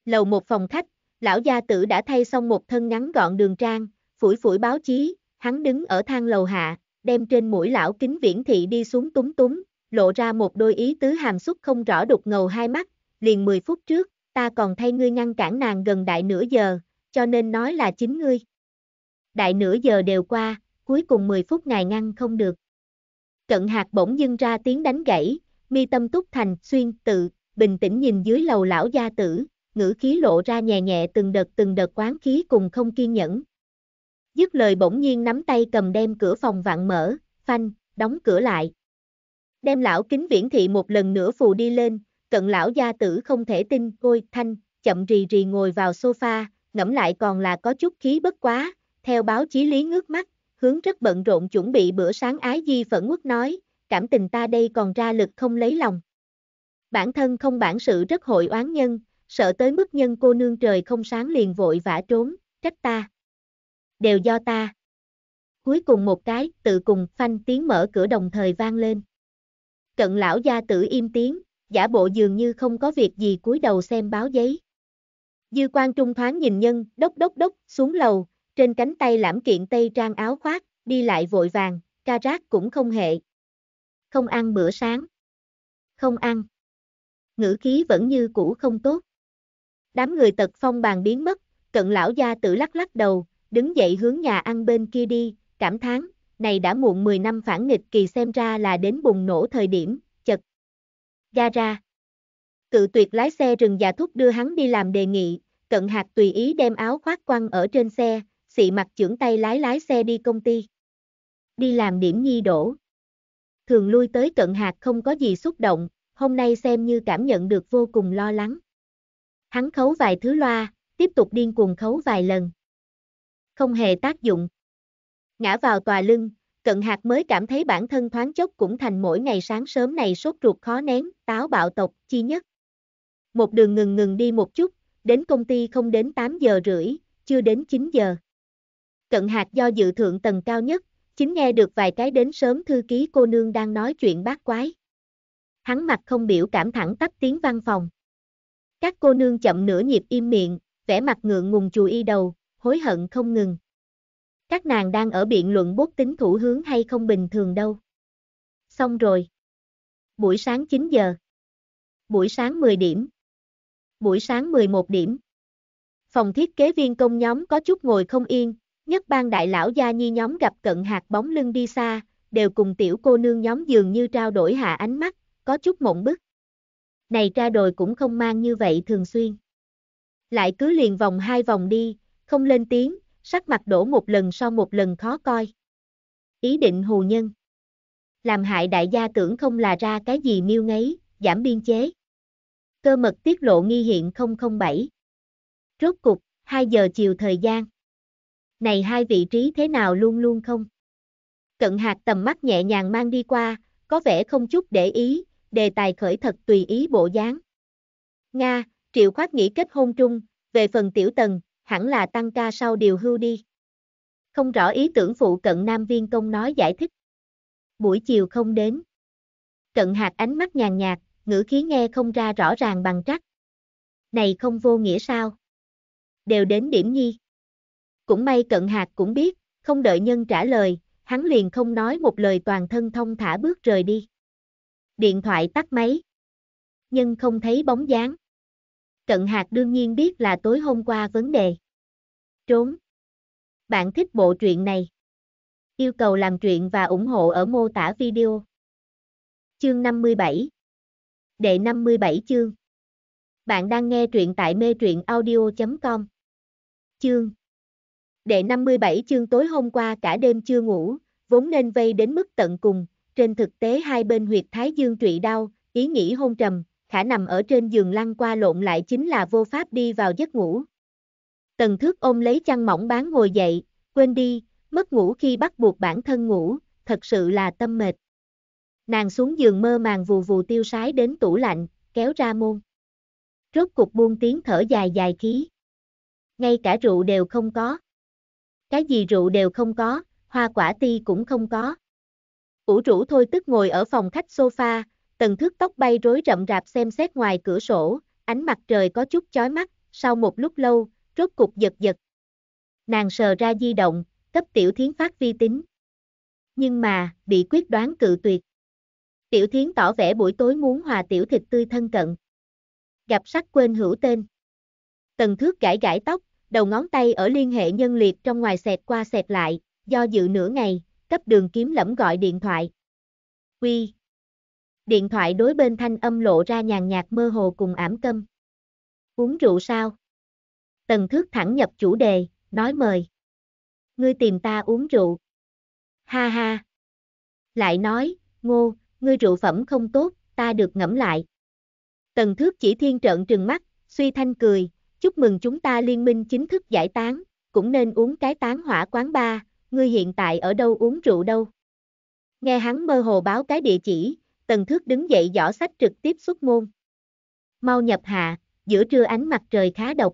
Lầu một phòng khách, lão gia tử đã thay xong một thân ngắn gọn đường trang, phủi phủi báo chí, hắn đứng ở thang lầu hạ, đem trên mũi lão kính viễn thị đi xuống túng túng, lộ ra một đôi ý tứ hàm xúc không rõ đục ngầu hai mắt, liền 10 phút trước, ta còn thay ngươi ngăn cản nàng gần đại nửa giờ, cho nên nói là chính ngươi. Đại nửa giờ đều qua, cuối cùng 10 phút ngài ngăn không được. Cận hạt bỗng dưng ra tiếng đánh gãy, mi tâm túc thành, xuyên, tự, bình tĩnh nhìn dưới lầu lão gia tử, ngữ khí lộ ra nhẹ nhẹ từng đợt từng đợt quán khí cùng không kiên nhẫn. Dứt lời bỗng nhiên nắm tay cầm đem cửa phòng vặn mở, phanh, đóng cửa lại. Đem lão kính viễn thị một lần nữa phù đi lên, cận lão gia tử không thể tin, ôi, thanh, chậm rì rì ngồi vào sofa, ngẫm lại còn là có chút khí bất quá, theo báo chí lý ngước mắt, hướng rất bận rộn chuẩn bị bữa sáng ái di phẫn uất nói, cảm tình ta đây còn ra lực không lấy lòng. Bản thân không bản sự rất hội oán nhân, sợ tới mức nhân cô nương trời không sáng liền vội vã trốn, trách ta. Đều do ta. Cuối cùng một cái, tự cùng phanh tiếng mở cửa đồng thời vang lên. Cận lão gia tử im tiếng, giả bộ dường như không có việc gì cúi đầu xem báo giấy. Dư quan trung thoáng nhìn nhân, đốc đốc đốc, xuống lầu, trên cánh tay lãm kiện tây trang áo khoác, đi lại vội vàng, ca rác cũng không hệ. Không ăn bữa sáng. Không ăn. Ngữ khí vẫn như cũ không tốt. Đám người tật phong bàn biến mất, cận lão gia tự lắc lắc đầu, đứng dậy hướng nhà ăn bên kia đi, cảm thán, này đã muộn 10 năm phản nghịch kỳ xem ra là đến bùng nổ thời điểm, gara. Cự tuyệt lái xe rừng già thúc đưa hắn đi làm đề nghị, cận hạt tùy ý đem áo khoác quăng ở trên xe, xị mặt trưởng tay lái lái xe đi công ty. Đi làm điểm nhi đổ. Thường lui tới cận hạt không có gì xúc động, hôm nay xem như cảm nhận được vô cùng lo lắng. Hắn khấu vài thứ loa, tiếp tục điên cuồng khấu vài lần. Không hề tác dụng. Ngã vào tòa lưng, Cận hạt mới cảm thấy bản thân thoáng chốc cũng thành mỗi ngày sáng sớm này sốt ruột khó nén, táo bạo tộc, chi nhất. Một đường ngừng ngừng đi một chút, đến công ty không đến 8 giờ rưỡi, chưa đến 9 giờ. Cận hạt do dự thượng tầng cao nhất, chính nghe được vài cái đến sớm thư ký cô nương đang nói chuyện bác quái. Hắn mặt không biểu cảm thẳng tắp tiếng văn phòng. Các cô nương chậm nửa nhịp im miệng, vẻ mặt ngượng ngùng chùi y đầu, hối hận không ngừng. Các nàng đang ở biện luận bốt tính thủ hướng hay không bình thường đâu. Xong rồi. Buổi sáng 9 giờ. Buổi sáng 10 điểm. Buổi sáng 11 điểm. Phòng thiết kế viên công nhóm có chút ngồi không yên, nhất ban đại lão gia nhi nhóm gặp cận hạt bóng lưng đi xa, đều cùng tiểu cô nương nhóm dường như trao đổi hạ ánh mắt, có chút mộng bức. Này tra đồi cũng không mang như vậy thường xuyên. Lại cứ liền vòng hai vòng đi, không lên tiếng, sắc mặt đổ một lần sau một lần khó coi. Ý định hù nhân. Làm hại đại gia tưởng không là ra cái gì miêu ngấy, giảm biên chế. Cơ mật tiết lộ nghi hiện 007. Rốt cục, 2 giờ chiều thời gian. Này hai vị trí thế nào luôn luôn không? Cận hạt tầm mắt nhẹ nhàng mang đi qua, có vẻ không chút để ý, đề tài khởi thật tùy ý bộ dáng. Nga, Triệu Khoát nghĩ kết hôn trung, về phần tiểu tầng hẳn là tăng ca sau điều hưu đi. Không rõ ý tưởng phụ cận Nam Viên Công nói giải thích. Buổi chiều không đến. Cận hạt ánh mắt nhàn nhạt, ngữ khí nghe không ra rõ ràng bằng trắc. Này không vô nghĩa sao? Đều đến điểm nhi. Cũng may cận hạt cũng biết, không đợi nhân trả lời, hắn liền không nói một lời toàn thân thông thả bước rời đi. Điện thoại tắt máy. nhân không thấy bóng dáng. Cận Hạc đương nhiên biết là tối hôm qua vấn đề. Trốn. Bạn thích bộ truyện này. Yêu cầu làm truyện và ủng hộ ở mô tả video. Chương 57 Đệ 57 chương Bạn đang nghe truyện tại mê truyện audio.com Chương Đệ 57 chương tối hôm qua cả đêm chưa ngủ, vốn nên vây đến mức tận cùng, trên thực tế hai bên huyệt thái dương trụy đau, ý nghĩ hôn trầm, khả nằm ở trên giường lăn qua lộn lại chính là vô pháp đi vào giấc ngủ. Tần thước ôm lấy chăn mỏng bán ngồi dậy, quên đi, mất ngủ khi bắt buộc bản thân ngủ, thật sự là tâm mệt. Nàng xuống giường mơ màng vù vù tiêu sái đến tủ lạnh, kéo ra môn. Rốt cục buông tiếng thở dài dài khí. Ngay cả rượu đều không có. Cái gì rượu đều không có, hoa quả ti cũng không có. Ủ rũ thôi tức ngồi ở phòng khách sofa, Tần thức tóc bay rối rậm rạp xem xét ngoài cửa sổ, ánh mặt trời có chút chói mắt, sau một lúc lâu, rốt cục giật giật. Nàng sờ ra di động, cấp tiểu thiến phát vi tính. Nhưng mà, bị quyết đoán cự tuyệt. Tiểu thiến tỏ vẻ buổi tối muốn hòa tiểu thịt tươi thân cận. Gặp sắc quên hữu tên. Tần thước gãi gãi tóc, đầu ngón tay ở liên hệ nhân liệt trong ngoài xẹt qua xẹt lại, do dự nửa ngày, cấp đường kiếm lẫm gọi điện thoại. Quy, điện thoại đối bên thanh âm lộ ra nhàn nhạt mơ hồ cùng ảm câm. Uống rượu sao? Tần thước thẳng nhập chủ đề, nói mời. Ngươi tìm ta uống rượu. Ha ha. Lại nói, ngô, ngươi rượu phẩm không tốt, ta được ngẫm lại. Tần thước chỉ thiên trợn trừng mắt, suy thanh cười, chúc mừng chúng ta liên minh chính thức giải tán, cũng nên uống cái tán hỏa quán ba, ngươi hiện tại ở đâu uống rượu đâu. Nghe hắn mơ hồ báo cái địa chỉ, Tần Thước đứng dậy giỏ sách trực tiếp xuất môn. Mau nhập hạ, giữa trưa ánh mặt trời khá độc.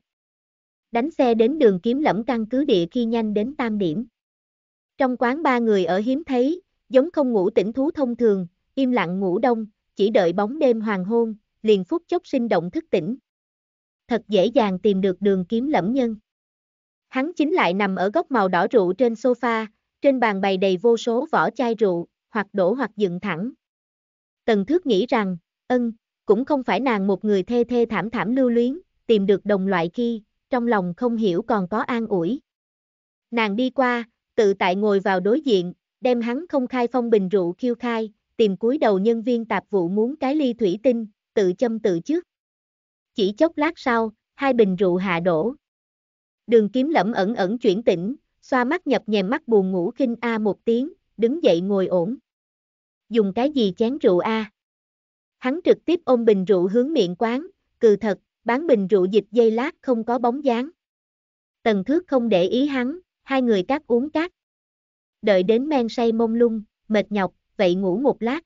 Đánh xe đến đường kiếm lẫm căn cứ địa khi nhanh đến tam điểm. Trong quán ba người ở hiếm thấy, giống không ngủ tỉnh thú thông thường, im lặng ngủ đông, chỉ đợi bóng đêm hoàng hôn, liền phút chốc sinh động thức tỉnh. Thật dễ dàng tìm được đường kiếm lẫm nhân. Hắn chính lại nằm ở góc màu đỏ rượu trên sofa, trên bàn bày đầy vô số vỏ chai rượu, hoặc đổ hoặc dựng thẳng, Tần Thước nghĩ rằng, ân, cũng không phải nàng một người thê thê thảm thảm lưu luyến, tìm được đồng loại kia, trong lòng không hiểu còn có an ủi. Nàng đi qua, tự tại ngồi vào đối diện, đem hắn không khai phong bình rượu khiêu khai, tìm cúi đầu nhân viên tạp vụ muốn cái ly thủy tinh, tự châm tự trước. Chỉ chốc lát sau, hai bình rượu hạ đổ. Đường kiếm lẫm ẩn ẩn chuyển tỉnh, xoa mắt nhập nhèm mắt buồn ngủ khinh a một tiếng, đứng dậy ngồi ổn dùng cái gì chén rượu a? À? Hắn trực tiếp ôm bình rượu hướng miệng quán, cừ thật, bán bình rượu dịch dây lát không có bóng dáng. Tần thước không để ý hắn, hai người cắt uống cắt. Đợi đến men say mông lung, mệt nhọc, vậy ngủ một lát.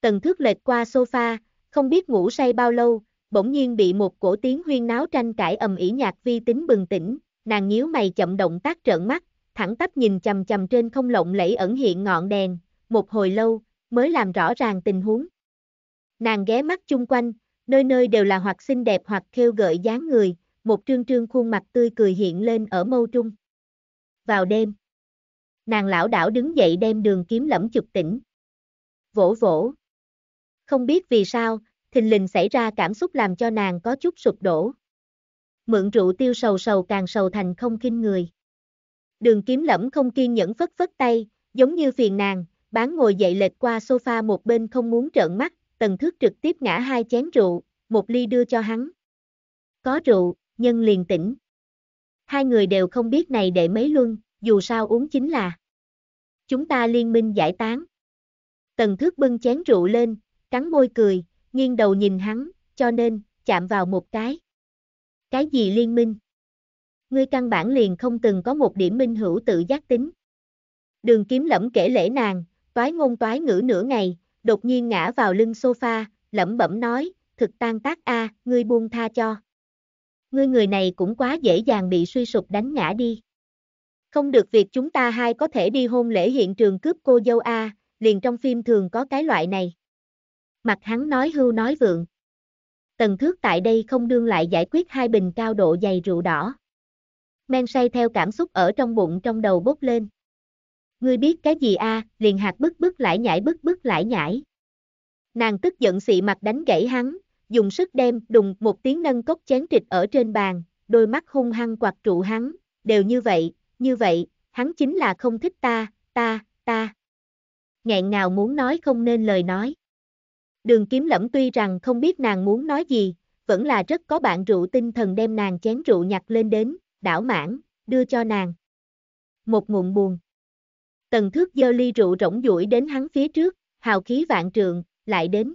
Tần thước lệch qua sofa, không biết ngủ say bao lâu, bỗng nhiên bị một cổ tiếng huyên náo tranh cãi ầm ĩ nhạc vi tính bừng tỉnh, nàng nhíu mày chậm động tác trợn mắt, thẳng tắp nhìn chầm chầm trên không lộng lẫy ẩn hiện ngọn đèn, một hồi lâu, mới làm rõ ràng tình huống. Nàng ghé mắt chung quanh, nơi nơi đều là hoặc xinh đẹp hoặc khêu gợi dáng người, một trương trương khuôn mặt tươi cười hiện lên ở mâu trung. Vào đêm, nàng lão đảo đứng dậy đem đường kiếm lẫm chụp tỉnh. Vỗ vỗ. Không biết vì sao, thình lình xảy ra cảm xúc làm cho nàng có chút sụp đổ. Mượn rượu tiêu sầu sầu càng sầu thành không kinh người. Đường kiếm lẫm không kiên nhẫn phất phất tay, giống như phiền nàng, bán ngồi dậy lệch qua sofa một bên không muốn trợn mắt, tần thước trực tiếp ngã hai chén rượu, một ly đưa cho hắn. Có rượu, nhân liền tỉnh. Hai người đều không biết này để mấy luân, dù sao uống chính là. Chúng ta liên minh giải tán. Tần thước bưng chén rượu lên, cắn môi cười, nghiêng đầu nhìn hắn, cho nên, chạm vào một cái. Cái gì liên minh? Ngươi căn bản liền không từng có một điểm minh hữu tự giác tính. Đường kiếm lẫm kể lễ nàng, toái ngôn toái ngữ nửa ngày, đột nhiên ngã vào lưng sofa, lẩm bẩm nói, thực tan tác a, à, ngươi buông tha cho. Ngươi người này cũng quá dễ dàng bị suy sụp đánh ngã đi. Không được việc chúng ta hai có thể đi hôn lễ hiện trường cướp cô dâu a, liền trong phim thường có cái loại này. Mặt hắn nói hưu nói vượng. Tần thước tại đây không đương lại giải quyết hai bình cao độ dày rượu đỏ. Men say theo cảm xúc ở trong bụng trong đầu bốc lên ngươi biết cái gì a, à? liền hạt bức bức lại nhảy bức bức lại nhảy. Nàng tức giận xị mặt đánh gãy hắn, dùng sức đem đùng một tiếng nâng cốc chén trịch ở trên bàn, đôi mắt hung hăng quạt trụ hắn, đều như vậy, như vậy, hắn chính là không thích ta, ta, ta. Nghẹn ngào muốn nói không nên lời nói. Đường kiếm lẫm tuy rằng không biết nàng muốn nói gì, vẫn là rất có bạn rượu tinh thần đem nàng chén rượu nhặt lên đến, đảo mãn, đưa cho nàng. Một ngụm buồn. Tần thước dơ ly rượu rỗng duỗi đến hắn phía trước, hào khí vạn trường, lại đến.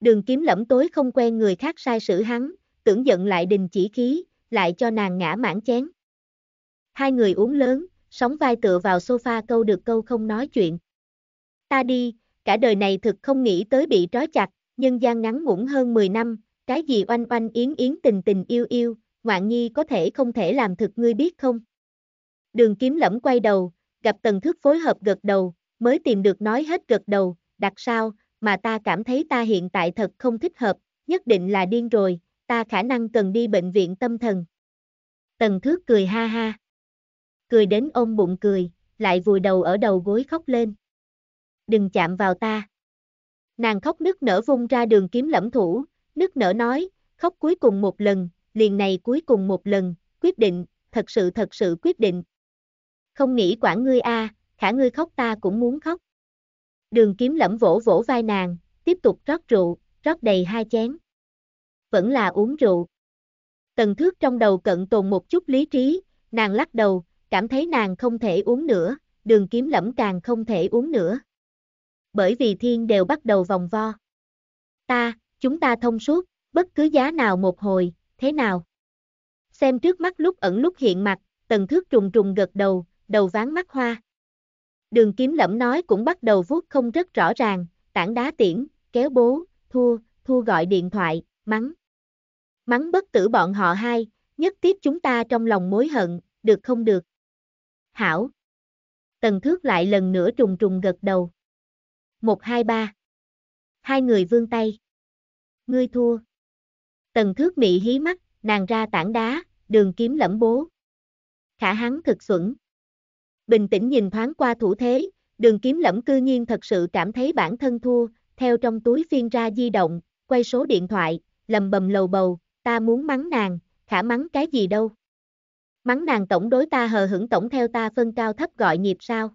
Đường kiếm lẫm tối không quen người khác sai sử hắn, tưởng giận lại đình chỉ khí, lại cho nàng ngã mãn chén. Hai người uống lớn, sóng vai tựa vào sofa câu được câu không nói chuyện. Ta đi, cả đời này thực không nghĩ tới bị trói chặt, nhân gian ngắn ngủn hơn 10 năm, cái gì oanh oanh yến yến tình tình yêu yêu, ngoạn nhi có thể không thể làm thực ngươi biết không? Đường kiếm lẫm quay đầu, gặp tần thức phối hợp gật đầu, mới tìm được nói hết gật đầu, đặt sao, mà ta cảm thấy ta hiện tại thật không thích hợp, nhất định là điên rồi, ta khả năng cần đi bệnh viện tâm thần. Tần thước cười ha ha. Cười đến ôm bụng cười, lại vùi đầu ở đầu gối khóc lên. Đừng chạm vào ta. Nàng khóc nức nở vung ra đường kiếm lẫm thủ, nức nở nói, khóc cuối cùng một lần, liền này cuối cùng một lần, quyết định, thật sự thật sự quyết định, không nghĩ quản ngươi a, à, khả ngươi khóc ta cũng muốn khóc. Đường kiếm lẫm vỗ vỗ vai nàng, tiếp tục rót rượu, rót đầy hai chén. Vẫn là uống rượu. Tần thước trong đầu cận tồn một chút lý trí, nàng lắc đầu, cảm thấy nàng không thể uống nữa, đường kiếm lẫm càng không thể uống nữa. Bởi vì thiên đều bắt đầu vòng vo. Ta, chúng ta thông suốt, bất cứ giá nào một hồi, thế nào? Xem trước mắt lúc ẩn lúc hiện mặt, tần thước trùng trùng gật đầu, đầu ván mắt hoa. Đường kiếm lẫm nói cũng bắt đầu vuốt không rất rõ ràng, tảng đá tiễn, kéo bố, thua, thua gọi điện thoại, mắng. Mắng bất tử bọn họ hai, nhất tiếp chúng ta trong lòng mối hận, được không được. Hảo. Tần thước lại lần nữa trùng trùng gật đầu. Một hai ba. Hai người vươn tay. Ngươi thua. Tần thước mị hí mắt, nàng ra tảng đá, đường kiếm lẫm bố. Khả hắn thực xuẩn bình tĩnh nhìn thoáng qua thủ thế, đường kiếm lẫm cư nhiên thật sự cảm thấy bản thân thua, theo trong túi phiên ra di động, quay số điện thoại, lầm bầm lầu bầu, ta muốn mắng nàng, khả mắng cái gì đâu. Mắng nàng tổng đối ta hờ hững tổng theo ta phân cao thấp gọi nhịp sao.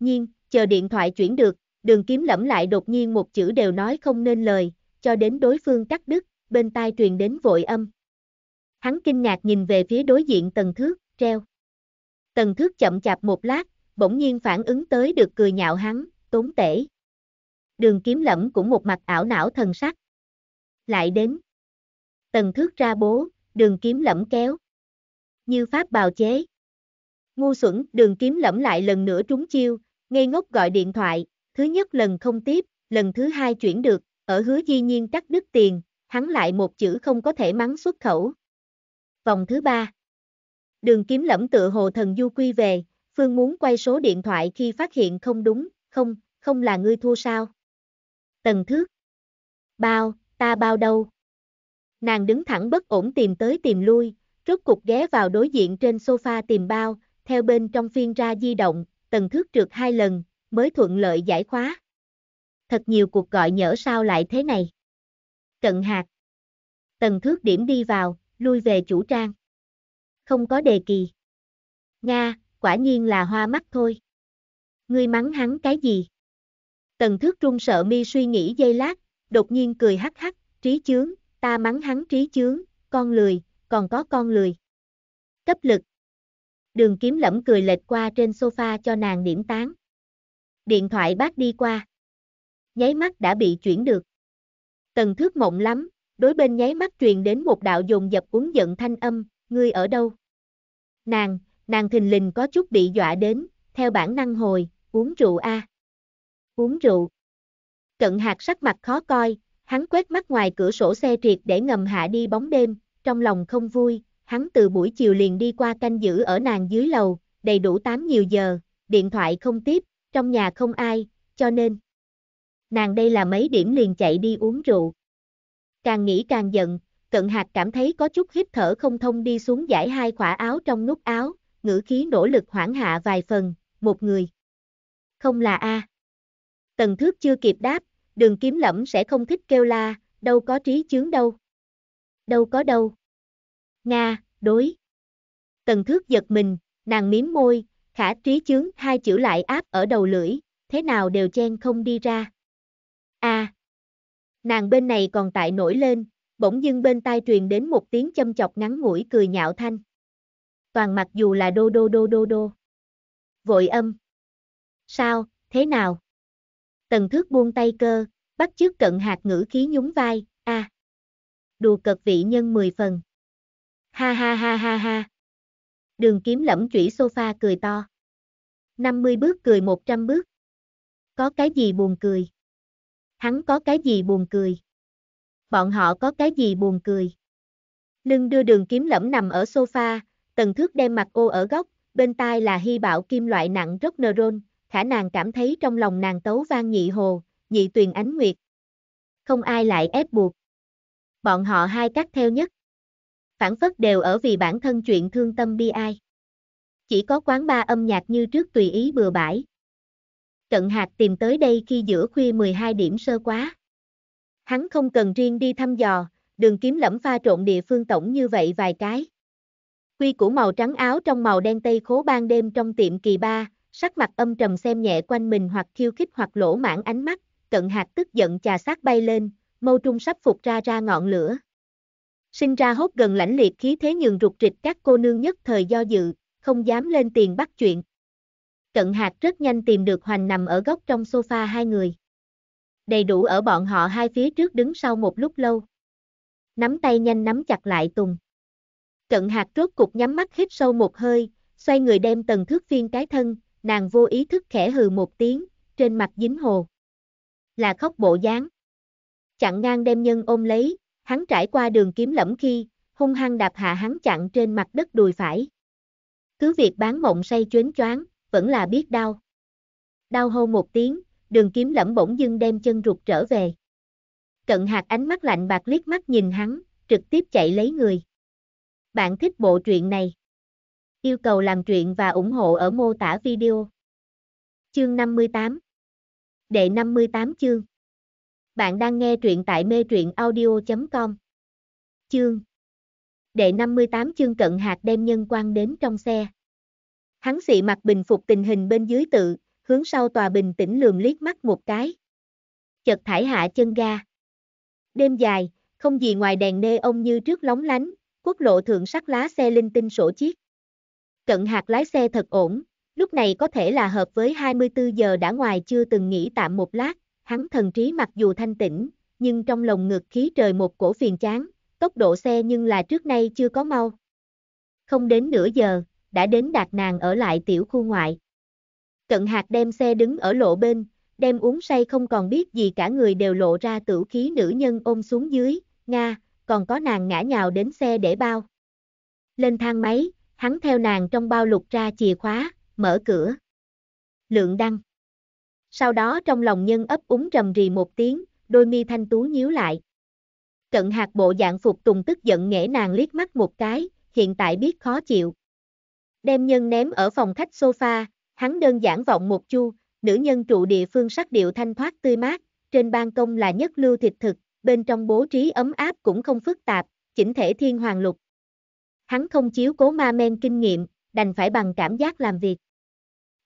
Nhiên, chờ điện thoại chuyển được, đường kiếm lẫm lại đột nhiên một chữ đều nói không nên lời, cho đến đối phương cắt đứt, bên tai truyền đến vội âm. Hắn kinh ngạc nhìn về phía đối diện tầng thước, treo. Tần thước chậm chạp một lát, bỗng nhiên phản ứng tới được cười nhạo hắn, tốn tể. Đường kiếm lẫm cũng một mặt ảo não thần sắc. Lại đến. Tần thước ra bố, đường kiếm lẫm kéo. Như pháp bào chế. Ngu xuẩn, đường kiếm lẫm lại lần nữa trúng chiêu, ngây ngốc gọi điện thoại, thứ nhất lần không tiếp, lần thứ hai chuyển được, ở hứa di nhiên cắt đứt tiền, hắn lại một chữ không có thể mắng xuất khẩu. Vòng thứ ba đường kiếm lẫm tựa hồ thần du quy về, Phương muốn quay số điện thoại khi phát hiện không đúng, không, không là ngươi thua sao. Tần thước. Bao, ta bao đâu. Nàng đứng thẳng bất ổn tìm tới tìm lui, rốt cục ghé vào đối diện trên sofa tìm bao, theo bên trong phiên ra di động, tần thước trượt hai lần, mới thuận lợi giải khóa. Thật nhiều cuộc gọi nhỡ sao lại thế này. Cận hạt. Tần thước điểm đi vào, lui về chủ trang không có đề kỳ. Nga, quả nhiên là hoa mắt thôi. Ngươi mắng hắn cái gì? Tần thước run sợ mi suy nghĩ giây lát, đột nhiên cười hắc hắc, trí chướng, ta mắng hắn trí chướng, con lười, còn có con lười. Cấp lực. Đường kiếm lẫm cười lệch qua trên sofa cho nàng điểm tán. Điện thoại bác đi qua. Nháy mắt đã bị chuyển được. Tần thước mộng lắm, đối bên nháy mắt truyền đến một đạo dùng dập uống giận thanh âm, ngươi ở đâu? Nàng, nàng thình lình có chút bị dọa đến, theo bản năng hồi, uống rượu a. À? Uống rượu. Cận hạt sắc mặt khó coi, hắn quét mắt ngoài cửa sổ xe triệt để ngầm hạ đi bóng đêm, trong lòng không vui, hắn từ buổi chiều liền đi qua canh giữ ở nàng dưới lầu, đầy đủ 8 nhiều giờ, điện thoại không tiếp, trong nhà không ai, cho nên. Nàng đây là mấy điểm liền chạy đi uống rượu. Càng nghĩ càng giận, Tận hạt cảm thấy có chút hít thở không thông đi xuống giải hai khỏa áo trong nút áo, ngữ khí nỗ lực hoảng hạ vài phần, một người. Không là A. Tần thước chưa kịp đáp, đường kiếm lẫm sẽ không thích kêu la, đâu có trí chướng đâu. Đâu có đâu. Nga, đối. Tần thước giật mình, nàng miếm môi, khả trí chướng hai chữ lại áp ở đầu lưỡi, thế nào đều chen không đi ra. A. nàng bên này còn tại nổi lên, bỗng dưng bên tai truyền đến một tiếng châm chọc ngắn ngủi cười nhạo thanh. Toàn mặc dù là đô đô đô đô đô. Vội âm. Sao, thế nào? Tần thước buông tay cơ, bắt chước cận hạt ngữ khí nhún vai, a à. Đùa cực vị nhân 10 phần. Ha ha ha ha ha. Đường kiếm lẫm chủy sofa cười to. 50 bước cười 100 bước. Có cái gì buồn cười? Hắn có cái gì buồn cười? bọn họ có cái gì buồn cười. Lưng đưa đường kiếm lẫm nằm ở sofa, tần thước đem mặt ô ở góc, bên tai là hy bảo kim loại nặng rất nơ rôn, khả nàng cảm thấy trong lòng nàng tấu vang nhị hồ, nhị tuyền ánh nguyệt. Không ai lại ép buộc. Bọn họ hai cắt theo nhất. Phản phất đều ở vì bản thân chuyện thương tâm bi ai. Chỉ có quán ba âm nhạc như trước tùy ý bừa bãi. Cận hạt tìm tới đây khi giữa khuya 12 điểm sơ quá. Hắn không cần riêng đi thăm dò, đường kiếm lẫm pha trộn địa phương tổng như vậy vài cái. Quy củ màu trắng áo trong màu đen tây khố ban đêm trong tiệm kỳ ba, sắc mặt âm trầm xem nhẹ quanh mình hoặc khiêu khích hoặc lỗ mãn ánh mắt, cận hạt tức giận chà sát bay lên, mâu trung sắp phục ra ra ngọn lửa. Sinh ra hốt gần lãnh liệt khí thế nhường rụt rịch các cô nương nhất thời do dự, không dám lên tiền bắt chuyện. Cận hạt rất nhanh tìm được hoành nằm ở góc trong sofa hai người đầy đủ ở bọn họ hai phía trước đứng sau một lúc lâu. Nắm tay nhanh nắm chặt lại Tùng. Cận hạt rốt cục nhắm mắt hít sâu một hơi, xoay người đem tần thước phiên cái thân, nàng vô ý thức khẽ hừ một tiếng, trên mặt dính hồ. Là khóc bộ dáng. Chặn ngang đem nhân ôm lấy, hắn trải qua đường kiếm lẫm khi, hung hăng đạp hạ hắn chặn trên mặt đất đùi phải. Cứ việc bán mộng say chuyến choáng, vẫn là biết đau. Đau hô một tiếng, đường kiếm lẫm bỗng dưng đem chân rụt trở về. Cận hạt ánh mắt lạnh bạc liếc mắt nhìn hắn, trực tiếp chạy lấy người. Bạn thích bộ truyện này? Yêu cầu làm truyện và ủng hộ ở mô tả video. Chương 58 Đệ 58 chương Bạn đang nghe truyện tại mê truyện audio.com Chương Đệ 58 chương cận hạt đem nhân quan đến trong xe. Hắn xị mặt bình phục tình hình bên dưới tự, hướng sau tòa bình tĩnh lườm liếc mắt một cái. Chợt thải hạ chân ga. Đêm dài, không gì ngoài đèn nê ông như trước lóng lánh, quốc lộ thượng sắc lá xe linh tinh sổ chiếc. Cận hạt lái xe thật ổn, lúc này có thể là hợp với 24 giờ đã ngoài chưa từng nghỉ tạm một lát, hắn thần trí mặc dù thanh tĩnh, nhưng trong lòng ngực khí trời một cổ phiền chán, tốc độ xe nhưng là trước nay chưa có mau. Không đến nửa giờ, đã đến đạt nàng ở lại tiểu khu ngoại. Cận hạt đem xe đứng ở lộ bên, đem uống say không còn biết gì cả người đều lộ ra tử khí nữ nhân ôm xuống dưới, Nga, còn có nàng ngã nhào đến xe để bao. Lên thang máy, hắn theo nàng trong bao lục ra chìa khóa, mở cửa. Lượng đăng. Sau đó trong lòng nhân ấp úng trầm rì một tiếng, đôi mi thanh tú nhíu lại. Cận hạt bộ dạng phục tùng tức giận nghẽ nàng liếc mắt một cái, hiện tại biết khó chịu. Đem nhân ném ở phòng khách sofa, Hắn đơn giản vọng một chu, nữ nhân trụ địa phương sắc điệu thanh thoát tươi mát, trên ban công là nhất lưu thịt thực, bên trong bố trí ấm áp cũng không phức tạp, chỉnh thể thiên hoàng lục. Hắn không chiếu cố ma men kinh nghiệm, đành phải bằng cảm giác làm việc.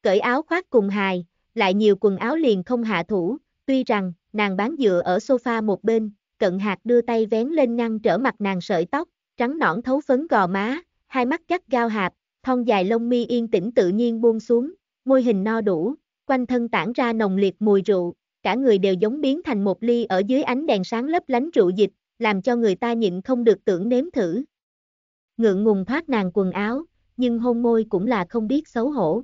Cởi áo khoác cùng hài, lại nhiều quần áo liền không hạ thủ, tuy rằng, nàng bán dựa ở sofa một bên, cận hạt đưa tay vén lên ngăn trở mặt nàng sợi tóc, trắng nõn thấu phấn gò má, hai mắt cắt gao hạp, thon dài lông mi yên tĩnh tự nhiên buông xuống, môi hình no đủ, quanh thân tản ra nồng liệt mùi rượu, cả người đều giống biến thành một ly ở dưới ánh đèn sáng lấp lánh rượu dịch, làm cho người ta nhịn không được tưởng nếm thử. Ngượng ngùng thoát nàng quần áo, nhưng hôn môi cũng là không biết xấu hổ.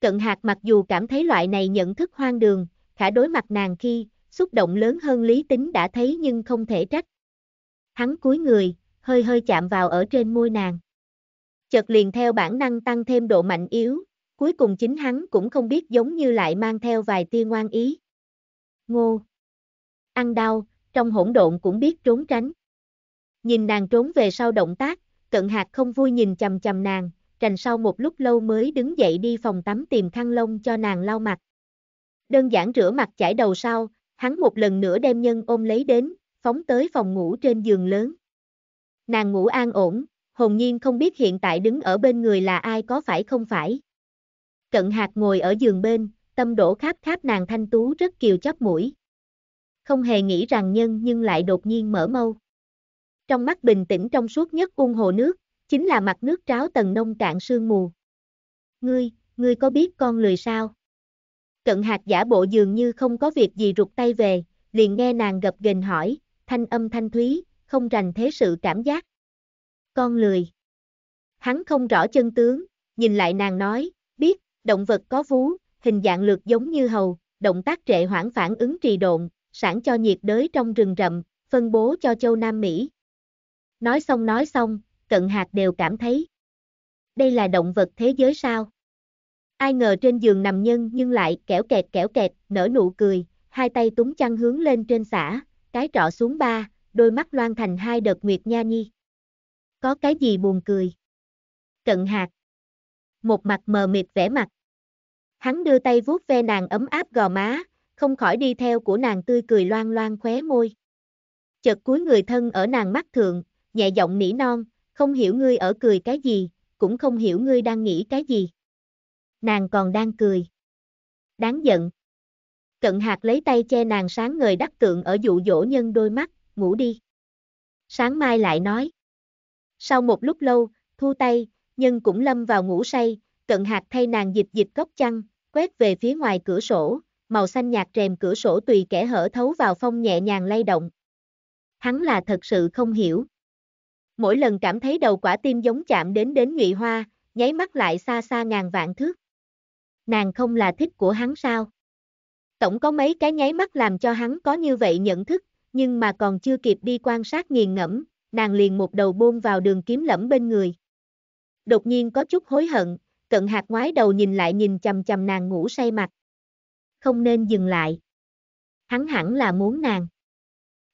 Cận hạt mặc dù cảm thấy loại này nhận thức hoang đường, khả đối mặt nàng khi, xúc động lớn hơn lý tính đã thấy nhưng không thể trách. Hắn cúi người, hơi hơi chạm vào ở trên môi nàng. Chợt liền theo bản năng tăng thêm độ mạnh yếu, Cuối cùng chính hắn cũng không biết giống như lại mang theo vài tia ngoan ý. Ngô. Ăn đau, trong hỗn độn cũng biết trốn tránh. Nhìn nàng trốn về sau động tác, cận hạt không vui nhìn chầm chầm nàng, trành sau một lúc lâu mới đứng dậy đi phòng tắm tìm khăn lông cho nàng lau mặt. Đơn giản rửa mặt chải đầu sau, hắn một lần nữa đem nhân ôm lấy đến, phóng tới phòng ngủ trên giường lớn. Nàng ngủ an ổn, hồn nhiên không biết hiện tại đứng ở bên người là ai có phải không phải. Cận hạt ngồi ở giường bên, tâm đổ kháp kháp nàng thanh tú rất kiều chóp mũi. Không hề nghĩ rằng nhân nhưng lại đột nhiên mở mâu. Trong mắt bình tĩnh trong suốt nhất cung hồ nước, chính là mặt nước tráo tầng nông cạn sương mù. Ngươi, ngươi có biết con lười sao? Cận hạt giả bộ dường như không có việc gì rụt tay về, liền nghe nàng gập ghềnh hỏi, thanh âm thanh thúy, không rành thế sự cảm giác. Con lười. Hắn không rõ chân tướng, nhìn lại nàng nói, biết, Động vật có vú, hình dạng lược giống như hầu, động tác trệ hoãn phản ứng trì độn, sản cho nhiệt đới trong rừng rậm, phân bố cho châu Nam Mỹ. Nói xong nói xong, cận hạt đều cảm thấy. Đây là động vật thế giới sao? Ai ngờ trên giường nằm nhân nhưng lại kẻo kẹt kẻo kẹt, nở nụ cười, hai tay túng chăn hướng lên trên xã, cái trọ xuống ba, đôi mắt loan thành hai đợt nguyệt nha nhi. Có cái gì buồn cười? Cận hạt. Một mặt mờ mịt vẻ mặt. Hắn đưa tay vuốt ve nàng ấm áp gò má, không khỏi đi theo của nàng tươi cười loan loan khóe môi. Chợt cuối người thân ở nàng mắt thượng, nhẹ giọng nỉ non, không hiểu ngươi ở cười cái gì, cũng không hiểu ngươi đang nghĩ cái gì. Nàng còn đang cười. Đáng giận. Cận hạt lấy tay che nàng sáng ngời đắc tượng ở dụ dỗ nhân đôi mắt, ngủ đi. Sáng mai lại nói. Sau một lúc lâu, thu tay, nhân cũng lâm vào ngủ say, cận hạt thay nàng dịch dịch góc chăn, quét về phía ngoài cửa sổ, màu xanh nhạt rèm cửa sổ tùy kẻ hở thấu vào phong nhẹ nhàng lay động. Hắn là thật sự không hiểu. Mỗi lần cảm thấy đầu quả tim giống chạm đến đến nhụy hoa, nháy mắt lại xa xa ngàn vạn thước. Nàng không là thích của hắn sao? Tổng có mấy cái nháy mắt làm cho hắn có như vậy nhận thức, nhưng mà còn chưa kịp đi quan sát nghiền ngẫm, nàng liền một đầu bôn vào đường kiếm lẫm bên người. Đột nhiên có chút hối hận, Cận hạt ngoái đầu nhìn lại nhìn chầm chầm nàng ngủ say mặt. Không nên dừng lại. Hắn hẳn là muốn nàng.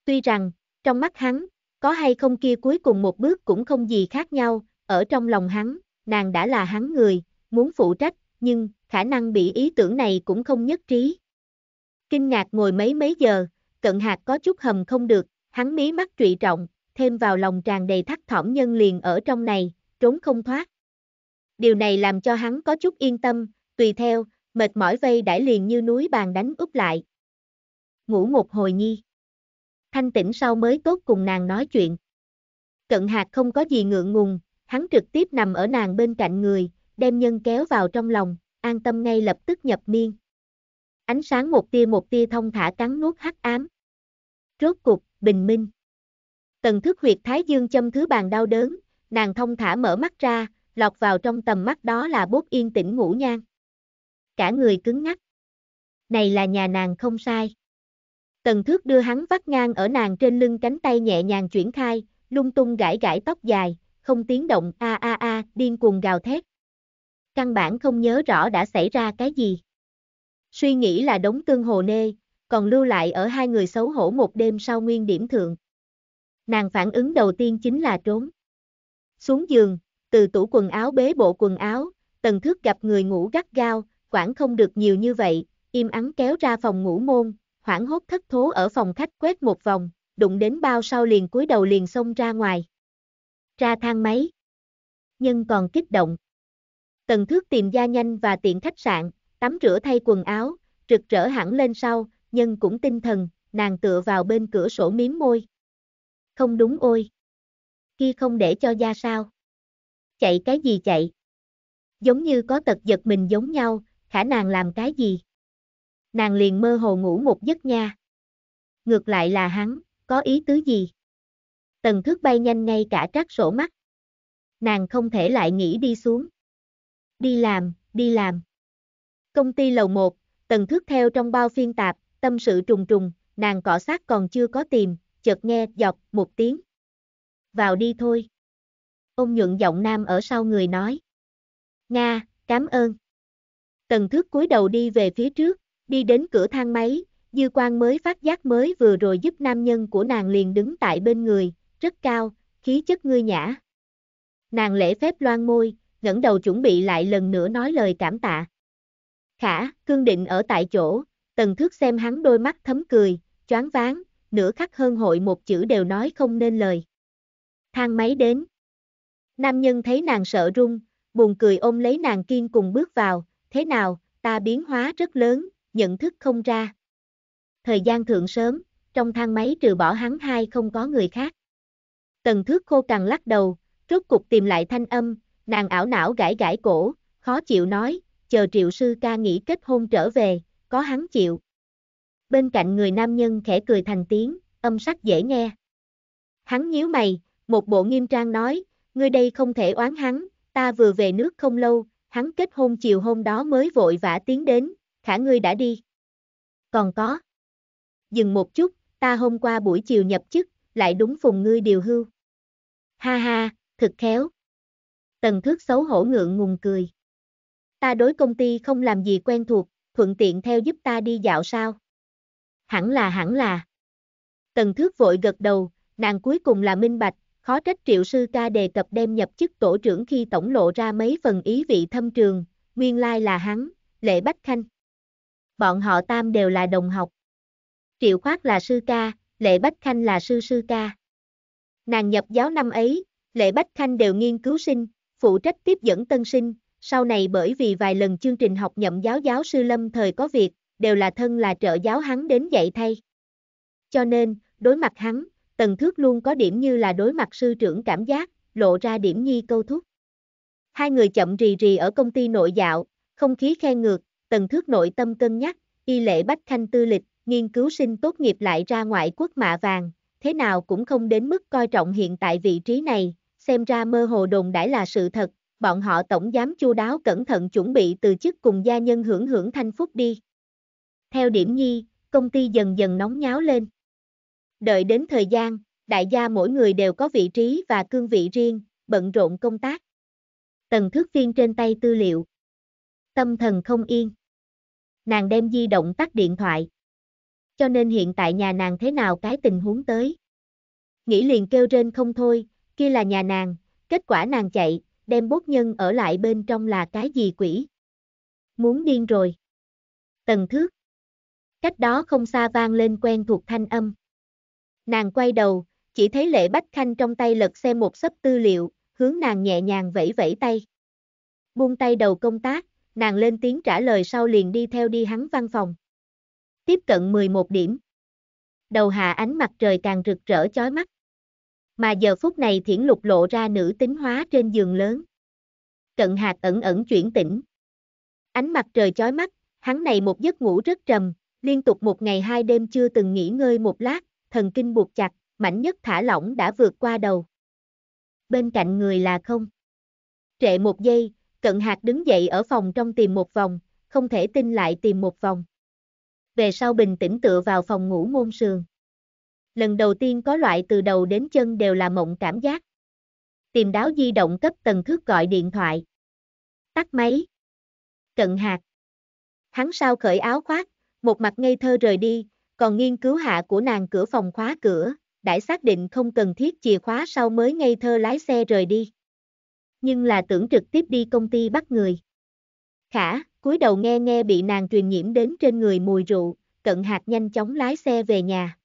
Tuy rằng, trong mắt hắn, có hay không kia cuối cùng một bước cũng không gì khác nhau, ở trong lòng hắn, nàng đã là hắn người, muốn phụ trách, nhưng, khả năng bị ý tưởng này cũng không nhất trí. Kinh ngạc ngồi mấy mấy giờ, cận hạt có chút hầm không được, hắn mí mắt trụy trọng, thêm vào lòng tràn đầy thắt thỏm nhân liền ở trong này, trốn không thoát. Điều này làm cho hắn có chút yên tâm, tùy theo, mệt mỏi vây đãi liền như núi bàn đánh úp lại. Ngủ một hồi nhi. Thanh tỉnh sau mới tốt cùng nàng nói chuyện. Cận hạt không có gì ngượng ngùng, hắn trực tiếp nằm ở nàng bên cạnh người, đem nhân kéo vào trong lòng, an tâm ngay lập tức nhập miên. Ánh sáng một tia một tia thông thả cắn nuốt hắc ám. Rốt cục, bình minh. Tần thức huyệt thái dương châm thứ bàn đau đớn, nàng thông thả mở mắt ra, lọt vào trong tầm mắt đó là bốt yên tĩnh ngủ nhan. Cả người cứng ngắc. Này là nhà nàng không sai. Tần thước đưa hắn vắt ngang ở nàng trên lưng cánh tay nhẹ nhàng chuyển khai, lung tung gãi gãi tóc dài, không tiếng động a a a, điên cuồng gào thét. Căn bản không nhớ rõ đã xảy ra cái gì. Suy nghĩ là đống tương hồ nê, còn lưu lại ở hai người xấu hổ một đêm sau nguyên điểm thượng. Nàng phản ứng đầu tiên chính là trốn. Xuống giường, từ tủ quần áo bế bộ quần áo, tần thước gặp người ngủ gắt gao, quản không được nhiều như vậy, im ắng kéo ra phòng ngủ môn, hoảng hốt thất thố ở phòng khách quét một vòng, đụng đến bao sau liền cúi đầu liền xông ra ngoài. Ra thang máy. Nhân còn kích động. Tần thước tìm gia nhanh và tiện khách sạn, tắm rửa thay quần áo, rực rỡ hẳn lên sau, nhân cũng tinh thần, nàng tựa vào bên cửa sổ miếm môi. Không đúng ôi. Kia không để cho gia sao chạy cái gì chạy? Giống như có tật giật mình giống nhau, khả nàng làm cái gì? Nàng liền mơ hồ ngủ một giấc nha. Ngược lại là hắn, có ý tứ gì? Tần thức bay nhanh ngay cả trát sổ mắt. Nàng không thể lại nghĩ đi xuống. Đi làm, đi làm. Công ty lầu 1, tần thức theo trong bao phiên tạp, tâm sự trùng trùng, nàng cọ sát còn chưa có tìm, chợt nghe dọc một tiếng. Vào đi thôi ông nhuận giọng nam ở sau người nói. Nga, cảm ơn. Tần thước cúi đầu đi về phía trước, đi đến cửa thang máy, dư quan mới phát giác mới vừa rồi giúp nam nhân của nàng liền đứng tại bên người, rất cao, khí chất ngươi nhã. Nàng lễ phép loan môi, ngẩng đầu chuẩn bị lại lần nữa nói lời cảm tạ. Khả, cương định ở tại chỗ, tần thước xem hắn đôi mắt thấm cười, choáng váng, nửa khắc hơn hội một chữ đều nói không nên lời. Thang máy đến. Nam nhân thấy nàng sợ run, buồn cười ôm lấy nàng kiên cùng bước vào, thế nào, ta biến hóa rất lớn, nhận thức không ra. Thời gian thượng sớm, trong thang máy trừ bỏ hắn hai không có người khác. Tần thước khô càng lắc đầu, rốt cục tìm lại thanh âm, nàng ảo não gãi gãi cổ, khó chịu nói, chờ triệu sư ca nghỉ kết hôn trở về, có hắn chịu. Bên cạnh người nam nhân khẽ cười thành tiếng, âm sắc dễ nghe. Hắn nhíu mày, một bộ nghiêm trang nói, ngươi đây không thể oán hắn, ta vừa về nước không lâu, hắn kết hôn chiều hôm đó mới vội vã tiến đến, khả ngươi đã đi. Còn có. Dừng một chút, ta hôm qua buổi chiều nhập chức, lại đúng phùng ngươi điều hưu. Ha ha, thật khéo. Tần thước xấu hổ ngượng ngùng cười. Ta đối công ty không làm gì quen thuộc, thuận tiện theo giúp ta đi dạo sao. Hẳn là hẳn là. Tần thước vội gật đầu, nàng cuối cùng là minh bạch, Khó trách triệu sư ca đề cập đem nhập chức tổ trưởng khi tổng lộ ra mấy phần ý vị thâm trường, nguyên lai là hắn, Lệ Bách Khanh. Bọn họ tam đều là đồng học. Triệu khoát là sư ca, Lệ Bách Khanh là sư sư ca. Nàng nhập giáo năm ấy, Lệ Bách Khanh đều nghiên cứu sinh, phụ trách tiếp dẫn tân sinh, sau này bởi vì vài lần chương trình học nhậm giáo giáo sư Lâm thời có việc, đều là thân là trợ giáo hắn đến dạy thay. Cho nên, đối mặt hắn, Tần thước luôn có điểm như là đối mặt sư trưởng cảm giác, lộ ra điểm nhi câu thúc. Hai người chậm rì rì ở công ty nội dạo, không khí khen ngược, tần thước nội tâm cân nhắc, y lệ bách khanh tư lịch, nghiên cứu sinh tốt nghiệp lại ra ngoại quốc mạ vàng, thế nào cũng không đến mức coi trọng hiện tại vị trí này, xem ra mơ hồ đồn đãi là sự thật, bọn họ tổng giám chu đáo cẩn thận chuẩn bị từ chức cùng gia nhân hưởng hưởng thanh phúc đi. Theo điểm nhi, công ty dần dần nóng nháo lên. Đợi đến thời gian, đại gia mỗi người đều có vị trí và cương vị riêng, bận rộn công tác. Tần thước phiên trên tay tư liệu. Tâm thần không yên. Nàng đem di động tắt điện thoại. Cho nên hiện tại nhà nàng thế nào cái tình huống tới. Nghĩ liền kêu trên không thôi, kia là nhà nàng, kết quả nàng chạy, đem bốt nhân ở lại bên trong là cái gì quỷ. Muốn điên rồi. Tần thước. Cách đó không xa vang lên quen thuộc thanh âm. Nàng quay đầu, chỉ thấy Lệ Bách Khanh trong tay lật xem một sấp tư liệu, hướng nàng nhẹ nhàng vẫy vẫy tay. Buông tay đầu công tác, nàng lên tiếng trả lời sau liền đi theo đi hắn văn phòng. Tiếp cận 11 điểm. Đầu hạ ánh mặt trời càng rực rỡ chói mắt. Mà giờ phút này thiển lục lộ ra nữ tính hóa trên giường lớn. Cận hạt ẩn ẩn chuyển tỉnh. Ánh mặt trời chói mắt, hắn này một giấc ngủ rất trầm, liên tục một ngày hai đêm chưa từng nghỉ ngơi một lát, thần kinh buộc chặt, mảnh nhất thả lỏng đã vượt qua đầu. Bên cạnh người là không. Trệ một giây, cận hạt đứng dậy ở phòng trong tìm một vòng, không thể tin lại tìm một vòng. Về sau bình tĩnh tựa vào phòng ngủ môn sườn. Lần đầu tiên có loại từ đầu đến chân đều là mộng cảm giác. Tìm đáo di động cấp tầng thước gọi điện thoại. Tắt máy. Cận hạt. Hắn sao khởi áo khoác, một mặt ngây thơ rời đi, còn nghiên cứu hạ của nàng cửa phòng khóa cửa, đã xác định không cần thiết chìa khóa sau mới ngây thơ lái xe rời đi. Nhưng là tưởng trực tiếp đi công ty bắt người. Khả, cúi đầu nghe nghe bị nàng truyền nhiễm đến trên người mùi rượu, cận hạt nhanh chóng lái xe về nhà.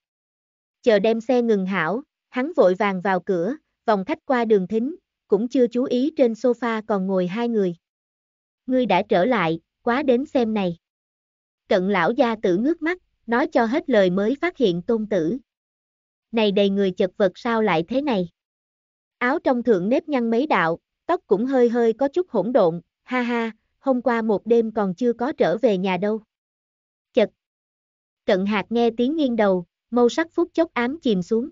Chờ đem xe ngừng hảo, hắn vội vàng vào cửa, vòng khách qua đường thính, cũng chưa chú ý trên sofa còn ngồi hai người. Ngươi đã trở lại, quá đến xem này. Cận lão gia tử ngước mắt, nói cho hết lời mới phát hiện tôn tử. Này đầy người chật vật sao lại thế này? Áo trong thượng nếp nhăn mấy đạo, tóc cũng hơi hơi có chút hỗn độn, ha ha, hôm qua một đêm còn chưa có trở về nhà đâu. Chật. Cận hạt nghe tiếng nghiêng đầu, mâu sắc phút chốc ám chìm xuống.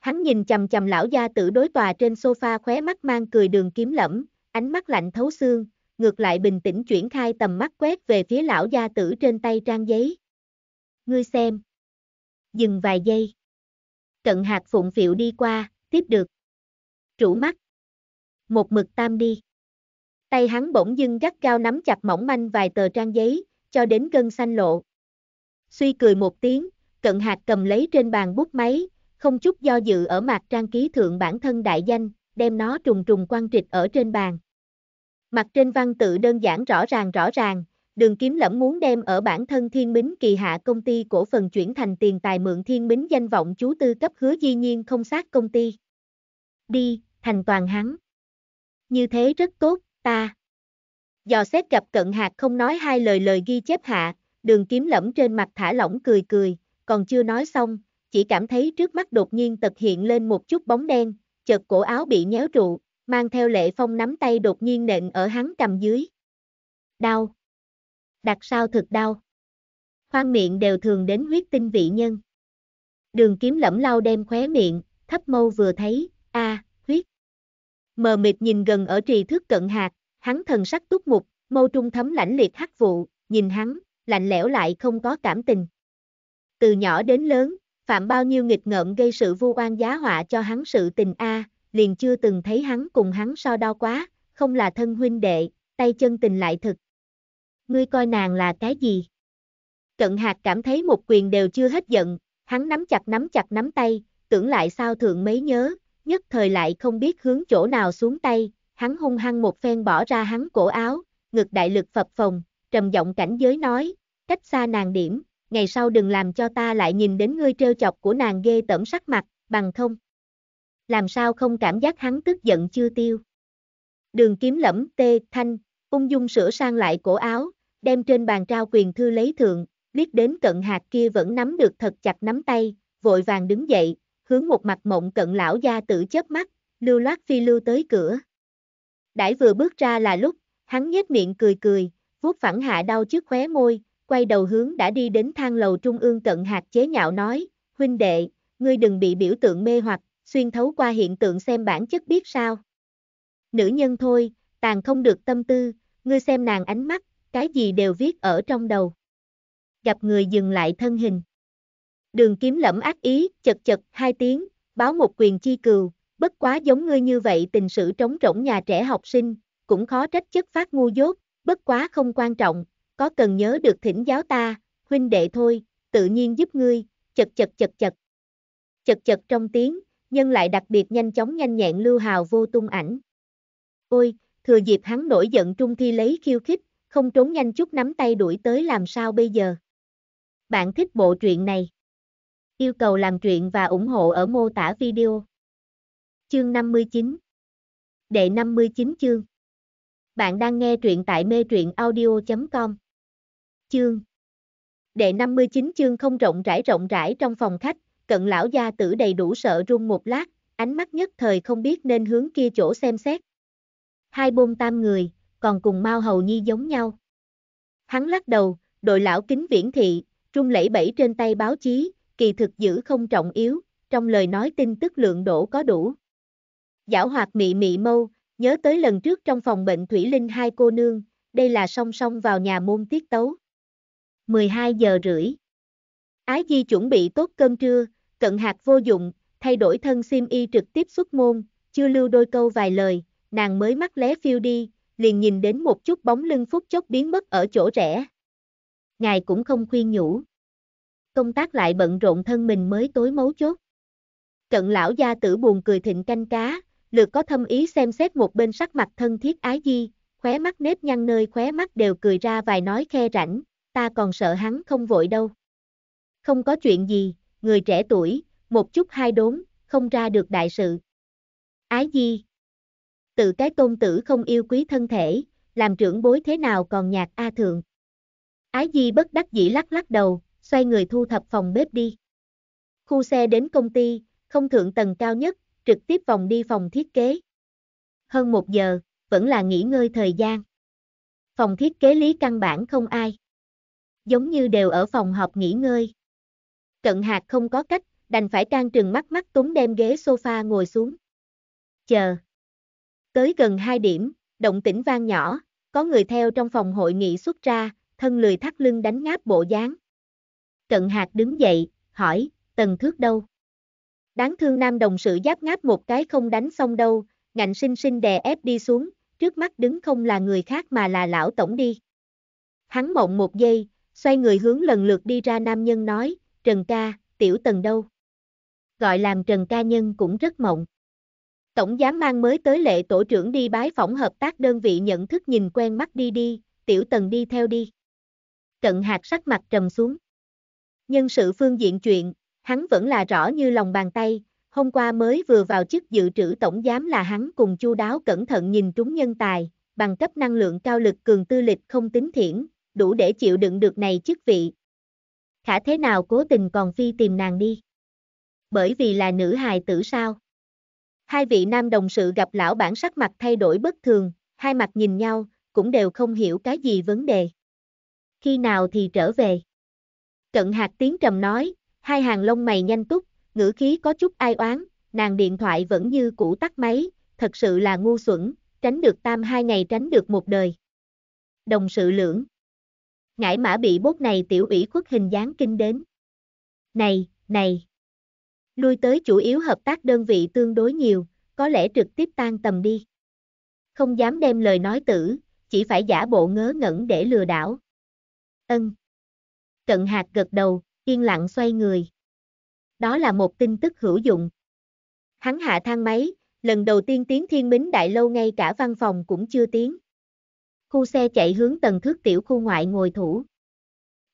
Hắn nhìn chầm chầm lão gia tử đối tòa trên sofa khóe mắt mang cười đường kiếm lẫm, ánh mắt lạnh thấu xương, ngược lại bình tĩnh chuyển khai tầm mắt quét về phía lão gia tử trên tay trang giấy, ngươi xem. Dừng vài giây. Cận hạt phụng phiệu đi qua, tiếp được. Rủ mắt. Một mực tam đi. Tay hắn bỗng dưng gắt cao nắm chặt mỏng manh vài tờ trang giấy, cho đến gân xanh lộ. Suy cười một tiếng, cận hạt cầm lấy trên bàn bút máy, không chút do dự ở mặt trang ký thượng bản thân đại danh, đem nó trùng trùng quan trịch ở trên bàn. Mặt trên văn tự đơn giản rõ ràng rõ ràng, Đường Kiếm Lẫm muốn đem ở bản thân Thiên Bính kỳ hạ công ty cổ phần chuyển thành tiền tài mượn Thiên Bính danh vọng chú tư cấp hứa di nhiên không sát công ty. Đi, thành toàn hắn. Như thế rất tốt, ta. Dò xét gặp cận hạt không nói hai lời lời ghi chép hạ, đường kiếm lẫm trên mặt thả lỏng cười cười, còn chưa nói xong, chỉ cảm thấy trước mắt đột nhiên tật hiện lên một chút bóng đen, chợt cổ áo bị nhéo trụ, mang theo lệ phong nắm tay đột nhiên nện ở hắn cầm dưới. Đau đặt sao thực đau. khoan miệng đều thường đến huyết tinh vị nhân. Đường kiếm lẫm lau đem khóe miệng, thấp mâu vừa thấy, a huyết. Mờ mịt nhìn gần ở trì thước cận hạt, hắn thần sắc túc mục, mâu trung thấm lãnh liệt hắc vụ, nhìn hắn, lạnh lẽo lại không có cảm tình. Từ nhỏ đến lớn, phạm bao nhiêu nghịch ngợm gây sự vu oan giá họa cho hắn sự tình a, liền chưa từng thấy hắn cùng hắn so đo quá, không là thân huynh đệ, tay chân tình lại thực ngươi coi nàng là cái gì? Cận hạt cảm thấy một quyền đều chưa hết giận, hắn nắm chặt nắm chặt nắm tay, tưởng lại sao thượng mấy nhớ, nhất thời lại không biết hướng chỗ nào xuống tay, hắn hung hăng một phen bỏ ra hắn cổ áo, ngực đại lực phập phồng, trầm giọng cảnh giới nói, cách xa nàng điểm, ngày sau đừng làm cho ta lại nhìn đến ngươi trêu chọc của nàng ghê tẩm sắc mặt, bằng không. Làm sao không cảm giác hắn tức giận chưa tiêu. Đường kiếm lẫm tê thanh ung dung sửa sang lại cổ áo, đem trên bàn trao quyền thư lấy thượng, liếc đến cận hạt kia vẫn nắm được thật chặt nắm tay, vội vàng đứng dậy, hướng một mặt mộng cận lão gia tử chớp mắt, lưu loát phi lưu tới cửa. Đãi vừa bước ra là lúc, hắn nhếch miệng cười cười, vuốt phẳng hạ đau trước khóe môi, quay đầu hướng đã đi đến thang lầu trung ương cận hạt chế nhạo nói, huynh đệ, ngươi đừng bị biểu tượng mê hoặc, xuyên thấu qua hiện tượng xem bản chất biết sao. Nữ nhân thôi, tàn không được tâm tư, ngươi xem nàng ánh mắt, cái gì đều viết ở trong đầu. Gặp người dừng lại thân hình. Đường kiếm lẫm ác ý, chật chật, hai tiếng, báo một quyền chi cừu, bất quá giống ngươi như vậy tình sự trống rỗng nhà trẻ học sinh, cũng khó trách chất phát ngu dốt, bất quá không quan trọng, có cần nhớ được thỉnh giáo ta, huynh đệ thôi, tự nhiên giúp ngươi, chật chật chật chật. Chật chật trong tiếng, nhân lại đặc biệt nhanh chóng nhanh nhẹn lưu hào vô tung ảnh. Ôi, thừa dịp hắn nổi giận Trung Thi lấy khiêu khích, không trốn nhanh chút nắm tay đuổi tới làm sao bây giờ. Bạn thích bộ truyện này? Yêu cầu làm truyện và ủng hộ ở mô tả video. Chương 59 Đệ 59 chương Bạn đang nghe truyện tại mê truyện audio.com Chương Đệ 59 chương không rộng rãi rộng rãi trong phòng khách, cận lão gia tử đầy đủ sợ run một lát, ánh mắt nhất thời không biết nên hướng kia chỗ xem xét, hai bôn tam người, còn cùng Mao Hầu Nhi giống nhau. Hắn lắc đầu, đội lão kính viễn thị, trung lẫy bẫy trên tay báo chí, kỳ thực giữ không trọng yếu, trong lời nói tin tức lượng đổ có đủ. Giảo hoạt mị mị mâu, nhớ tới lần trước trong phòng bệnh Thủy Linh hai cô nương, đây là song song vào nhà môn tiết tấu. 12 giờ rưỡi. Ái Di chuẩn bị tốt cơm trưa, cận hạt vô dụng, thay đổi thân sim y trực tiếp xuất môn, chưa lưu đôi câu vài lời, nàng mới mắt lé phiêu đi, liền nhìn đến một chút bóng lưng phút chốc biến mất ở chỗ rẽ. Ngài cũng không khuyên nhủ. Công tác lại bận rộn thân mình mới tối mấu chốt. Cận lão gia tử buồn cười thịnh canh cá, lượt có thâm ý xem xét một bên sắc mặt thân thiết ái di, khóe mắt nếp nhăn nơi khóe mắt đều cười ra vài nói khe rảnh, ta còn sợ hắn không vội đâu. Không có chuyện gì, người trẻ tuổi, một chút hai đốn, không ra được đại sự. Ái di tự cái tôn tử không yêu quý thân thể, làm trưởng bối thế nào còn nhạc A Thượng. Ái Di bất đắc dĩ lắc lắc đầu, xoay người thu thập phòng bếp đi. Khu xe đến công ty, không thượng tầng cao nhất, trực tiếp vòng đi phòng thiết kế. Hơn một giờ, vẫn là nghỉ ngơi thời gian. Phòng thiết kế lý căn bản không ai. Giống như đều ở phòng họp nghỉ ngơi. Cận hạt không có cách, đành phải trang trừng mắt mắt túng đem ghế sofa ngồi xuống. Chờ. Tới gần 2 điểm, động tĩnh vang nhỏ, có người theo trong phòng hội nghị xuất ra, thân lười thắt lưng đánh ngáp bộ dáng. Cận hạt đứng dậy, hỏi, tần thước đâu? Đáng thương nam đồng sự giáp ngáp một cái không đánh xong đâu, ngạnh sinh sinh đè ép đi xuống, trước mắt đứng không là người khác mà là lão tổng đi. Hắn mộng một giây, xoay người hướng lần lượt đi ra nam nhân nói, Trần ca, tiểu tần đâu? Gọi làm Trần ca nhân cũng rất mộng. Tổng giám mang mới tới lệ tổ trưởng đi bái phỏng hợp tác đơn vị nhận thức nhìn quen mắt đi đi, tiểu tần đi theo đi. Trận hạt sắc mặt trầm xuống. Nhân sự phương diện chuyện, hắn vẫn là rõ như lòng bàn tay, hôm qua mới vừa vào chức dự trữ tổng giám là hắn cùng chu đáo cẩn thận nhìn trúng nhân tài, bằng cấp năng lượng cao lực cường tư lịch không tính thiển, đủ để chịu đựng được này chức vị. Khả thế nào cố tình còn phi tìm nàng đi? Bởi vì là nữ hài tử sao? Hai vị nam đồng sự gặp lão bản sắc mặt thay đổi bất thường, hai mặt nhìn nhau, cũng đều không hiểu cái gì vấn đề. Khi nào thì trở về? Cận hạt tiếng trầm nói, hai hàng lông mày nhanh túc, ngữ khí có chút ai oán, nàng điện thoại vẫn như cũ tắt máy, thật sự là ngu xuẩn, tránh được tam hai ngày tránh được một đời. Đồng sự lưỡng. Ngải mã bị bốt này tiểu ủy khuất hình dáng kinh đến. Này, này. Lui tới chủ yếu hợp tác đơn vị tương đối nhiều, có lẽ trực tiếp tan tầm đi. Không dám đem lời nói tử, chỉ phải giả bộ ngớ ngẩn để lừa đảo. Ân. Cận hạt gật đầu, yên lặng xoay người. Đó là một tin tức hữu dụng. Hắn hạ thang máy, lần đầu tiên tiến thiên bính đại lâu ngay cả văn phòng cũng chưa tiến. Khu xe chạy hướng tầng thước tiểu khu ngoại ngồi thủ.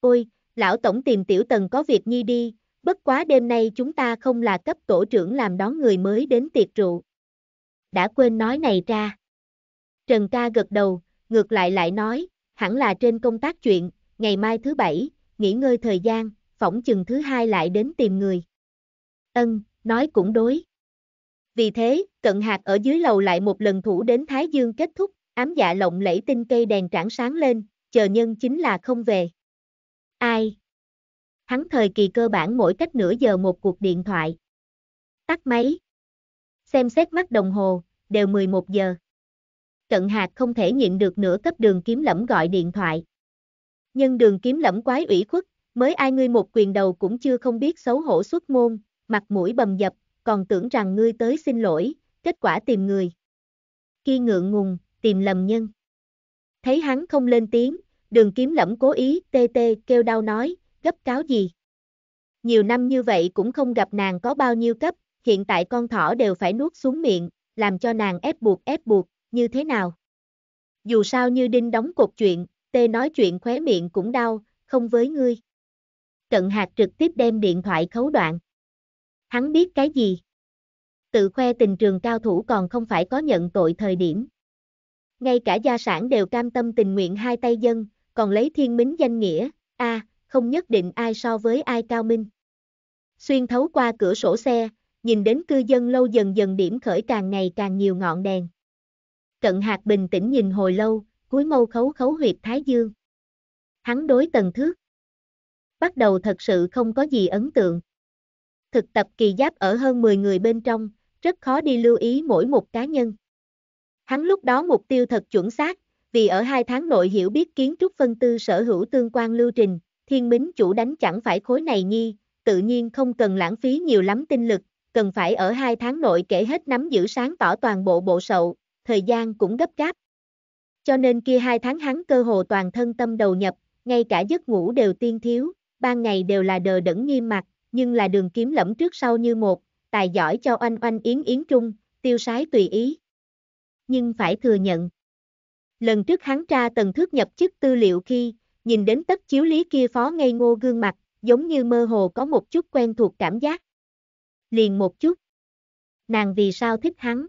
Ôi, lão tổng tìm tiểu tầng có việc nhi đi, bất quá đêm nay chúng ta không là cấp tổ trưởng làm đón người mới đến tiệc rượu. Đã quên nói này ra. Trần ca gật đầu, ngược lại lại nói, hẳn là trên công tác chuyện, ngày mai thứ bảy, nghỉ ngơi thời gian, phỏng chừng thứ hai lại đến tìm người. Ân, nói cũng đối. Vì thế, cận hạt ở dưới lầu lại một lần thủ đến Thái Dương kết thúc, ám dạ lộng lẫy tinh cây đèn trảng sáng lên, chờ nhân chính là không về. Ai? hắn thời kỳ cơ bản mỗi cách nửa giờ một cuộc điện thoại. Tắt máy. Xem xét mắt đồng hồ, đều 11 giờ. Cận hạt không thể nhịn được nửa cấp đường kiếm lẫm gọi điện thoại. Nhưng đường kiếm lẫm quái ủy khuất, mới ai ngươi một quyền đầu cũng chưa không biết xấu hổ xuất môn, mặt mũi bầm dập, còn tưởng rằng ngươi tới xin lỗi, kết quả tìm người. Khi ngượng ngùng, tìm lầm nhân. Thấy hắn không lên tiếng, đường kiếm lẫm cố ý, tê tê, kêu đau nói, gấp cáo gì. Nhiều năm như vậy cũng không gặp nàng có bao nhiêu cấp, hiện tại con thỏ đều phải nuốt xuống miệng, làm cho nàng ép buộc ép buộc, như thế nào. Dù sao như đinh đóng cột chuyện, tê nói chuyện khóe miệng cũng đau, không với ngươi. Cận hạt trực tiếp đem điện thoại khấu đoạn. Hắn biết cái gì? Tự khoe tình trường cao thủ còn không phải có nhận tội thời điểm. Ngay cả gia sản đều cam tâm tình nguyện hai tay dân, còn lấy thiên mính danh nghĩa, a à, không nhất định ai so với ai cao minh. Xuyên thấu qua cửa sổ xe, nhìn đến cư dân lâu dần dần điểm khởi càng ngày càng nhiều ngọn đèn. Cận hạt bình tĩnh nhìn hồi lâu, cuối mâu khấu khấu huyệt thái dương. Hắn đối tần thước. Bắt đầu thật sự không có gì ấn tượng. Thực tập kỳ giáp ở hơn 10 người bên trong, rất khó đi lưu ý mỗi một cá nhân. Hắn lúc đó mục tiêu thật chuẩn xác, vì ở hai tháng nội hiểu biết kiến trúc phân tư sở hữu tương quan lưu trình, thiên bính chủ đánh chẳng phải khối này nhi, tự nhiên không cần lãng phí nhiều lắm tinh lực, cần phải ở hai tháng nội kể hết nắm giữ sáng tỏ toàn bộ bộ sậu, thời gian cũng gấp gáp. Cho nên kia hai tháng hắn cơ hồ toàn thân tâm đầu nhập, ngay cả giấc ngủ đều tiên thiếu, ban ngày đều là đờ đẫn nghiêm mặt, nhưng là đường kiếm lẫm trước sau như một, tài giỏi cho oanh oanh yến yến trung, tiêu sái tùy ý. Nhưng phải thừa nhận. Lần trước hắn tra tần thức nhập chức tư liệu khi, nhìn đến tất chiếu lý kia phó ngây ngô gương mặt, giống như mơ hồ có một chút quen thuộc cảm giác. Liền một chút. Nàng vì sao thích hắn?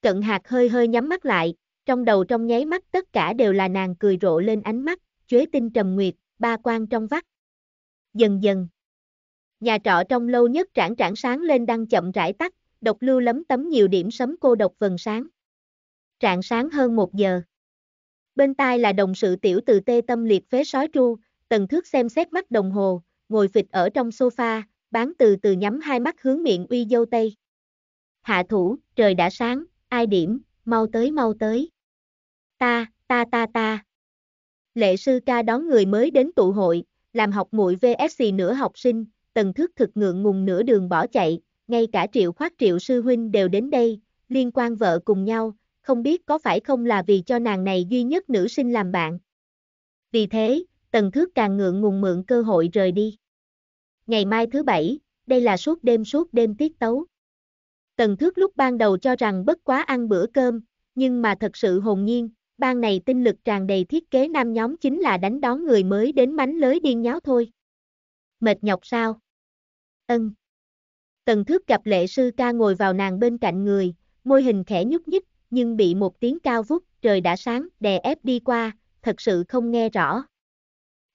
Cận hạt hơi hơi nhắm mắt lại, trong đầu trong nháy mắt tất cả đều là nàng cười rộ lên ánh mắt, chuế tinh trầm nguyệt, ba quan trong vắt. Dần dần. Nhà trọ trong lâu nhất trảng trảng sáng lên đang chậm rãi tắt, độc lưu lấm tấm nhiều điểm sấm cô độc vần sáng. Trạng sáng hơn một giờ bên tai là đồng sự tiểu từ tê tâm liệt phế sói tru, tần thước xem xét mắt đồng hồ, ngồi phịch ở trong sofa, bán từ từ nhắm hai mắt hướng miệng uy dâu tây. Hạ thủ, trời đã sáng, ai điểm, mau tới mau tới. Ta, ta ta ta. Lệ sư ca đón người mới đến tụ hội, làm học muội VSC nửa học sinh, tần thước thực ngượng ngùng nửa đường bỏ chạy, ngay cả triệu khoát triệu sư huynh đều đến đây, liên quan vợ cùng nhau, không biết có phải không là vì cho nàng này duy nhất nữ sinh làm bạn. Vì thế, tần thước càng ngượng ngùng mượn cơ hội rời đi. Ngày mai thứ bảy, đây là suốt đêm suốt đêm tiết tấu. Tần thước lúc ban đầu cho rằng bất quá ăn bữa cơm, nhưng mà thật sự hồn nhiên, ban này tinh lực tràn đầy thiết kế nam nhóm chính là đánh đón người mới đến mánh lới điên nháo thôi. Mệt nhọc sao? Ân. Tần thước gặp lệ sư ca ngồi vào nàng bên cạnh người, môi hình khẽ nhúc nhích, nhưng bị một tiếng cao vút, trời đã sáng, đè ép đi qua, thật sự không nghe rõ.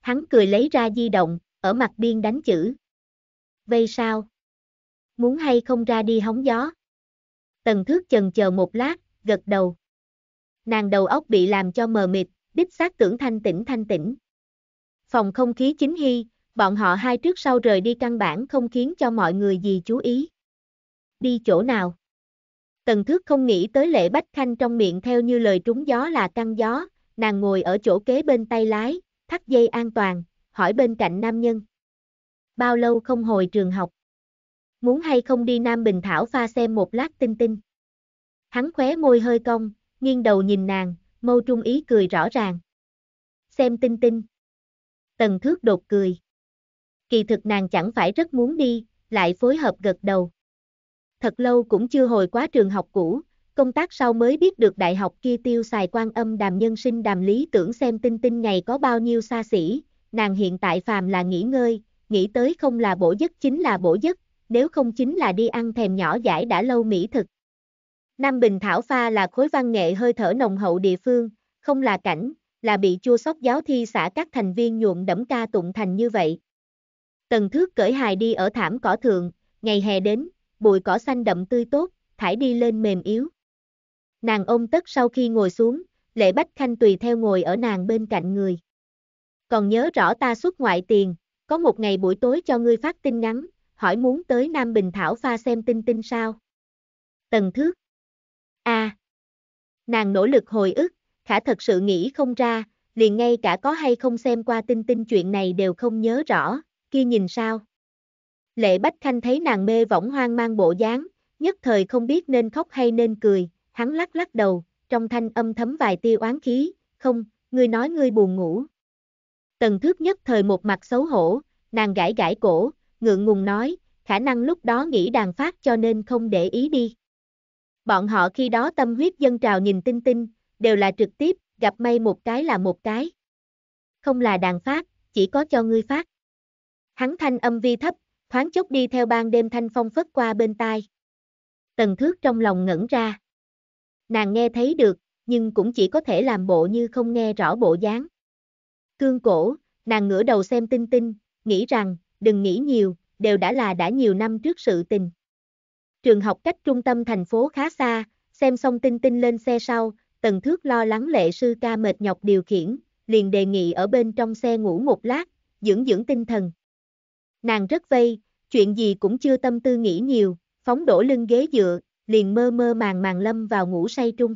Hắn cười lấy ra di động, ở mặt biên đánh chữ. Vây sao? Muốn hay không ra đi hóng gió? Tần thước chần chờ một lát, gật đầu. Nàng đầu óc bị làm cho mờ mịt, đích xác tưởng thanh tĩnh thanh tĩnh. Phòng không khí chính hy, bọn họ hai trước sau rời đi căn bản không khiến cho mọi người gì chú ý. Đi chỗ nào? Tần thước không nghĩ tới lệ bách khanh trong miệng theo như lời trúng gió là căng gió, nàng ngồi ở chỗ kế bên tay lái, thắt dây an toàn, hỏi bên cạnh nam nhân. Bao lâu không hồi trường học? Muốn hay không đi Nam Bình Thảo pha xem một lát tinh tinh? Hắn khóe môi hơi cong, nghiêng đầu nhìn nàng, mâu trung ý cười rõ ràng. Xem tinh tinh. Tần thước đột cười. Kỳ thực nàng chẳng phải rất muốn đi, lại phối hợp gật đầu thật lâu cũng chưa hồi quá trường học cũ, công tác sau mới biết được đại học kia tiêu xài quan âm đàm nhân sinh đàm lý tưởng xem tinh tinh ngày có bao nhiêu xa xỉ, nàng hiện tại phàm là nghỉ ngơi, nghĩ tới không là bổ giấc chính là bổ giấc, nếu không chính là đi ăn thèm nhỏ giải đã lâu mỹ thực. Nam Bình Thảo Pha là khối văn nghệ hơi thở nồng hậu địa phương, không là cảnh, là bị chua sóc giáo thi xã các thành viên nhuộm đẫm ca tụng thành như vậy. Tần thước cởi hài đi ở thảm cỏ thượng, ngày hè đến, bụi cỏ xanh đậm tươi tốt, thải đi lên mềm yếu. Nàng ôm tất sau khi ngồi xuống, lệ bách khanh tùy theo ngồi ở nàng bên cạnh người. Còn nhớ rõ ta xuất ngoại tiền, có một ngày buổi tối cho ngươi phát tin ngắn, hỏi muốn tới Nam Bình Thảo pha xem tin tin sao. Tần thước. a à. Nàng nỗ lực hồi ức, khả thật sự nghĩ không ra, liền ngay cả có hay không xem qua tin tin chuyện này đều không nhớ rõ, kia nhìn sao. Lệ Bách Khanh thấy nàng mê võng hoang mang bộ dáng, nhất thời không biết nên khóc hay nên cười, hắn lắc lắc đầu, trong thanh âm thấm vài tia oán khí, không, ngươi nói ngươi buồn ngủ. Tần thước nhất thời một mặt xấu hổ, nàng gãi gãi cổ, ngượng ngùng nói, khả năng lúc đó nghĩ đàn phát cho nên không để ý đi. Bọn họ khi đó tâm huyết dân trào nhìn tinh tinh, đều là trực tiếp, gặp may một cái là một cái. Không là đàn phát, chỉ có cho ngươi phát. Hắn thanh âm vi thấp, thoáng chốc đi theo ban đêm thanh phong phất qua bên tai. Tần thước trong lòng ngẩn ra. Nàng nghe thấy được, nhưng cũng chỉ có thể làm bộ như không nghe rõ bộ dáng. Cương cổ, nàng ngửa đầu xem tinh tinh, nghĩ rằng, đừng nghĩ nhiều, đều đã là đã nhiều năm trước sự tình. Trường học cách trung tâm thành phố khá xa, xem xong tinh tinh lên xe sau, tần thước lo lắng lệ sư ca mệt nhọc điều khiển, liền đề nghị ở bên trong xe ngủ một lát, dưỡng dưỡng tinh thần. Nàng rất vây, chuyện gì cũng chưa tâm tư nghĩ nhiều, phóng đổ lưng ghế dựa, liền mơ mơ màng màng lâm vào ngủ say trung.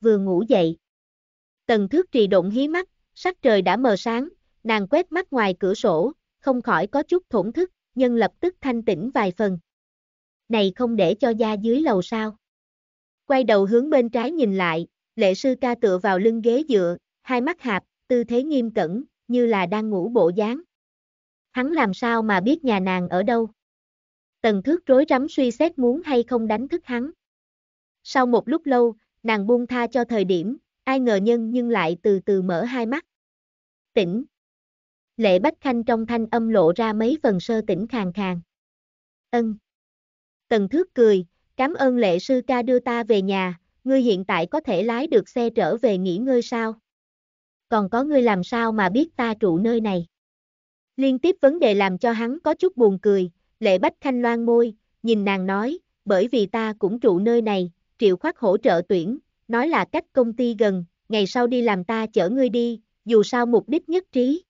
Vừa ngủ dậy, tần thước trì động hí mắt, sắc trời đã mờ sáng, nàng quét mắt ngoài cửa sổ, không khỏi có chút thổn thức, nhưng lập tức thanh tĩnh vài phần. Này không để cho da dưới lầu sao. Quay đầu hướng bên trái nhìn lại, lệ sư ca tựa vào lưng ghế dựa, hai mắt hạp, tư thế nghiêm cẩn, như là đang ngủ bộ dáng hắn làm sao mà biết nhà nàng ở đâu. Tần thước rối rắm suy xét muốn hay không đánh thức hắn. Sau một lúc lâu, nàng buông tha cho thời điểm, ai ngờ nhân nhưng lại từ từ mở hai mắt. Tỉnh. Lệ Bách Khanh trong thanh âm lộ ra mấy phần sơ tỉnh khàn khàn. Ân. Tần thước cười, cảm ơn lệ sư ca đưa ta về nhà, ngươi hiện tại có thể lái được xe trở về nghỉ ngơi sao? Còn có ngươi làm sao mà biết ta trụ nơi này? Liên tiếp vấn đề làm cho hắn có chút buồn cười, lệ bách thanh loan môi, nhìn nàng nói, bởi vì ta cũng trụ nơi này, triệu khoát hỗ trợ tuyển, nói là cách công ty gần, ngày sau đi làm ta chở ngươi đi, dù sao mục đích nhất trí.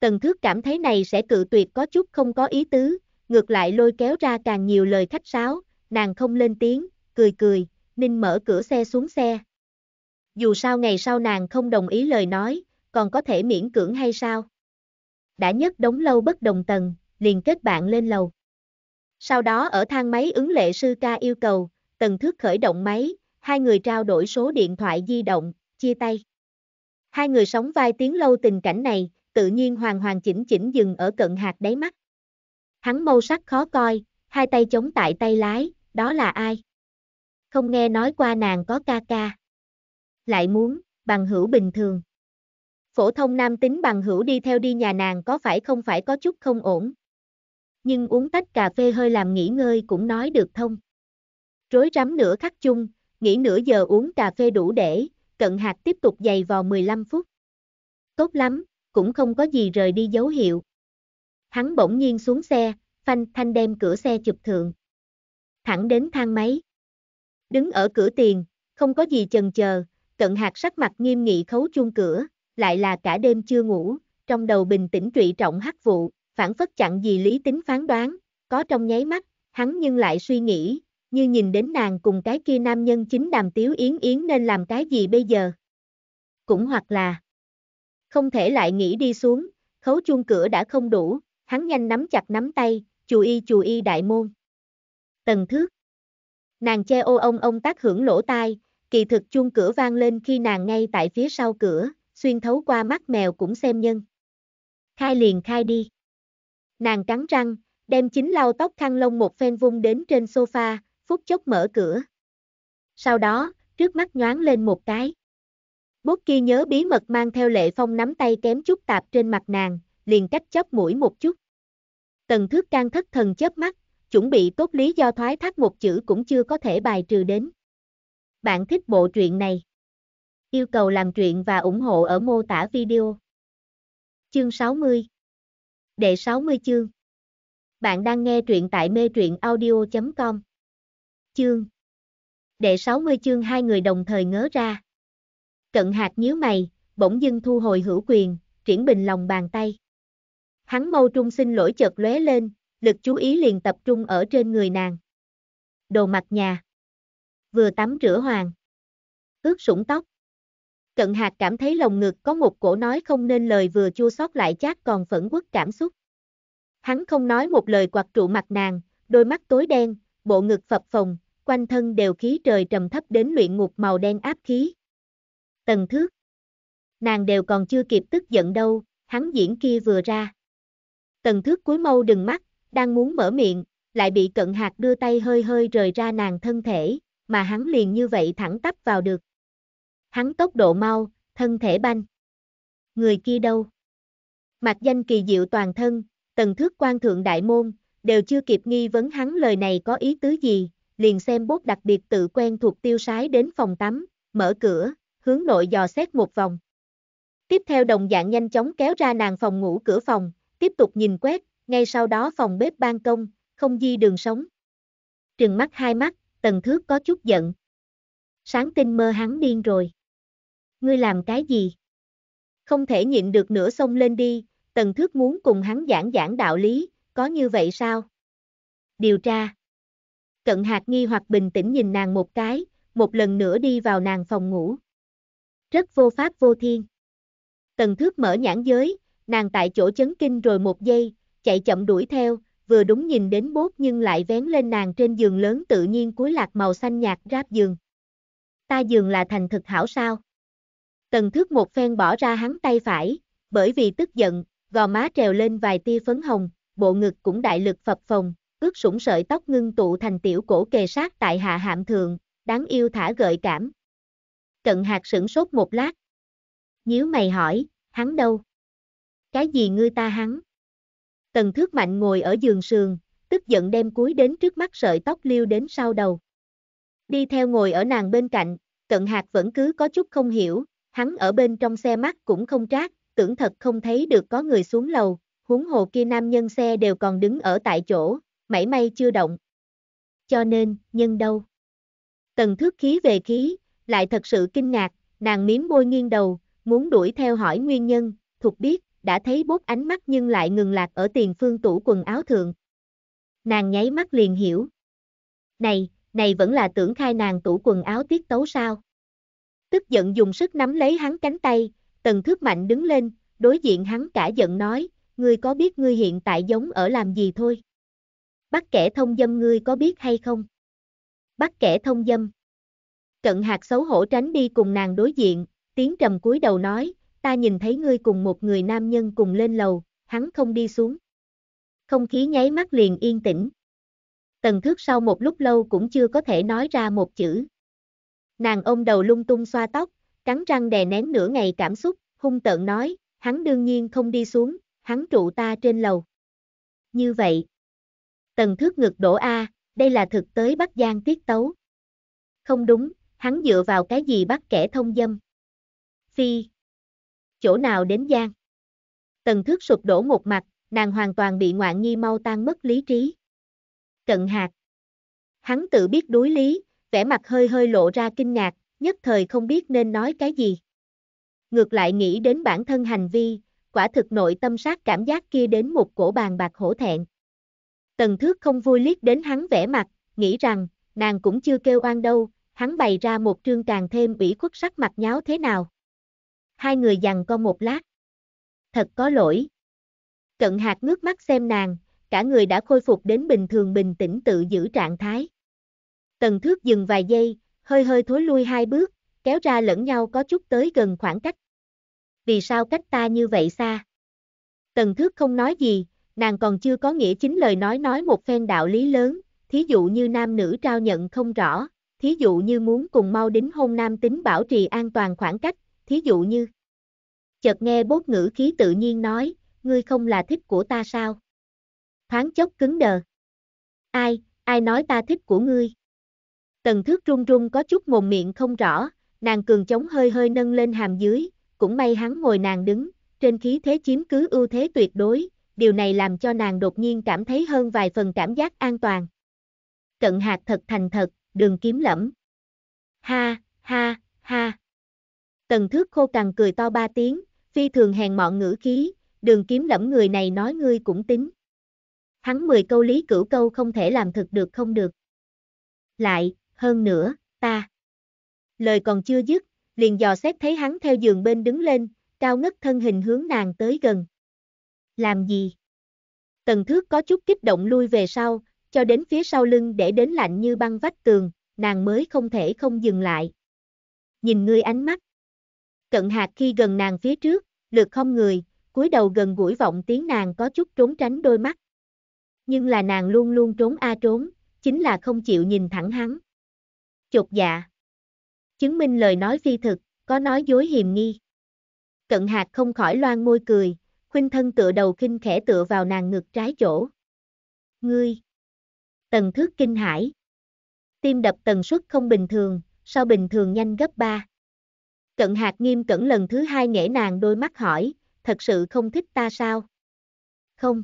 Tần thước cảm thấy này sẽ cự tuyệt có chút không có ý tứ, ngược lại lôi kéo ra càng nhiều lời khách sáo, nàng không lên tiếng, cười cười, ninh mở cửa xe xuống xe. Dù sao ngày sau nàng không đồng ý lời nói, còn có thể miễn cưỡng hay sao? đã nhất đống lâu bất đồng tầng, liền kết bạn lên lầu. Sau đó ở thang máy ứng lệ sư ca yêu cầu, tần thước khởi động máy, hai người trao đổi số điện thoại di động, chia tay. Hai người sống vai tiếng lâu tình cảnh này, tự nhiên hoàn hoàn chỉnh chỉnh dừng ở cận hạt đáy mắt. Hắn mâu sắc khó coi, hai tay chống tại tay lái, đó là ai? Không nghe nói qua nàng có ca ca. Lại muốn, bằng hữu bình thường phổ thông nam tính bằng hữu đi theo đi nhà nàng có phải không phải có chút không ổn. Nhưng uống tách cà phê hơi làm nghỉ ngơi cũng nói được thông. Rối rắm nửa khắc chung, nghỉ nửa giờ uống cà phê đủ để, cận hạt tiếp tục dày vò 15 phút. Tốt lắm, cũng không có gì rời đi dấu hiệu. Hắn bỗng nhiên xuống xe, phanh thanh đem cửa xe chụp thượng. Thẳng đến thang máy. Đứng ở cửa tiền, không có gì chần chờ, cận hạt sắc mặt nghiêm nghị khấu chung cửa, lại là cả đêm chưa ngủ, trong đầu bình tĩnh trụy trọng hắc vụ, phản phất chặn gì lý tính phán đoán, có trong nháy mắt, hắn nhưng lại suy nghĩ, như nhìn đến nàng cùng cái kia nam nhân chính đàm tiếu yến yến nên làm cái gì bây giờ. Cũng hoặc là không thể lại nghĩ đi xuống, khấu chuông cửa đã không đủ, hắn nhanh nắm chặt nắm tay, chù y chù y đại môn. Tần thước. Nàng che ô ông ông tác hưởng lỗ tai, kỳ thực chuông cửa vang lên khi nàng ngay tại phía sau cửa, xuyên thấu qua mắt mèo cũng xem nhân. Khai liền khai đi. Nàng cắn răng, đem chính lau tóc khăn lông một phen vung đến trên sofa, phút chốc mở cửa. Sau đó, trước mắt nhoáng lên một cái. Bốt kia nhớ bí mật mang theo lệ phong nắm tay kém chút tạp trên mặt nàng, liền cách chớp mũi một chút. Tần thước can thất thần chớp mắt, chuẩn bị tốt lý do thoái thác một chữ cũng chưa có thể bài trừ đến. Bạn thích bộ truyện này? Yêu cầu làm chuyện và ủng hộ ở mô tả video. Chương 60 Đệ 60 chương Bạn đang nghe truyện tại mê truyện audio.com Chương Đệ 60 chương hai người đồng thời ngớ ra. Cận hạt nhíu mày, bỗng dưng thu hồi hữu quyền, triển bình lòng bàn tay. Hắn mâu trung xin lỗi chợt lóe lên, lực chú ý liền tập trung ở trên người nàng. Đồ mặt nhà. Vừa tắm rửa hoàng. Ướt sũng tóc. Cận Hạc cảm thấy lồng ngực có một cổ nói không nên lời vừa chua xót lại chát còn phẫn quất cảm xúc. Hắn không nói một lời quạt trụ mặt nàng, đôi mắt tối đen, bộ ngực phập phồng, quanh thân đều khí trời trầm thấp đến luyện ngục màu đen áp khí. Tần thước. Nàng đều còn chưa kịp tức giận đâu, hắn diễn kia vừa ra. Tần thước cuối mâu đừng mắt, đang muốn mở miệng, lại bị cận hạt đưa tay hơi hơi rời ra nàng thân thể, mà hắn liền như vậy thẳng tắp vào được hắn tốc độ mau, thân thể banh. Người kia đâu? Mặt danh kỳ diệu toàn thân, tần thước quan thượng đại môn, đều chưa kịp nghi vấn hắn lời này có ý tứ gì, liền xem bốt đặc biệt tự quen thuộc tiêu sái đến phòng tắm, mở cửa, hướng nội dò xét một vòng. Tiếp theo đồng dạng nhanh chóng kéo ra nàng phòng ngủ cửa phòng, tiếp tục nhìn quét, ngay sau đó phòng bếp ban công, không di đường sống. Trừng mắt hai mắt, tần thước có chút giận. Sáng tinh mơ hắn điên rồi ngươi làm cái gì? Không thể nhịn được nữa xông lên đi, tần thước muốn cùng hắn giảng giảng đạo lý, có như vậy sao? Điều tra Cận hạt nghi hoặc bình tĩnh nhìn nàng một cái, một lần nữa đi vào nàng phòng ngủ. Rất vô pháp vô thiên. Tần thước mở nhãn giới, nàng tại chỗ chấn kinh rồi một giây, chạy chậm đuổi theo, vừa đúng nhìn đến bốt nhưng lại vén lên nàng trên giường lớn tự nhiên cuối lạc màu xanh nhạt ráp giường. Ta giường là thành thực hảo sao? Tần thước một phen bỏ ra hắn tay phải, bởi vì tức giận, gò má trèo lên vài tia phấn hồng, bộ ngực cũng đại lực phập phồng, ướt sũng sợi tóc ngưng tụ thành tiểu cổ kề sát tại hạ hạm thượng, đáng yêu thả gợi cảm. Cận hạt sửng sốt một lát. Nhíu mày hỏi, hắn đâu? Cái gì ngươi ta hắn? Tần thước mạnh ngồi ở giường sườn, tức giận đem cúi đến trước mắt sợi tóc liêu đến sau đầu. Đi theo ngồi ở nàng bên cạnh, cận hạt vẫn cứ có chút không hiểu, Hắn ở bên trong xe mắt cũng không trát, tưởng thật không thấy được có người xuống lầu, huống hồ kia nam nhân xe đều còn đứng ở tại chỗ, mảy may chưa động. Cho nên, nhân đâu? Tần thước khí về khí, lại thật sự kinh ngạc, nàng miếm môi nghiêng đầu, muốn đuổi theo hỏi nguyên nhân, thuộc biết, đã thấy bốt ánh mắt nhưng lại ngừng lạc ở tiền phương tủ quần áo thượng. Nàng nháy mắt liền hiểu. Này, này vẫn là tưởng khai nàng tủ quần áo tiết tấu sao? tức giận dùng sức nắm lấy hắn cánh tay, tần thước mạnh đứng lên, đối diện hắn cả giận nói, ngươi có biết ngươi hiện tại giống ở làm gì thôi? Bắt kẻ thông dâm ngươi có biết hay không? Bắt kẻ thông dâm. Cận hạt xấu hổ tránh đi cùng nàng đối diện, tiếng trầm cúi đầu nói, ta nhìn thấy ngươi cùng một người nam nhân cùng lên lầu, hắn không đi xuống. Không khí nháy mắt liền yên tĩnh. Tần thước sau một lúc lâu cũng chưa có thể nói ra một chữ. Nàng ôm đầu lung tung xoa tóc, cắn răng đè nén nửa ngày cảm xúc, hung tợn nói, hắn đương nhiên không đi xuống, hắn trụ ta trên lầu. Như vậy, tần thước ngực đổ A, đây là thực tới Bắc Giang tiết tấu. Không đúng, hắn dựa vào cái gì bắt kẻ thông dâm. Phi, chỗ nào đến Giang? Tần thước sụp đổ một mặt, nàng hoàn toàn bị ngoạn nghi mau tan mất lý trí. Cận hạt, hắn tự biết đối lý, vẻ mặt hơi hơi lộ ra kinh ngạc, nhất thời không biết nên nói cái gì. Ngược lại nghĩ đến bản thân hành vi, quả thực nội tâm sát cảm giác kia đến một cổ bàn bạc hổ thẹn. Tần thước không vui liếc đến hắn vẻ mặt, nghĩ rằng, nàng cũng chưa kêu oan đâu, hắn bày ra một trương càng thêm ủy khuất sắc mặt nháo thế nào. Hai người dằn co một lát. Thật có lỗi. Cận hạt ngước mắt xem nàng, cả người đã khôi phục đến bình thường bình tĩnh tự giữ trạng thái. Tần thước dừng vài giây, hơi hơi thối lui hai bước, kéo ra lẫn nhau có chút tới gần khoảng cách. Vì sao cách ta như vậy xa? Tần thước không nói gì, nàng còn chưa có nghĩa chính lời nói nói một phen đạo lý lớn, thí dụ như nam nữ trao nhận không rõ, thí dụ như muốn cùng mau đính hôn nam tính bảo trì an toàn khoảng cách, thí dụ như. Chợt nghe bốt ngữ khí tự nhiên nói, ngươi không là thích của ta sao? Thoáng chốc cứng đờ. Ai, ai nói ta thích của ngươi? Tần thước run run có chút mồm miệng không rõ, nàng cường chống hơi hơi nâng lên hàm dưới, cũng may hắn ngồi nàng đứng, trên khí thế chiếm cứ ưu thế tuyệt đối, điều này làm cho nàng đột nhiên cảm thấy hơn vài phần cảm giác an toàn. Cận hạt thật thành thật, đường kiếm lẫm. Ha, ha, ha. Tần thước khô cằn cười to ba tiếng, phi thường hèn mọn ngữ khí, đường kiếm lẫm người này nói ngươi cũng tính. Hắn 10 câu lý cửu câu không thể làm thực được không được. Lại, hơn nữa, ta. Lời còn chưa dứt, liền dò xét thấy hắn theo giường bên đứng lên, cao ngất thân hình hướng nàng tới gần. Làm gì? Tần thước có chút kích động lui về sau, cho đến phía sau lưng để đến lạnh như băng vách tường, nàng mới không thể không dừng lại. Nhìn ngươi ánh mắt. Cận hạt khi gần nàng phía trước, lượt không người, cúi đầu gần gũi vọng tiếng nàng có chút trốn tránh đôi mắt. Nhưng là nàng luôn luôn trốn a trốn, chính là không chịu nhìn thẳng hắn chột dạ. Chứng minh lời nói phi thực, có nói dối hiềm nghi. Cận hạt không khỏi loan môi cười, khuynh thân tựa đầu kinh khẽ tựa vào nàng ngực trái chỗ. Ngươi! Tần thước kinh hải. Tim đập tần suất không bình thường, sao bình thường nhanh gấp ba. Cận hạt nghiêm cẩn lần thứ hai nghẽ nàng đôi mắt hỏi, thật sự không thích ta sao? Không.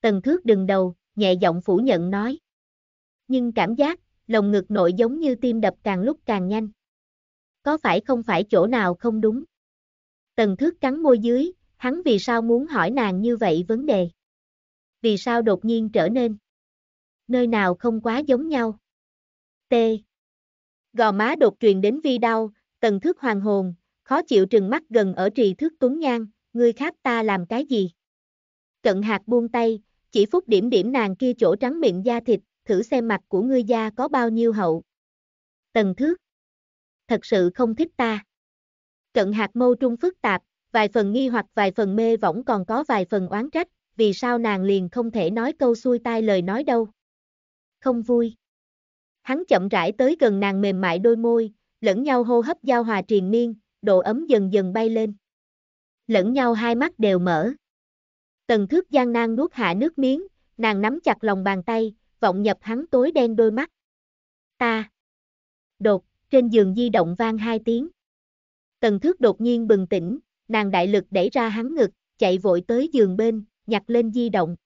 Tần thước đừng đầu, nhẹ giọng phủ nhận nói. Nhưng cảm giác, lồng ngực nội giống như tim đập càng lúc càng nhanh. Có phải không phải chỗ nào không đúng? Tần thước cắn môi dưới, hắn vì sao muốn hỏi nàng như vậy vấn đề? Vì sao đột nhiên trở nên? Nơi nào không quá giống nhau? T. Gò má đột truyền đến vi đau, tần thước hoàng hồn, khó chịu trừng mắt gần ở trì thước tuấn nhan, ngươi khác ta làm cái gì? Cận hạt buông tay, chỉ phúc điểm điểm nàng kia chỗ trắng miệng da thịt, thử xem mặt của ngươi gia có bao nhiêu hậu. Tần thước. Thật sự không thích ta. Cận hạt mâu trung phức tạp, vài phần nghi hoặc vài phần mê võng còn có vài phần oán trách, vì sao nàng liền không thể nói câu xuôi tai lời nói đâu. Không vui. Hắn chậm rãi tới gần nàng mềm mại đôi môi, lẫn nhau hô hấp giao hòa triền miên, độ ấm dần dần bay lên. Lẫn nhau hai mắt đều mở. Tần thước gian nan nuốt hạ nước miếng, nàng nắm chặt lòng bàn tay, vọng nhập hắn tối đen đôi mắt. Ta. Đột, trên giường di động vang hai tiếng. Tần thước đột nhiên bừng tỉnh, nàng đại lực đẩy ra hắn ngực, chạy vội tới giường bên, nhặt lên di động.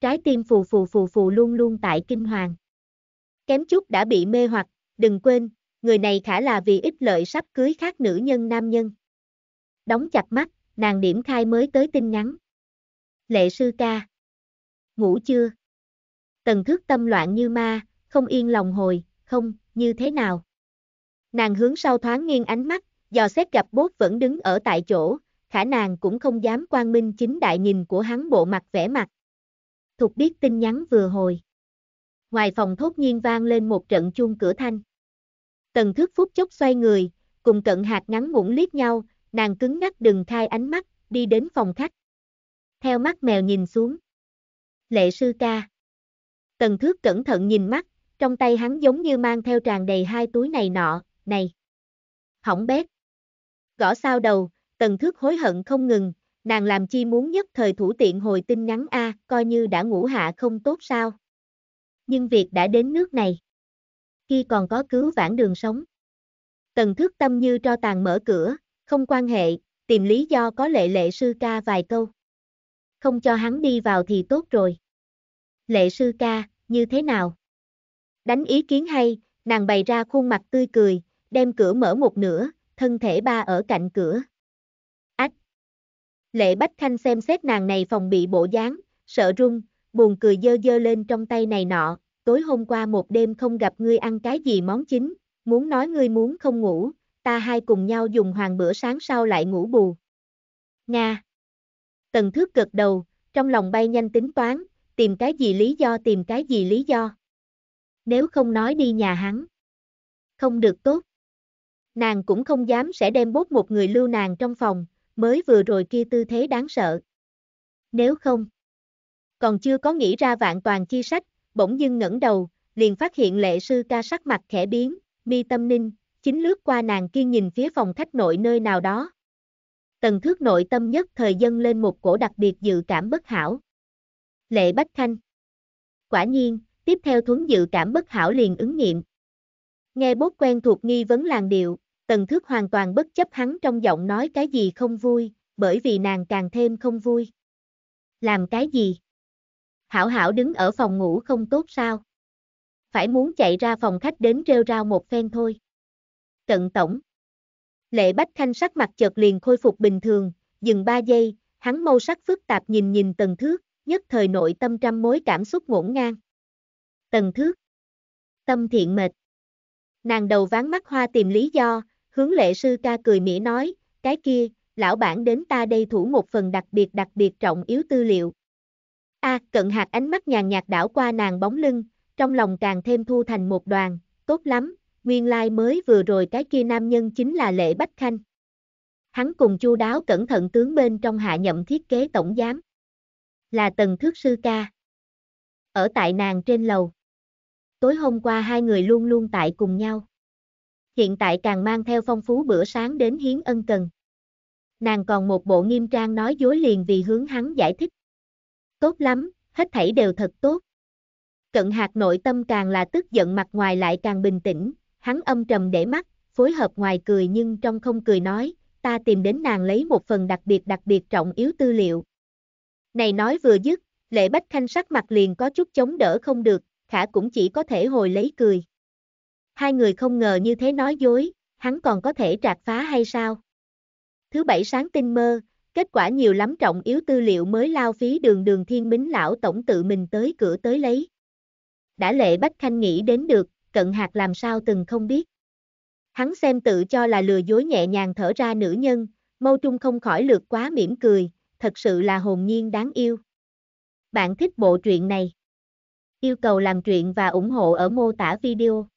Trái tim phù phù phù phù luôn luôn tại kinh hoàng. Kém chút đã bị mê hoặc, đừng quên, người này khả là vì ích lợi sắp cưới khác nữ nhân nam nhân. Đóng chặt mắt, nàng điểm khai mới tới tin nhắn. Lệ sư ca. Ngủ chưa? tần thước tâm loạn như ma, không yên lòng hồi, không, như thế nào. Nàng hướng sau thoáng nghiêng ánh mắt, dò xét gặp bốt vẫn đứng ở tại chỗ, khả nàng cũng không dám quan minh chính đại nhìn của hắn bộ mặt vẻ mặt. Thục biết tin nhắn vừa hồi. Ngoài phòng thốt nhiên vang lên một trận chuông cửa thanh. Tần thước phút chốc xoay người, cùng cận hạt ngắn ngủn liếc nhau, nàng cứng ngắc đừng khai ánh mắt, đi đến phòng khách. Theo mắt mèo nhìn xuống. Lệ sư ca. Tần thước cẩn thận nhìn mắt, trong tay hắn giống như mang theo tràn đầy hai túi này nọ, này. Hỏng bét. Gõ sao đầu, tần thước hối hận không ngừng, nàng làm chi muốn nhất thời thủ tiện hồi tin nhắn A, coi như đã ngủ hạ không tốt sao. Nhưng việc đã đến nước này. Khi còn có cứu vãn đường sống. Tần thước tâm như cho tàn mở cửa, không quan hệ, tìm lý do có lệ lệ sư ca vài câu. Không cho hắn đi vào thì tốt rồi lệ sư ca, như thế nào? Đánh ý kiến hay, nàng bày ra khuôn mặt tươi cười, đem cửa mở một nửa, thân thể ba ở cạnh cửa. Ách! Lệ Bách Khanh xem xét nàng này phòng bị bộ dáng, sợ rung, buồn cười dơ dơ lên trong tay này nọ, tối hôm qua một đêm không gặp ngươi ăn cái gì món chính, muốn nói ngươi muốn không ngủ, ta hai cùng nhau dùng hoàng bữa sáng sau lại ngủ bù. Nga! Tần thước cực đầu, trong lòng bay nhanh tính toán, tìm cái gì lý do tìm cái gì lý do. Nếu không nói đi nhà hắn. Không được tốt. Nàng cũng không dám sẽ đem bốt một người lưu nàng trong phòng, mới vừa rồi kia tư thế đáng sợ. Nếu không, còn chưa có nghĩ ra vạn toàn chi sách, bỗng dưng ngẩng đầu, liền phát hiện lệ sư ca sắc mặt khẽ biến, mi tâm ninh, chính lướt qua nàng kia nhìn phía phòng khách nội nơi nào đó. Tần thước nội tâm nhất thời dân lên một cổ đặc biệt dự cảm bất hảo. Lệ Bách Khanh. Quả nhiên, tiếp theo thuấn dự cảm bất hảo liền ứng nghiệm. Nghe bốt quen thuộc nghi vấn làng điệu, tần thước hoàn toàn bất chấp hắn trong giọng nói cái gì không vui, bởi vì nàng càng thêm không vui. Làm cái gì? Hảo hảo đứng ở phòng ngủ không tốt sao? Phải muốn chạy ra phòng khách đến rêu rao một phen thôi. Tận tổng. Lệ Bách Khanh sắc mặt chợt liền khôi phục bình thường, dừng 3 giây, hắn mâu sắc phức tạp nhìn nhìn tần thước, nhất thời nội tâm trăm mối cảm xúc ngổn ngang. Tần thước. Tâm thiện mệt. Nàng đầu ván mắt hoa tìm lý do, hướng lệ sư ca cười mỉa nói, cái kia, lão bản đến ta đây thủ một phần đặc biệt đặc biệt trọng yếu tư liệu. A, à, cận hạt ánh mắt nhàn nhạt đảo qua nàng bóng lưng, trong lòng càng thêm thu thành một đoàn, tốt lắm, nguyên lai like mới vừa rồi cái kia nam nhân chính là Lệ Bách Khanh. Hắn cùng chu đáo cẩn thận tướng bên trong hạ nhậm thiết kế tổng giám là tần thước sư ca. Ở tại nàng trên lầu. Tối hôm qua hai người luôn luôn tại cùng nhau. Hiện tại càng mang theo phong phú bữa sáng đến hiến ân cần. Nàng còn một bộ nghiêm trang nói dối liền vì hướng hắn giải thích. Tốt lắm, hết thảy đều thật tốt. Cận hạt nội tâm càng là tức giận mặt ngoài lại càng bình tĩnh, hắn âm trầm để mắt, phối hợp ngoài cười nhưng trong không cười nói, ta tìm đến nàng lấy một phần đặc biệt đặc biệt trọng yếu tư liệu, này nói vừa dứt, Lệ Bách khanh sắc mặt liền có chút chống đỡ không được, khả cũng chỉ có thể hồi lấy cười. Hai người không ngờ như thế nói dối, hắn còn có thể trạc phá hay sao? Thứ bảy sáng tinh mơ, kết quả nhiều lắm trọng yếu tư liệu mới lao phí đường đường thiên bính lão tổng tự mình tới cửa tới lấy. Đã Lệ Bách khanh nghĩ đến được, cận hạt làm sao từng không biết. Hắn xem tự cho là lừa dối nhẹ nhàng thở ra nữ nhân, mâu trung không khỏi lượt quá mỉm cười, thật sự là hồn nhiên đáng yêu. Bạn thích bộ truyện này? Yêu cầu làm truyện và ủng hộ ở mô tả video.